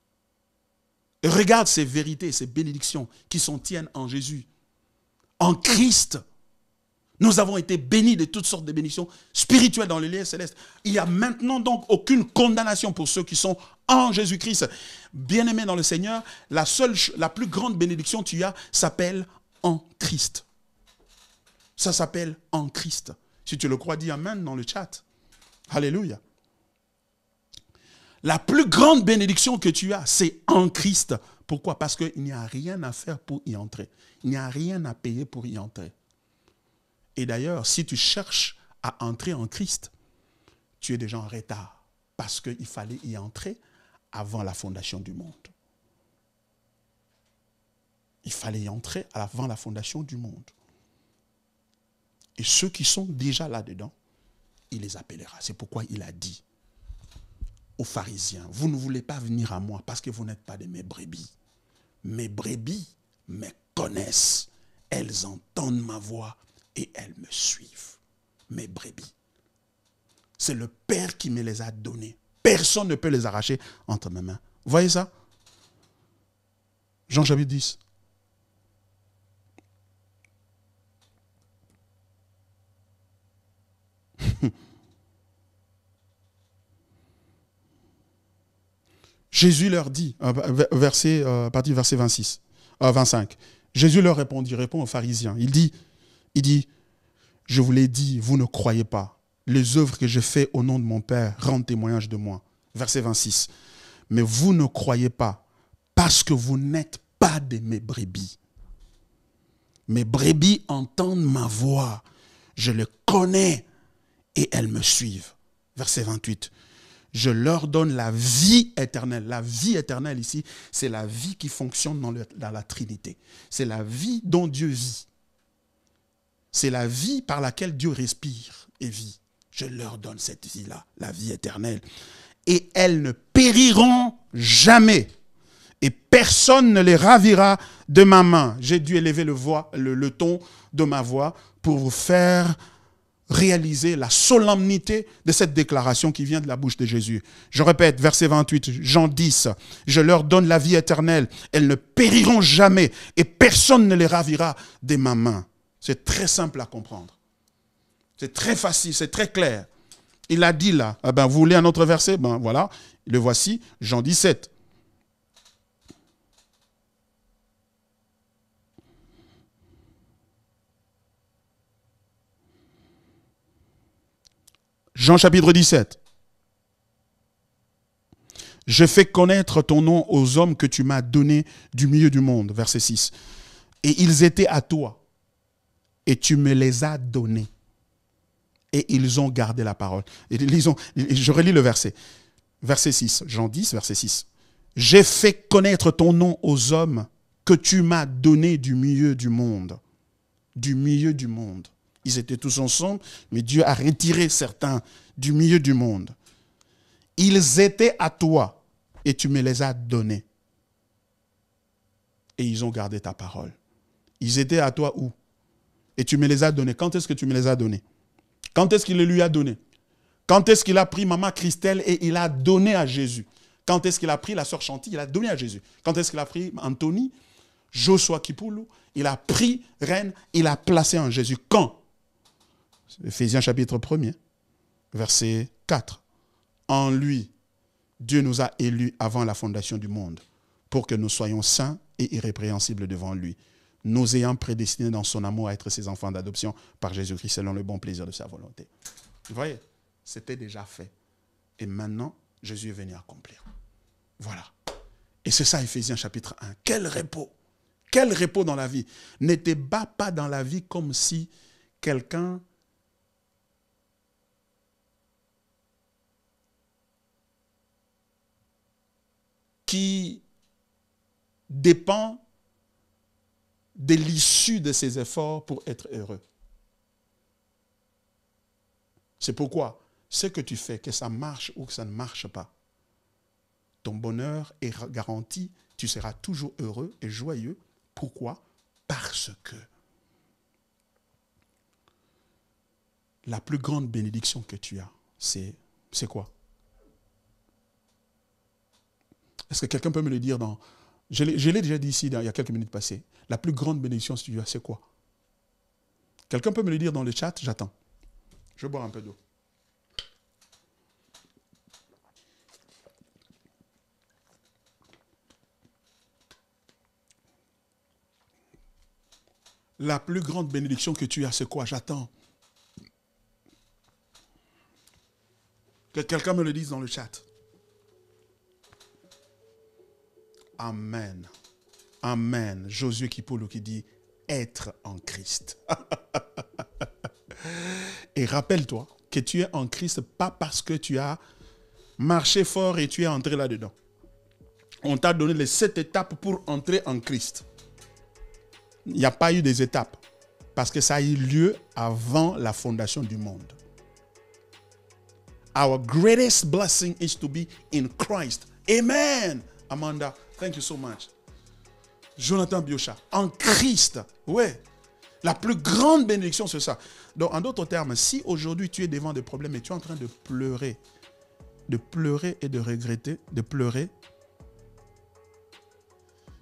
Et regarde ces vérités, ces bénédictions qui sont tiennes en Jésus. En Christ, nous avons été bénis de toutes sortes de bénédictions spirituelles dans les liens célestes. Il n'y a maintenant donc aucune condamnation pour ceux qui sont en Jésus-Christ. Bien-aimés dans le Seigneur, la seule, la plus grande bénédiction que tu as s'appelle en Christ. Ça s'appelle en Christ. Si tu le crois, dis Amen dans le chat. Alléluia. La plus grande bénédiction que tu as, c'est en Christ. Pourquoi Parce qu'il n'y a rien à faire pour y entrer. Il n'y a rien à payer pour y entrer. Et d'ailleurs, si tu cherches à entrer en Christ, tu es déjà en retard parce qu'il fallait y entrer avant la fondation du monde. Il fallait entrer avant la fondation du monde. Et ceux qui sont déjà là-dedans, il les appellera. C'est pourquoi il a dit aux pharisiens, vous ne voulez pas venir à moi parce que vous n'êtes pas de mes brebis. Mes brebis me connaissent, elles entendent ma voix et elles me suivent. Mes brebis. C'est le Père qui me les a donnés. Personne ne peut les arracher entre mes mains. Vous voyez ça Jean chapitre 10. Jésus leur dit, euh, verset, euh, à verset 26, 25, euh, Jésus leur répondit, il répond aux pharisiens. Il dit, il dit, je vous l'ai dit, vous ne croyez pas. Les œuvres que je fais au nom de mon Père rendent témoignage de moi. Verset 26. Mais vous ne croyez pas parce que vous n'êtes pas de mes brebis. Mes brebis entendent ma voix. Je les connais et elles me suivent. Verset 28 je leur donne la vie éternelle. La vie éternelle ici, c'est la vie qui fonctionne dans, la Trinité. C'est la vie dont Dieu vit. C'est la vie par laquelle Dieu respire et vit. Je leur donne cette vie-là, la vie éternelle. Et elles ne périront jamais. Et personne ne les ravira de ma main. J'ai dû élever le, le ton de ma voix pour vous faire réaliser la solennité de cette déclaration qui vient de la bouche de Jésus. Je répète, verset 28, Jean 10, je leur donne la vie éternelle, elles ne périront jamais et personne ne les ravira de ma main. C'est très simple à comprendre. C'est très facile, c'est très clair. Il a dit là, ah ben, vous voulez un autre verset Ben voilà, le voici, Jean 17. Jean chapitre 17. Je fais connaître ton nom aux hommes que tu m'as donné du milieu du monde. Verset 6. Et ils étaient à toi, et tu me les as donnés. Et ils ont gardé la parole. ils je relis le verset. Verset 6, Jean 10, verset 6. J'ai fait connaître ton nom aux hommes que tu m'as donné du milieu du monde. Du milieu du monde. Ils étaient tous ensemble, mais Dieu a retiré certains du milieu du monde. Ils étaient à toi et tu me les as donnés. Et ils ont gardé ta parole. Ils étaient à toi où Et tu me les as donnés. Quand est-ce que tu me les as donnés Quand est-ce qu'il les lui a donnés Quand est-ce qu'il a pris maman Christelle et il a donné à Jésus Quand est-ce qu'il a pris la sœur Chantilly Il a donné à Jésus. Quand est-ce qu'il a pris Anthony Joshua Kipoulou Il a pris Reine, il a placé en Jésus. Quand Ephésiens chapitre 1 verset 4. En lui, Dieu nous a élus avant la fondation du monde pour que nous soyons saints et irrépréhensibles devant lui, nous ayant prédestinés dans son amour à être ses enfants d'adoption par Jésus-Christ selon le bon plaisir de sa volonté. Vous voyez, c'était déjà fait. Et maintenant, Jésus est venu accomplir. Voilà. Et c'est ça Ephésiens chapitre 1. Quel repos Quel repos dans la vie nétait pas pas dans la vie comme si quelqu'un qui dépend de l'issue de ses efforts pour être heureux. C'est pourquoi ce que tu fais, que ça marche ou que ça ne marche pas, ton bonheur est garanti, tu seras toujours heureux et joyeux. Pourquoi Parce que la plus grande bénédiction que tu as, c'est, c'est quoi Est-ce que quelqu'un peut me le dire dans... Je l'ai déjà dit ici il y a quelques minutes passées. La plus grande bénédiction tu as, c'est quoi Quelqu'un peut me le dire dans le chat J'attends. Je bois un peu d'eau. La plus grande bénédiction que tu as, c'est quoi J'attends. Que quelqu'un me le dise dans le chat. Amen. Amen. Josué Kipolo qui dit être en Christ. et rappelle-toi que tu es en Christ pas parce que tu as marché fort et tu es entré là-dedans. On t'a donné les sept étapes pour entrer en Christ. Il n'y a pas eu des étapes parce que ça a eu lieu avant la fondation du monde. Our greatest blessing is to be in Christ. Amen. Amanda, Thank you so much. Jonathan Biocha, en Christ. Ouais. La plus grande bénédiction, c'est ça. Donc, en d'autres termes, si aujourd'hui tu es devant des problèmes et tu es en train de pleurer, de pleurer et de regretter, de pleurer,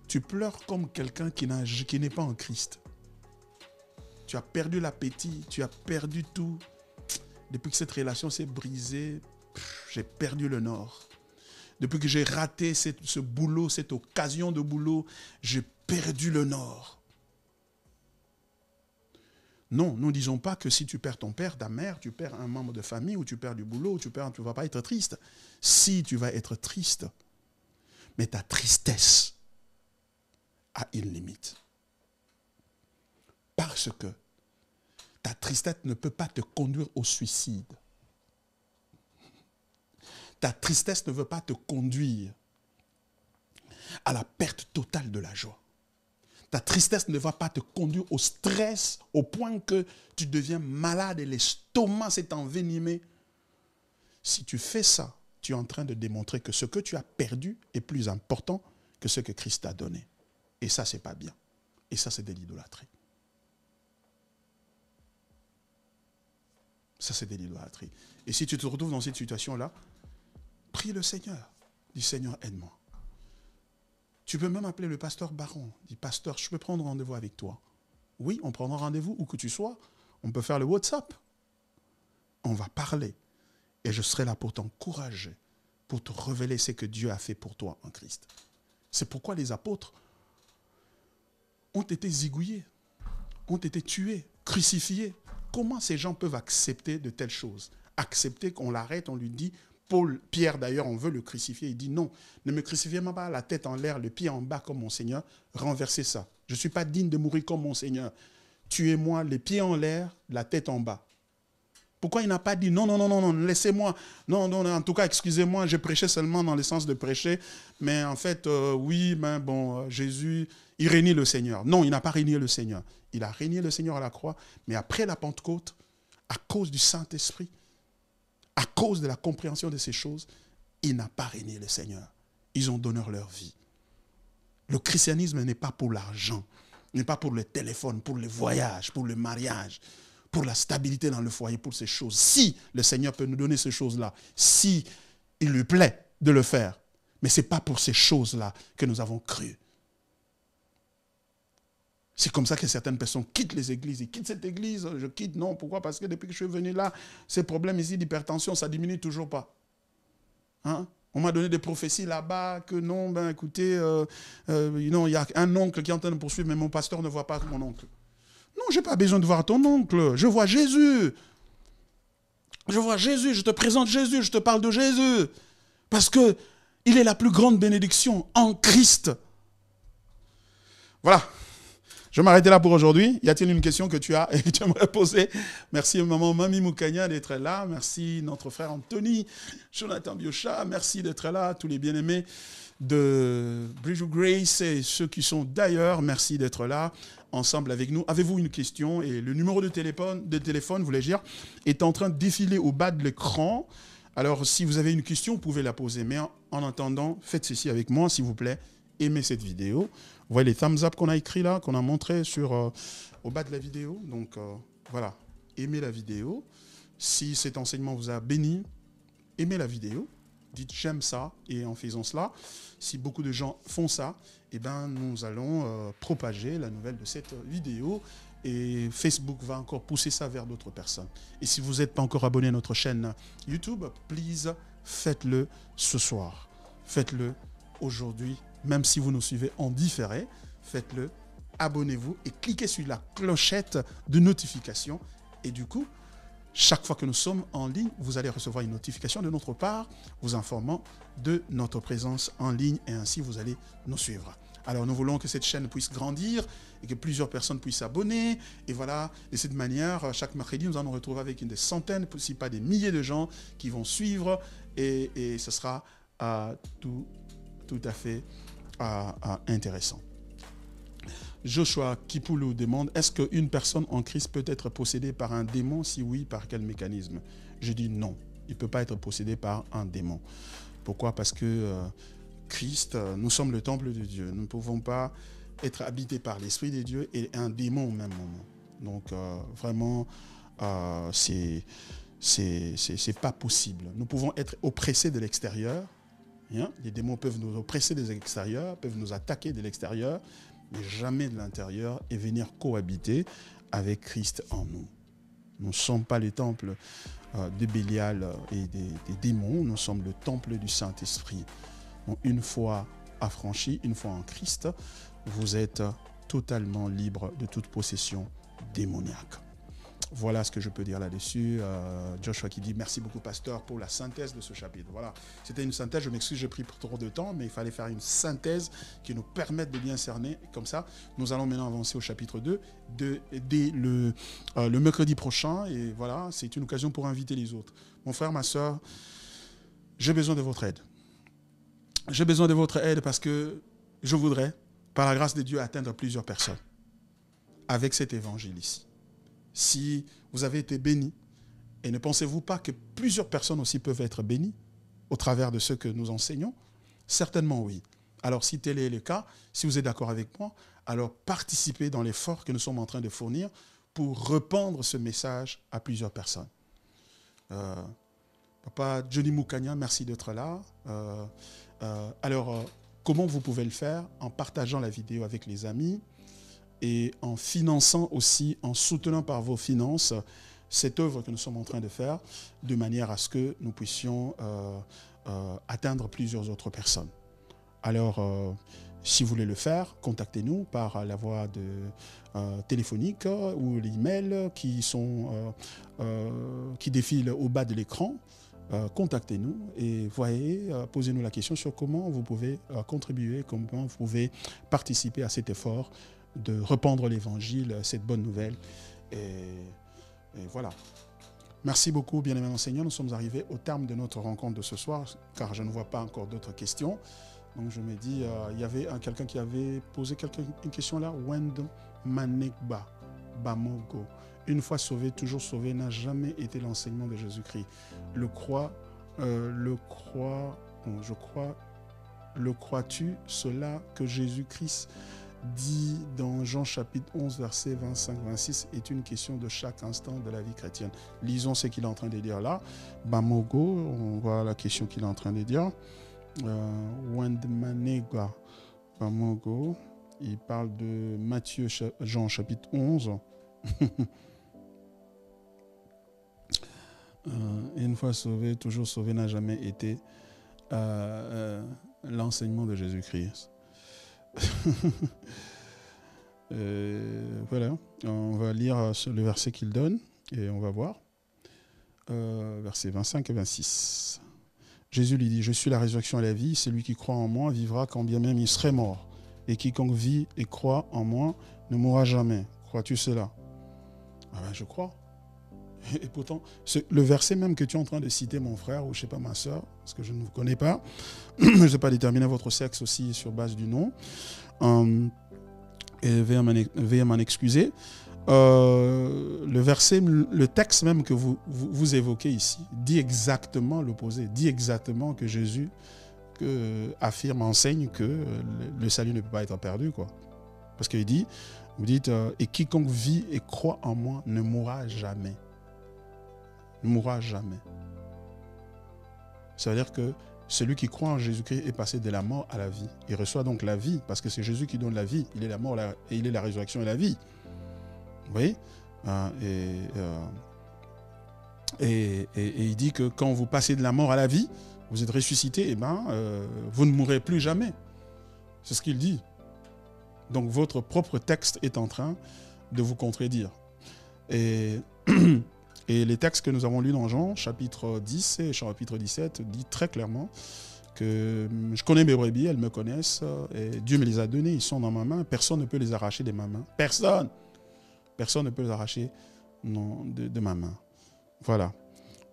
tu pleures comme quelqu'un qui, qui n'est pas en Christ. Tu as perdu l'appétit, tu as perdu tout. Depuis que cette relation s'est brisée, j'ai perdu le nord. Depuis que j'ai raté ce boulot, cette occasion de boulot, j'ai perdu le nord. Non, nous ne disons pas que si tu perds ton père, ta mère, tu perds un membre de famille ou tu perds du boulot, tu tu ne vas pas être triste. Si tu vas être triste, mais ta tristesse a une limite. Parce que ta tristesse ne peut pas te conduire au suicide. Ta tristesse ne veut pas te conduire à la perte totale de la joie. Ta tristesse ne va pas te conduire au stress au point que tu deviens malade et l'estomac s'est envenimé. Si tu fais ça, tu es en train de démontrer que ce que tu as perdu est plus important que ce que Christ t'a donné. Et ça, c'est pas bien. Et ça, c'est de l'idolâtrie. Ça, c'est de l'idolâtrie. Et si tu te retrouves dans cette situation-là, Prie le Seigneur. Dis Seigneur, aide-moi. Tu peux même appeler le pasteur Baron. dit pasteur, je peux prendre rendez-vous avec toi. Oui, on prendra rendez-vous où que tu sois. On peut faire le WhatsApp. On va parler. Et je serai là pour t'encourager, pour te révéler ce que Dieu a fait pour toi en Christ. C'est pourquoi les apôtres ont été zigouillés, ont été tués, crucifiés. Comment ces gens peuvent accepter de telles choses Accepter qu'on l'arrête, on lui dit, Paul, Pierre d'ailleurs, on veut le crucifier. Il dit non, ne me crucifiez pas la tête en l'air, le pied en bas comme mon Seigneur. Renversez ça. Je ne suis pas digne de mourir comme mon Seigneur. Tuez-moi les pieds en l'air, la tête en bas. Pourquoi il n'a pas dit non, non, non, non, non, laissez-moi. Non, non, en tout cas, excusez-moi, je prêchais seulement dans le sens de prêcher. Mais en fait, euh, oui, mais bon, euh, Jésus, il régnait le Seigneur. Non, il n'a pas régné le Seigneur. Il a régné le Seigneur à la croix, mais après la Pentecôte, à cause du Saint-Esprit, à cause de la compréhension de ces choses, il n'a pas régné le Seigneur. Ils ont donné leur vie. Le christianisme n'est pas pour l'argent, n'est pas pour le téléphone, pour les voyages, pour le mariage, pour la stabilité dans le foyer, pour ces choses. Si le Seigneur peut nous donner ces choses-là, si il lui plaît de le faire, mais ce n'est pas pour ces choses-là que nous avons cru. C'est comme ça que certaines personnes quittent les églises. Ils quittent cette église, euh, je quitte. Non, pourquoi Parce que depuis que je suis venu là, ces problèmes ici d'hypertension, ça diminue toujours pas. Hein on m'a donné des prophéties là-bas que non, ben écoutez, euh, euh, il y a un oncle qui est en train de poursuivre, mais mon pasteur ne voit pas mon oncle. Non, je n'ai pas besoin de voir ton oncle. Je vois Jésus. Je vois Jésus, je te présente Jésus, je te parle de Jésus. Parce que il est la plus grande bénédiction en Christ. Voilà. Je vais m'arrêter là pour aujourd'hui. Y a-t-il une question que tu as et que tu aimerais poser Merci maman Mami Moukania d'être là. Merci notre frère Anthony, Jonathan Biocha. Merci d'être là, tous les bien-aimés de Bridge Grace et ceux qui sont d'ailleurs. Merci d'être là ensemble avec nous. Avez-vous une question Et le numéro de téléphone, de téléphone, voulais dire, est en train de défiler au bas de l'écran. Alors, si vous avez une question, vous pouvez la poser. Mais en attendant, faites ceci avec moi, s'il vous plaît. Aimez cette vidéo, vous voyez les thumbs up qu'on a écrit là, qu'on a montré sur, euh, au bas de la vidéo. Donc euh, voilà, aimez la vidéo. Si cet enseignement vous a béni, aimez la vidéo. Dites j'aime ça et en faisant cela, si beaucoup de gens font ça, eh ben, nous allons euh, propager la nouvelle de cette vidéo et Facebook va encore pousser ça vers d'autres personnes. Et si vous n'êtes pas encore abonné à notre chaîne YouTube, please faites-le ce soir. Faites-le aujourd'hui même si vous nous suivez en différé, faites-le, abonnez-vous et cliquez sur la clochette de notification. Et du coup, chaque fois que nous sommes en ligne, vous allez recevoir une notification de notre part vous informant de notre présence en ligne et ainsi vous allez nous suivre. Alors nous voulons que cette chaîne puisse grandir et que plusieurs personnes puissent s'abonner. Et voilà, de cette manière, chaque mercredi, nous allons nous retrouver avec une des centaines, si pas des milliers de gens qui vont suivre. Et, et ce sera à tout tout à fait euh, euh, intéressant. Joshua Kipoulou demande Est-ce qu'une personne en crise peut être possédée par un démon Si oui, par quel mécanisme Je dis non. Il ne peut pas être possédé par un démon. Pourquoi Parce que euh, Christ, nous sommes le temple de Dieu. Nous ne pouvons pas être habités par l'Esprit de Dieu et un démon au même moment. Donc, vraiment, ce c'est c'est pas possible. Nous pouvons être oppressés de l'extérieur, Hein? les démons peuvent nous oppresser de l'extérieur, peuvent nous attaquer de l'extérieur, mais jamais de l'intérieur et venir cohabiter avec Christ en nous. Nous ne sommes pas le temple euh, de Bélial euh, et des, démons, nous sommes le temple du Saint-Esprit. une fois affranchi, une fois en Christ, vous êtes totalement libre de toute possession démoniaque. Voilà ce que je peux dire là-dessus. Euh, Joshua qui dit merci beaucoup, pasteur, pour la synthèse de ce chapitre. Voilà, c'était une synthèse. Je m'excuse, j'ai pris trop de temps, mais il fallait faire une synthèse qui nous permette de bien cerner. Comme ça, nous allons maintenant avancer au chapitre 2 dès le, euh, le mercredi prochain. Et voilà, c'est une occasion pour inviter les autres. Mon frère, ma soeur, j'ai besoin de votre aide. J'ai besoin de votre aide parce que je voudrais, par la grâce de Dieu, atteindre plusieurs personnes avec cet évangile ici si vous avez été béni. Et ne pensez-vous pas que plusieurs personnes aussi peuvent être bénies au travers de ce que nous enseignons Certainement oui. Alors si tel est le cas, si vous êtes d'accord avec moi, alors participez dans l'effort que nous sommes en train de fournir pour rependre ce message à plusieurs personnes. Euh, papa Johnny Moukania, merci d'être là. Euh, euh, alors, comment vous pouvez le faire En partageant la vidéo avec les amis, et en finançant aussi, en soutenant par vos finances cette œuvre que nous sommes en train de faire, de manière à ce que nous puissions euh, euh, atteindre plusieurs autres personnes. Alors, euh, si vous voulez le faire, contactez-nous par la voie de, téléphonique ou l'email qui, sont, qui défilent au bas de l'écran. contactez-nous et voyez, posez-nous la question sur comment vous pouvez contribuer, comment vous pouvez participer à cet effort de répandre l'évangile, cette bonne nouvelle. Et, voilà. Merci beaucoup, bien-aimés enseignants. Nous sommes arrivés au terme de notre rencontre de ce soir, car je ne vois pas encore d'autres questions. Donc je me dis, euh, il y avait quelqu'un qui avait posé une question là, Wend Manekba Bamogo. Une fois sauvé, toujours sauvé, n'a jamais été l'enseignement de Jésus-Christ. Le euh, le je crois, le crois-tu, cela que Jésus-Christ dit dans Jean chapitre 11, verset 25-26, est une question de chaque instant de la vie chrétienne. Lisons ce qu'il est en train de dire là. Bamogo, on voit la question qu'il est en train de dire. Euh, Wendmanega, Bamogo, il parle de Matthieu, Jean chapitre 11. Euh, une fois sauvé, toujours sauvé, n'a jamais été euh, euh, l'enseignement de Jésus-Christ. Euh, voilà, on va lire le verset qu'il donne et on va voir. Euh, versets 25 et 26. Jésus lui dit, je suis la résurrection et la vie, celui qui croit en moi vivra quand bien même il serait mort. Et quiconque vit et croit en moi ne mourra jamais. Crois-tu cela ah ben, Je crois. Et pourtant, le verset même que tu es en train de citer, mon frère, ou je ne sais pas, ma soeur, parce que je ne vous connais pas, je ne vais pas déterminer votre sexe aussi sur base du nom, hum, veuillez m'en excuser. Euh, le verset, le texte même que vous, évoquez ici, dit exactement l'opposé, dit exactement que Jésus affirme, enseigne que le, salut ne peut pas être perdu. Quoi. Parce qu'il dit, vous dites, euh, et quiconque vit et croit en moi ne mourra jamais ne mourra jamais. cest à dire que celui qui croit en Jésus-Christ est passé de la mort à la vie. Il reçoit donc la vie, parce que c'est Jésus qui donne la vie. Il est la mort et il est la résurrection et la vie. Vous voyez euh, euh, et, et, il dit que quand vous passez de la mort à la vie, vous êtes ressuscité, et eh ben, euh, vous ne mourrez plus jamais. C'est ce qu'il dit. Donc votre propre texte est en train de vous contredire. Et Et les textes que nous avons lus dans Jean, chapitre 10 et chapitre 17, dit très clairement que hum, je connais mes brebis, elles me connaissent, euh, et Dieu me les a donnés, ils sont dans ma main, personne ne peut les arracher de ma main. Personne Personne ne peut les arracher de, ma main. Voilà.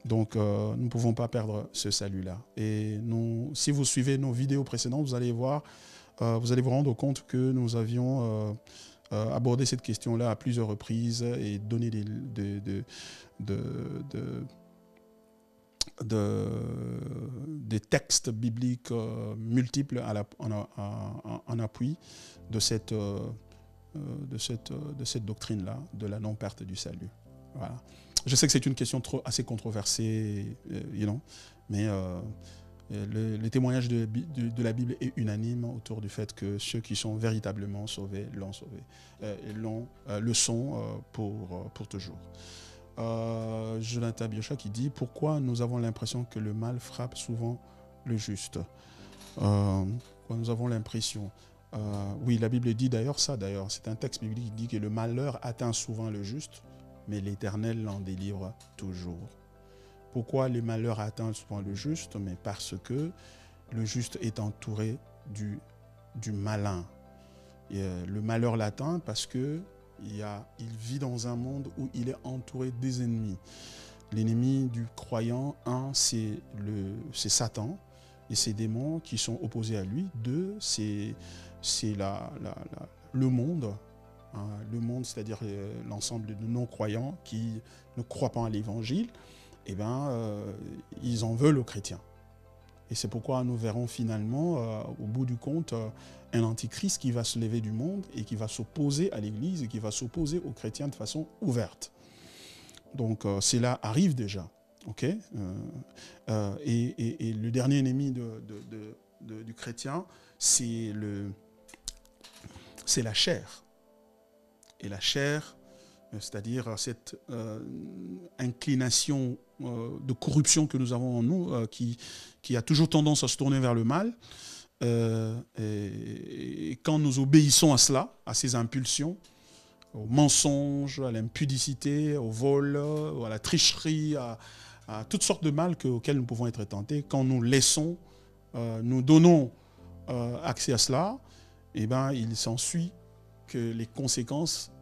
Donc, euh, nous ne pouvons pas perdre ce salut-là. Et si vous suivez nos vidéos précédentes, vous allez voir, euh, vous allez vous rendre compte que nous avions... Euh, aborder cette question-là à plusieurs reprises et donner des, textes bibliques euh, multiples en, appui euh, de cette, doctrine-là, de la non-perte du salut. Voilà. Je sais que c'est une question trop, assez controversée, you know, mais euh, le, témoignage de, la Bible est unanime autour du fait que ceux qui sont véritablement sauvés l'ont sauvé, euh, et l'ont, euh, le sont pour, pour toujours. Jonathan Biocha qui dit Pourquoi nous avons l'impression que le mal frappe souvent le juste Pourquoi nous avons l'impression Oui, la Bible dit d'ailleurs ça, d'ailleurs. C'est un texte biblique qui dit que le malheur atteint souvent le juste, mais l'Éternel l'en délivre toujours. Pourquoi le malheur atteint souvent le juste Mais parce que le juste est entouré du, du malin. Euh, le malheur l'atteint parce qu'il a, il, vit dans un monde où il est entouré des ennemis. L'ennemi du croyant, un, c'est Satan et ses démons qui sont opposés à lui. Deux, c'est le monde, hein, le monde, c'est-à-dire euh, l'ensemble de non-croyants qui ne croient pas à l'évangile eh ben, euh, ils en veulent aux chrétiens. Et c'est pourquoi nous verrons finalement, euh, au bout du compte, euh, un antichrist qui va se lever du monde et qui va s'opposer à l'Église et qui va s'opposer aux chrétiens de façon ouverte. Donc cela arrive déjà. ok et, le dernier ennemi du chrétien, c'est la chair. Et la chair, euh, c'est-à-dire euh, cette euh, inclination de corruption que nous avons en nous, qui, qui a toujours tendance à se tourner vers le mal. Et, quand nous obéissons à cela, à ces impulsions, au mensonge, à l'impudicité, au vol, à la tricherie, à, toutes sortes de mal auxquels nous pouvons être tentés, quand nous laissons, nous donnons accès à cela, eh ben, il s'ensuit que les conséquences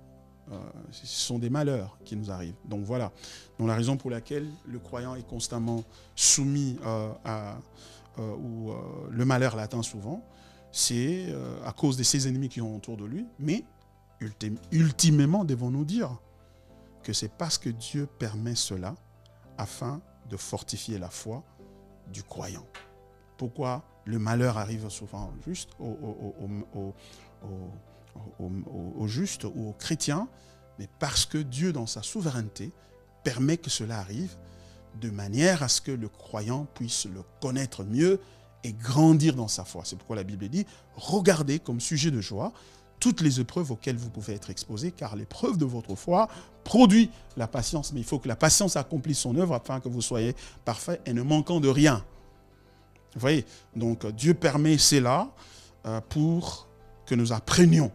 euh, ce sont des malheurs qui nous arrivent. Donc voilà. Donc la raison pour laquelle le croyant est constamment soumis euh, à euh, ou le malheur l'atteint souvent, c'est à cause de ses ennemis qui sont autour de lui. Mais ultimément, ultimement, devons-nous dire que c'est parce que Dieu permet cela afin de fortifier la foi du croyant. Pourquoi le malheur arrive souvent juste au aux, justes ou aux chrétiens, mais parce que Dieu, dans sa souveraineté, permet que cela arrive de manière à ce que le croyant puisse le connaître mieux et grandir dans sa foi. C'est pourquoi la Bible dit, regardez comme sujet de joie toutes les épreuves auxquelles vous pouvez être exposés, car l'épreuve de votre foi produit la patience. Mais il faut que la patience accomplisse son œuvre afin que vous soyez parfait et ne manquant de rien. Vous voyez, donc Dieu permet cela euh, pour que nous apprenions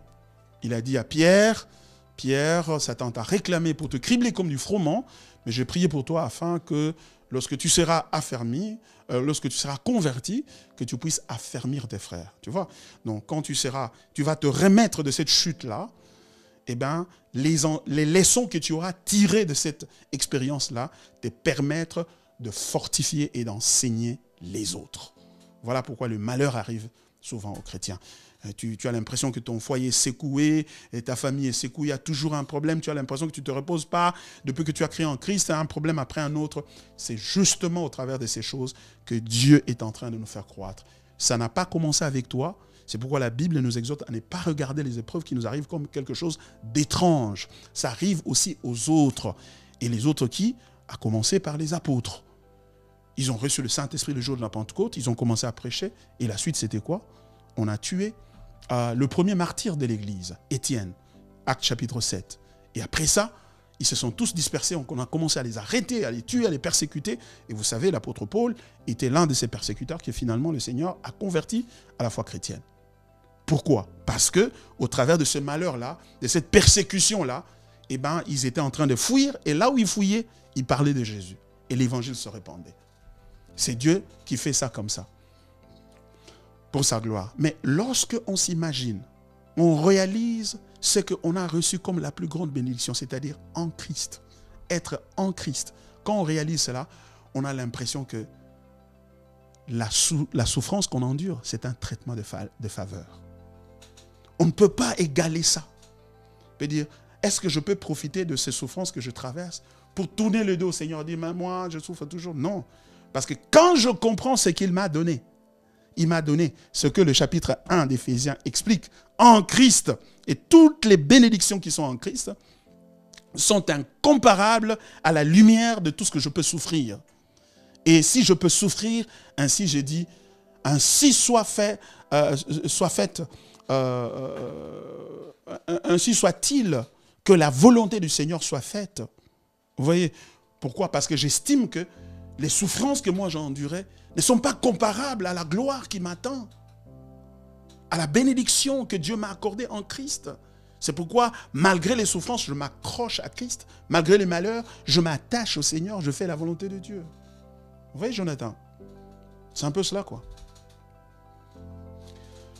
il a dit à Pierre, Pierre, Satan t'a réclamé pour te cribler comme du froment, mais j'ai prié pour toi afin que lorsque tu seras affermi, euh, lorsque tu seras converti, que tu puisses affermir tes frères. Tu vois Donc quand tu seras, tu vas te remettre de cette chute-là, eh ben, les, leçons que tu auras tirées de cette expérience-là te permettre de fortifier et d'enseigner les autres. Voilà pourquoi le malheur arrive souvent aux chrétiens. Euh, tu, as l'impression que ton foyer est secoué, et ta famille est secouée, il y a toujours un problème. Tu as l'impression que tu ne te reposes pas. Depuis que tu as créé en Christ, un problème après un autre. C'est justement au travers de ces choses que Dieu est en train de nous faire croître. Ça n'a pas commencé avec toi. C'est pourquoi la Bible nous exhorte à ne pas regarder les épreuves qui nous arrivent comme quelque chose d'étrange. Ça arrive aussi aux autres. Et les autres qui A commencé par les apôtres. Ils ont reçu le Saint-Esprit le jour de la Pentecôte, ils ont commencé à prêcher. Et la suite, c'était quoi On a tué, le premier martyr de l'Église, Étienne, acte chapitre 7. Et après ça, ils se sont tous dispersés, on a commencé à les arrêter, à les tuer, à les persécuter. Et vous savez, l'apôtre Paul était l'un de ces persécuteurs que finalement le Seigneur a converti à la foi chrétienne. Pourquoi Parce que au travers de ce malheur-là, de cette persécution-là, eh ben, ils étaient en train de fuir. Et là où ils fouillaient, ils parlaient de Jésus. Et l'évangile se répandait. C'est Dieu qui fait ça comme ça sa gloire. Mais lorsque on s'imagine, on réalise ce qu'on a reçu comme la plus grande bénédiction, c'est-à-dire en Christ, être en Christ. Quand on réalise cela, on a l'impression que la, souffrance qu'on endure, c'est un traitement de, de faveur. On ne peut pas égaler ça. peut dire, est-ce que je peux profiter de ces souffrances que je traverse pour tourner le dos au Seigneur, dire, mais moi, je souffre toujours Non, parce que quand je comprends ce qu'il m'a donné, il m'a donné ce que le chapitre 1 d'Éphésiens explique. En Christ, et toutes les bénédictions qui sont en Christ sont incomparables à la lumière de tout ce que je peux souffrir. Et si je peux souffrir, ainsi j'ai dit, ainsi soit fait, euh, soit faite, euh, euh, ainsi soit-il que la volonté du Seigneur soit faite. Vous voyez pourquoi Parce que j'estime que les souffrances que moi j'ai endurées ne sont pas comparables à la gloire qui m'attend, à la bénédiction que Dieu m'a accordée en Christ. C'est pourquoi, malgré les souffrances, je m'accroche à Christ. Malgré les malheurs, je m'attache au Seigneur, je fais la volonté de Dieu. Vous voyez, Jonathan C'est un peu cela, quoi.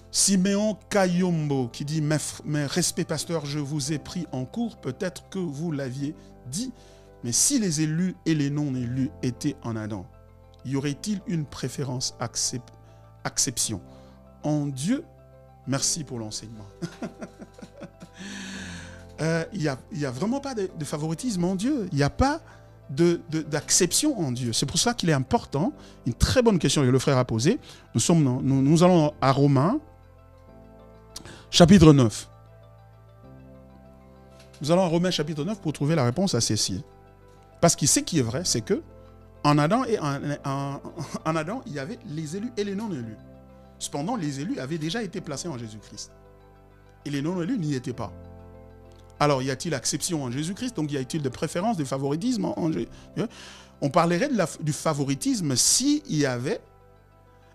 Siméon Kayombo qui dit Mais respect pasteur, je vous ai pris en cours, peut-être que vous l'aviez dit, mais si les élus et les non-élus étaient en Adam, y aurait-il une préférence accept, acception En Dieu, merci pour l'enseignement. Euh, il n'y a, vraiment pas de, favoritisme en Dieu. Il n'y a pas d'acception en Dieu. C'est pour ça qu'il est important, une très bonne question que le frère a posée, nous, sommes nous allons à Romains, chapitre 9. Nous allons à Romains chapitre 9 pour trouver la réponse à ceci. Parce qu'il sait qui est vrai, c'est que en Adam, et en, Adam, il y avait les élus et les non-élus. Cependant, les élus avaient déjà été placés en Jésus-Christ. Et les non-élus n'y étaient pas. Alors, y a-t-il acception en Jésus-Christ Donc, y a-t-il des préférences, des favoritismes en, hein? On parlerait du favoritisme s'il y avait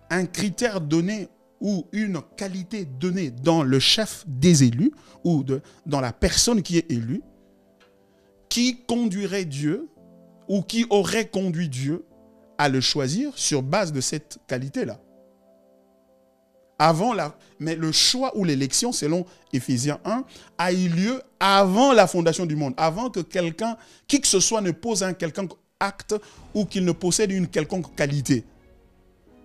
un critère donné ou une qualité donnée dans le chef des élus ou dans la personne qui est élue qui conduirait Dieu ou qui aurait conduit Dieu à le choisir sur base de cette qualité-là. Avant la, mais le choix ou l'élection, selon Ephésiens 1, a eu lieu avant la fondation du monde, avant que quelqu'un, qui que ce soit, ne pose un quelconque acte ou qu'il ne possède une quelconque qualité.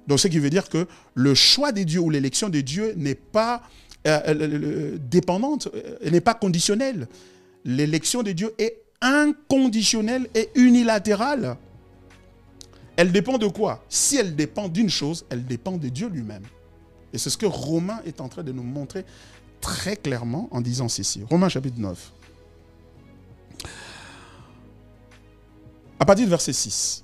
Donc, ce qui veut dire que le choix des dieux ou l'élection des dieux n'est pas euh, euh, euh, dépendante, n'est pas conditionnelle. L'élection des dieux est inconditionnelle et unilatérale. Elle dépend de quoi Si elle dépend d'une chose, elle dépend de Dieu lui-même. Et c'est ce que Romain est en train de nous montrer très clairement en disant ceci. Romain, chapitre 9. À partir du verset 6.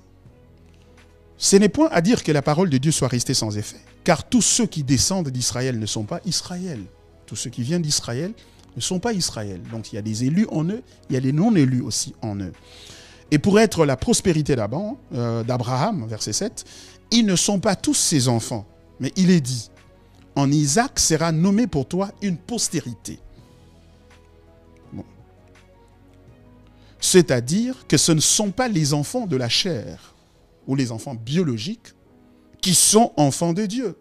Ce n'est point à dire que la parole de Dieu soit restée sans effet, car tous ceux qui descendent d'Israël ne sont pas Israël. Tous ceux qui viennent d'Israël ne sont pas Israël. Donc il y a des élus en eux, il y a des non-élus aussi en eux. Et pour être la prospérité d'Abraham, euh, verset 7, ils ne sont pas tous ses enfants, mais il est dit, en Isaac sera nommé pour toi une postérité. C'est-à-dire que ce ne sont pas les enfants de la chair ou les enfants biologiques qui sont enfants de Dieu,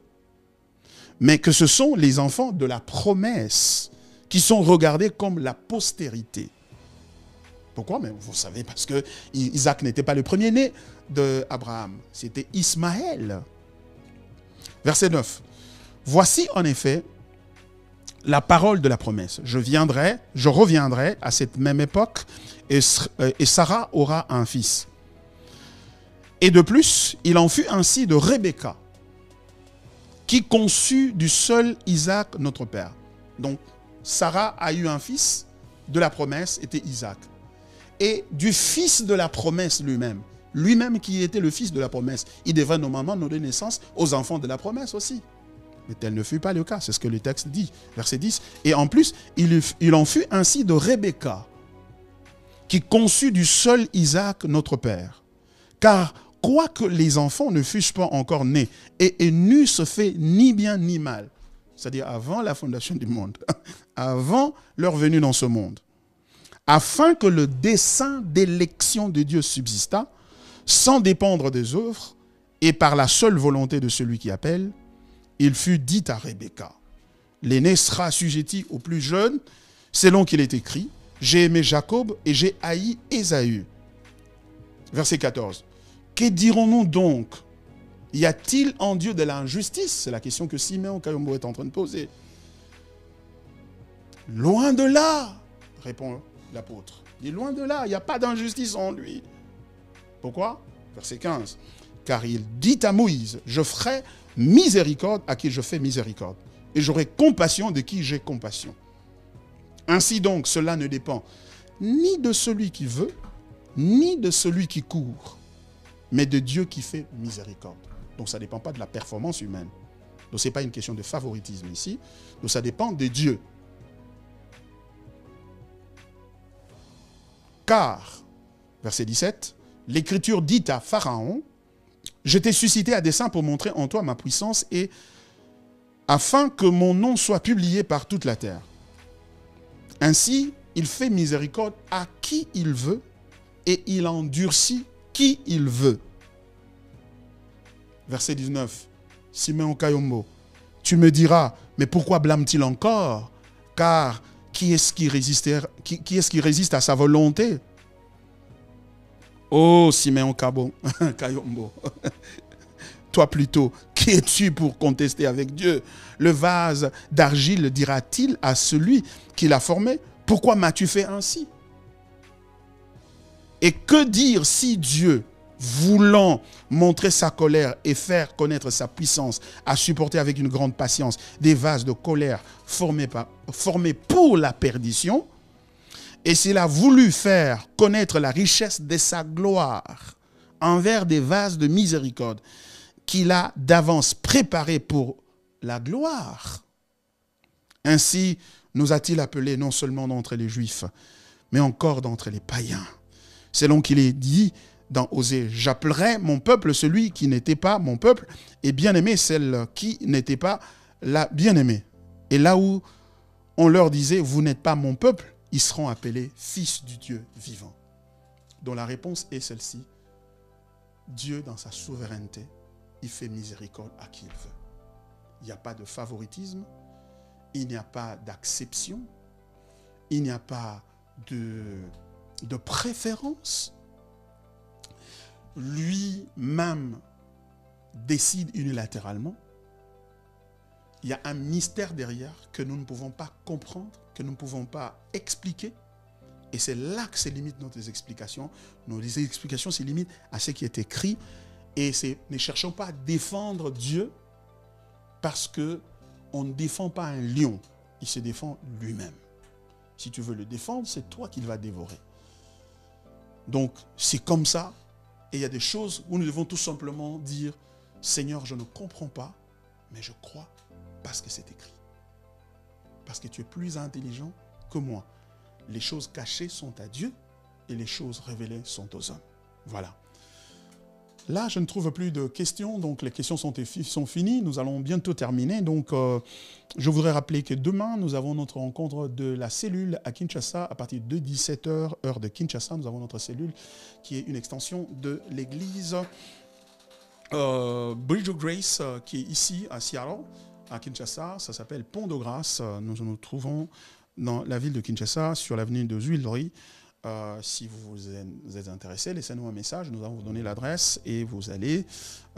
mais que ce sont les enfants de la promesse qui sont regardés comme la postérité. Pourquoi Mais vous savez, parce que Isaac n'était pas le premier-né d'Abraham, c'était Ismaël. Verset 9. Voici en effet la parole de la promesse. Je viendrai, je reviendrai à cette même époque et, euh, et Sarah aura un fils. Et de plus, il en fut ainsi de Rebecca, qui conçut du seul Isaac notre père. Donc, Sarah a eu un fils de la promesse, était Isaac. Et du fils de la promesse lui-même, lui-même qui était le fils de la promesse, il devint normalement donner naissance aux enfants de la promesse aussi. Mais tel ne fut pas le cas, c'est ce que le texte dit, verset 10. Et en plus, il, en fut ainsi de Rebecca, qui conçut du seul Isaac notre père. Car quoique les enfants ne fussent pas encore nés, et, et n'eussent fait ni bien ni mal, c'est-à-dire avant la fondation du monde, avant leur venue dans ce monde, afin que le dessein d'élection de Dieu subsista, sans dépendre des œuvres, et par la seule volonté de celui qui appelle, il fut dit à Rebecca, l'aîné sera assujetti au plus jeune, selon qu'il est écrit, j'ai aimé Jacob et j'ai haï Esaü. Verset 14. Que dirons-nous donc Y a-t-il en Dieu de l'injustice C'est la question que siméon Kayombo est en train de poser. Loin de là, répond l'apôtre. Il est loin de là, il n'y a pas d'injustice en lui. Pourquoi Verset 15. Car il dit à Moïse, je ferai miséricorde à qui je fais miséricorde, et j'aurai compassion de qui j'ai compassion. Ainsi donc, cela ne dépend ni de celui qui veut, ni de celui qui court, mais de Dieu qui fait miséricorde. Donc ça ne dépend pas de la performance humaine. Donc ce n'est pas une question de favoritisme ici. Donc ça dépend de Dieu. Car, verset 17, l'Écriture dit à Pharaon, je t'ai suscité à dessein pour montrer en toi ma puissance et afin que mon nom soit publié par toute la terre. Ainsi, il fait miséricorde à qui il veut et il endurcit qui il veut. Verset 19, Siméon Kayombo, tu me diras, mais pourquoi blâme-t-il encore Car qui est-ce qui, résiste à sa volonté Oh, Siméon Cabon, Kayombo, toi plutôt, qui es-tu pour contester avec Dieu Le vase d'argile dira-t-il à celui qui l'a formé Pourquoi m'as-tu fait ainsi Et que dire si Dieu, voulant montrer sa colère et faire connaître sa puissance, a supporté avec une grande patience des vases de colère formés par, formé pour la perdition, et s'il a voulu faire connaître la richesse de sa gloire envers des vases de miséricorde qu'il a d'avance préparés pour la gloire. Ainsi nous a-t-il appelés non seulement d'entre les Juifs, mais encore d'entre les païens. Selon qu'il est dit dans Osée, j'appellerai mon peuple celui qui n'était pas mon peuple, et bien-aimé celle qui n'était pas la bien-aimée. Et là où on leur disait, vous n'êtes pas mon peuple, ils seront appelés fils du Dieu vivant. Dont la réponse est celle-ci. Dieu, dans sa souveraineté, il fait miséricorde à qui il veut. Il n'y a pas de favoritisme, il n'y a pas d'acception, il n'y a pas de, de préférence. Lui-même décide unilatéralement il y a un mystère derrière que nous ne pouvons pas comprendre, que nous ne pouvons pas expliquer. Et c'est là que se limitent nos explications. Nos explications se limitent à ce qui est écrit. Et c'est, ne cherchons pas à défendre Dieu parce qu'on ne défend pas un lion. Il se défend lui-même. Si tu veux le défendre, c'est toi qu'il va dévorer. Donc, c'est comme ça. Et il y a des choses où nous devons tout simplement dire, Seigneur, je ne comprends pas, mais je crois parce que c'est écrit. Parce que tu es plus intelligent que moi. Les choses cachées sont à Dieu et les choses révélées sont aux hommes. Voilà. Là, je ne trouve plus de questions, donc les questions sont, sont finies. Nous allons bientôt terminer. Donc, euh, je voudrais rappeler que demain, nous avons notre rencontre de la cellule à Kinshasa à partir de 17h, heure de Kinshasa. Nous avons notre cellule qui est une extension de l'église euh, Bridge of Grace euh, qui est ici à Seattle à Kinshasa. Ça s'appelle Pont de Grâce. Euh, nous nous trouvons dans la ville de Kinshasa, sur l'avenue de Zuilori. Euh, si vous êtes intéressé, laissez-nous un message. Nous allons vous donner l'adresse et vous allez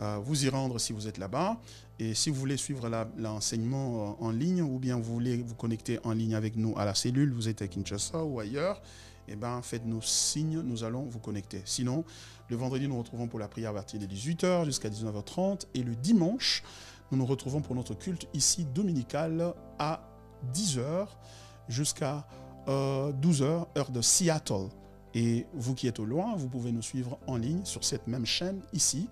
euh, vous y rendre si vous êtes là-bas. Et si vous voulez suivre l'enseignement en ligne ou bien vous voulez vous connecter en ligne avec nous à la cellule, vous êtes à Kinshasa ou ailleurs, et eh ben, faites-nous signe, nous allons vous connecter. Sinon, le vendredi, nous, nous retrouvons pour la prière à partir de 18h jusqu'à 19h30 et le dimanche, nous nous retrouvons pour notre culte ici dominical à 10h jusqu'à 12h, euh, heure de Seattle. Et vous qui êtes au loin, vous pouvez nous suivre en ligne sur cette même chaîne ici.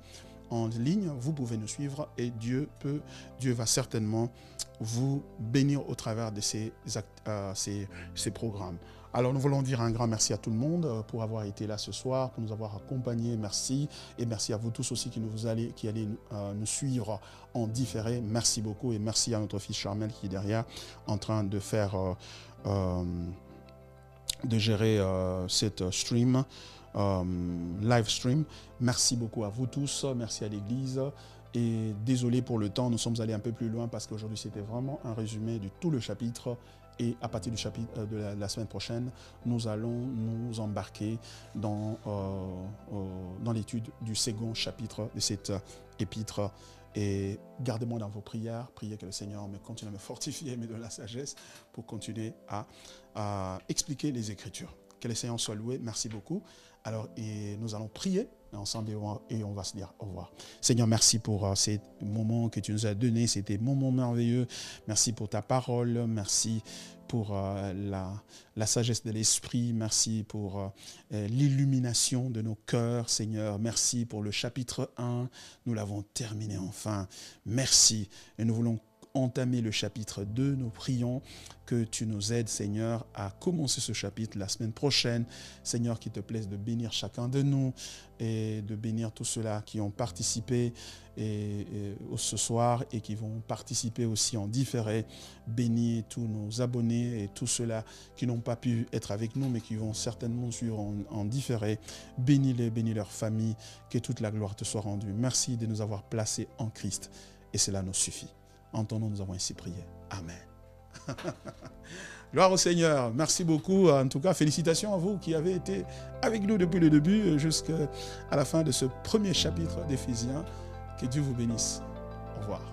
En ligne, vous pouvez nous suivre et Dieu peut, Dieu va certainement vous bénir au travers de ces, euh, ces programmes. Alors nous voulons dire un grand merci à tout le monde euh, pour avoir été là ce soir, pour nous avoir accompagnés. Merci. Et merci à vous tous aussi qui, nous allez, qui euh, nous suivre en différé. Merci beaucoup et merci à notre fils Charmel qui est derrière en train de faire, euh, de gérer cette stream, live stream. Merci beaucoup à vous tous. Merci à l'Église. Et désolé pour le temps, nous sommes allés un peu plus loin parce qu'aujourd'hui c'était vraiment un résumé de tout le chapitre et à partir du chapitre euh, de, la, semaine prochaine, nous allons nous embarquer dans, euh, euh, dans l'étude du second chapitre de cette épître. Et gardez-moi dans vos prières, priez que le Seigneur me continue à me fortifier, me donne la sagesse pour continuer à, à expliquer les Écritures. Que le Seigneur soit loué. Merci beaucoup. Alors, et nous allons prier ensemble et on, et on va se dire au revoir. Seigneur, merci pour euh, ces moments que tu nous as donnés. C'était un moment merveilleux. Merci pour ta parole. Merci pour euh, la, la, sagesse de l'esprit. Merci pour euh, l'illumination de nos cœurs, Seigneur. Merci pour le chapitre 1. Nous l'avons terminé enfin. Merci. Et nous voulons entamer le chapitre 2, nous prions que tu nous aides, Seigneur, à commencer ce chapitre la semaine prochaine. Seigneur, qu'il te plaise de bénir chacun de nous et de bénir tous ceux-là qui ont participé ce soir et qui vont participer aussi en différé. Bénis tous nos abonnés et tous ceux-là qui n'ont pas pu être avec nous, mais qui vont certainement suivre en, en différé. Bénis-les, bénis leur famille, que toute la gloire te soit rendue. Merci de nous avoir placés en Christ et cela nous suffit. En ton nom, nous avons ainsi prié. Amen. Gloire au Seigneur. Merci beaucoup. En tout cas, félicitations à vous qui avez été avec nous depuis le début jusqu'à la fin de ce premier chapitre d'Éphésiens. Que Dieu vous bénisse. Au revoir.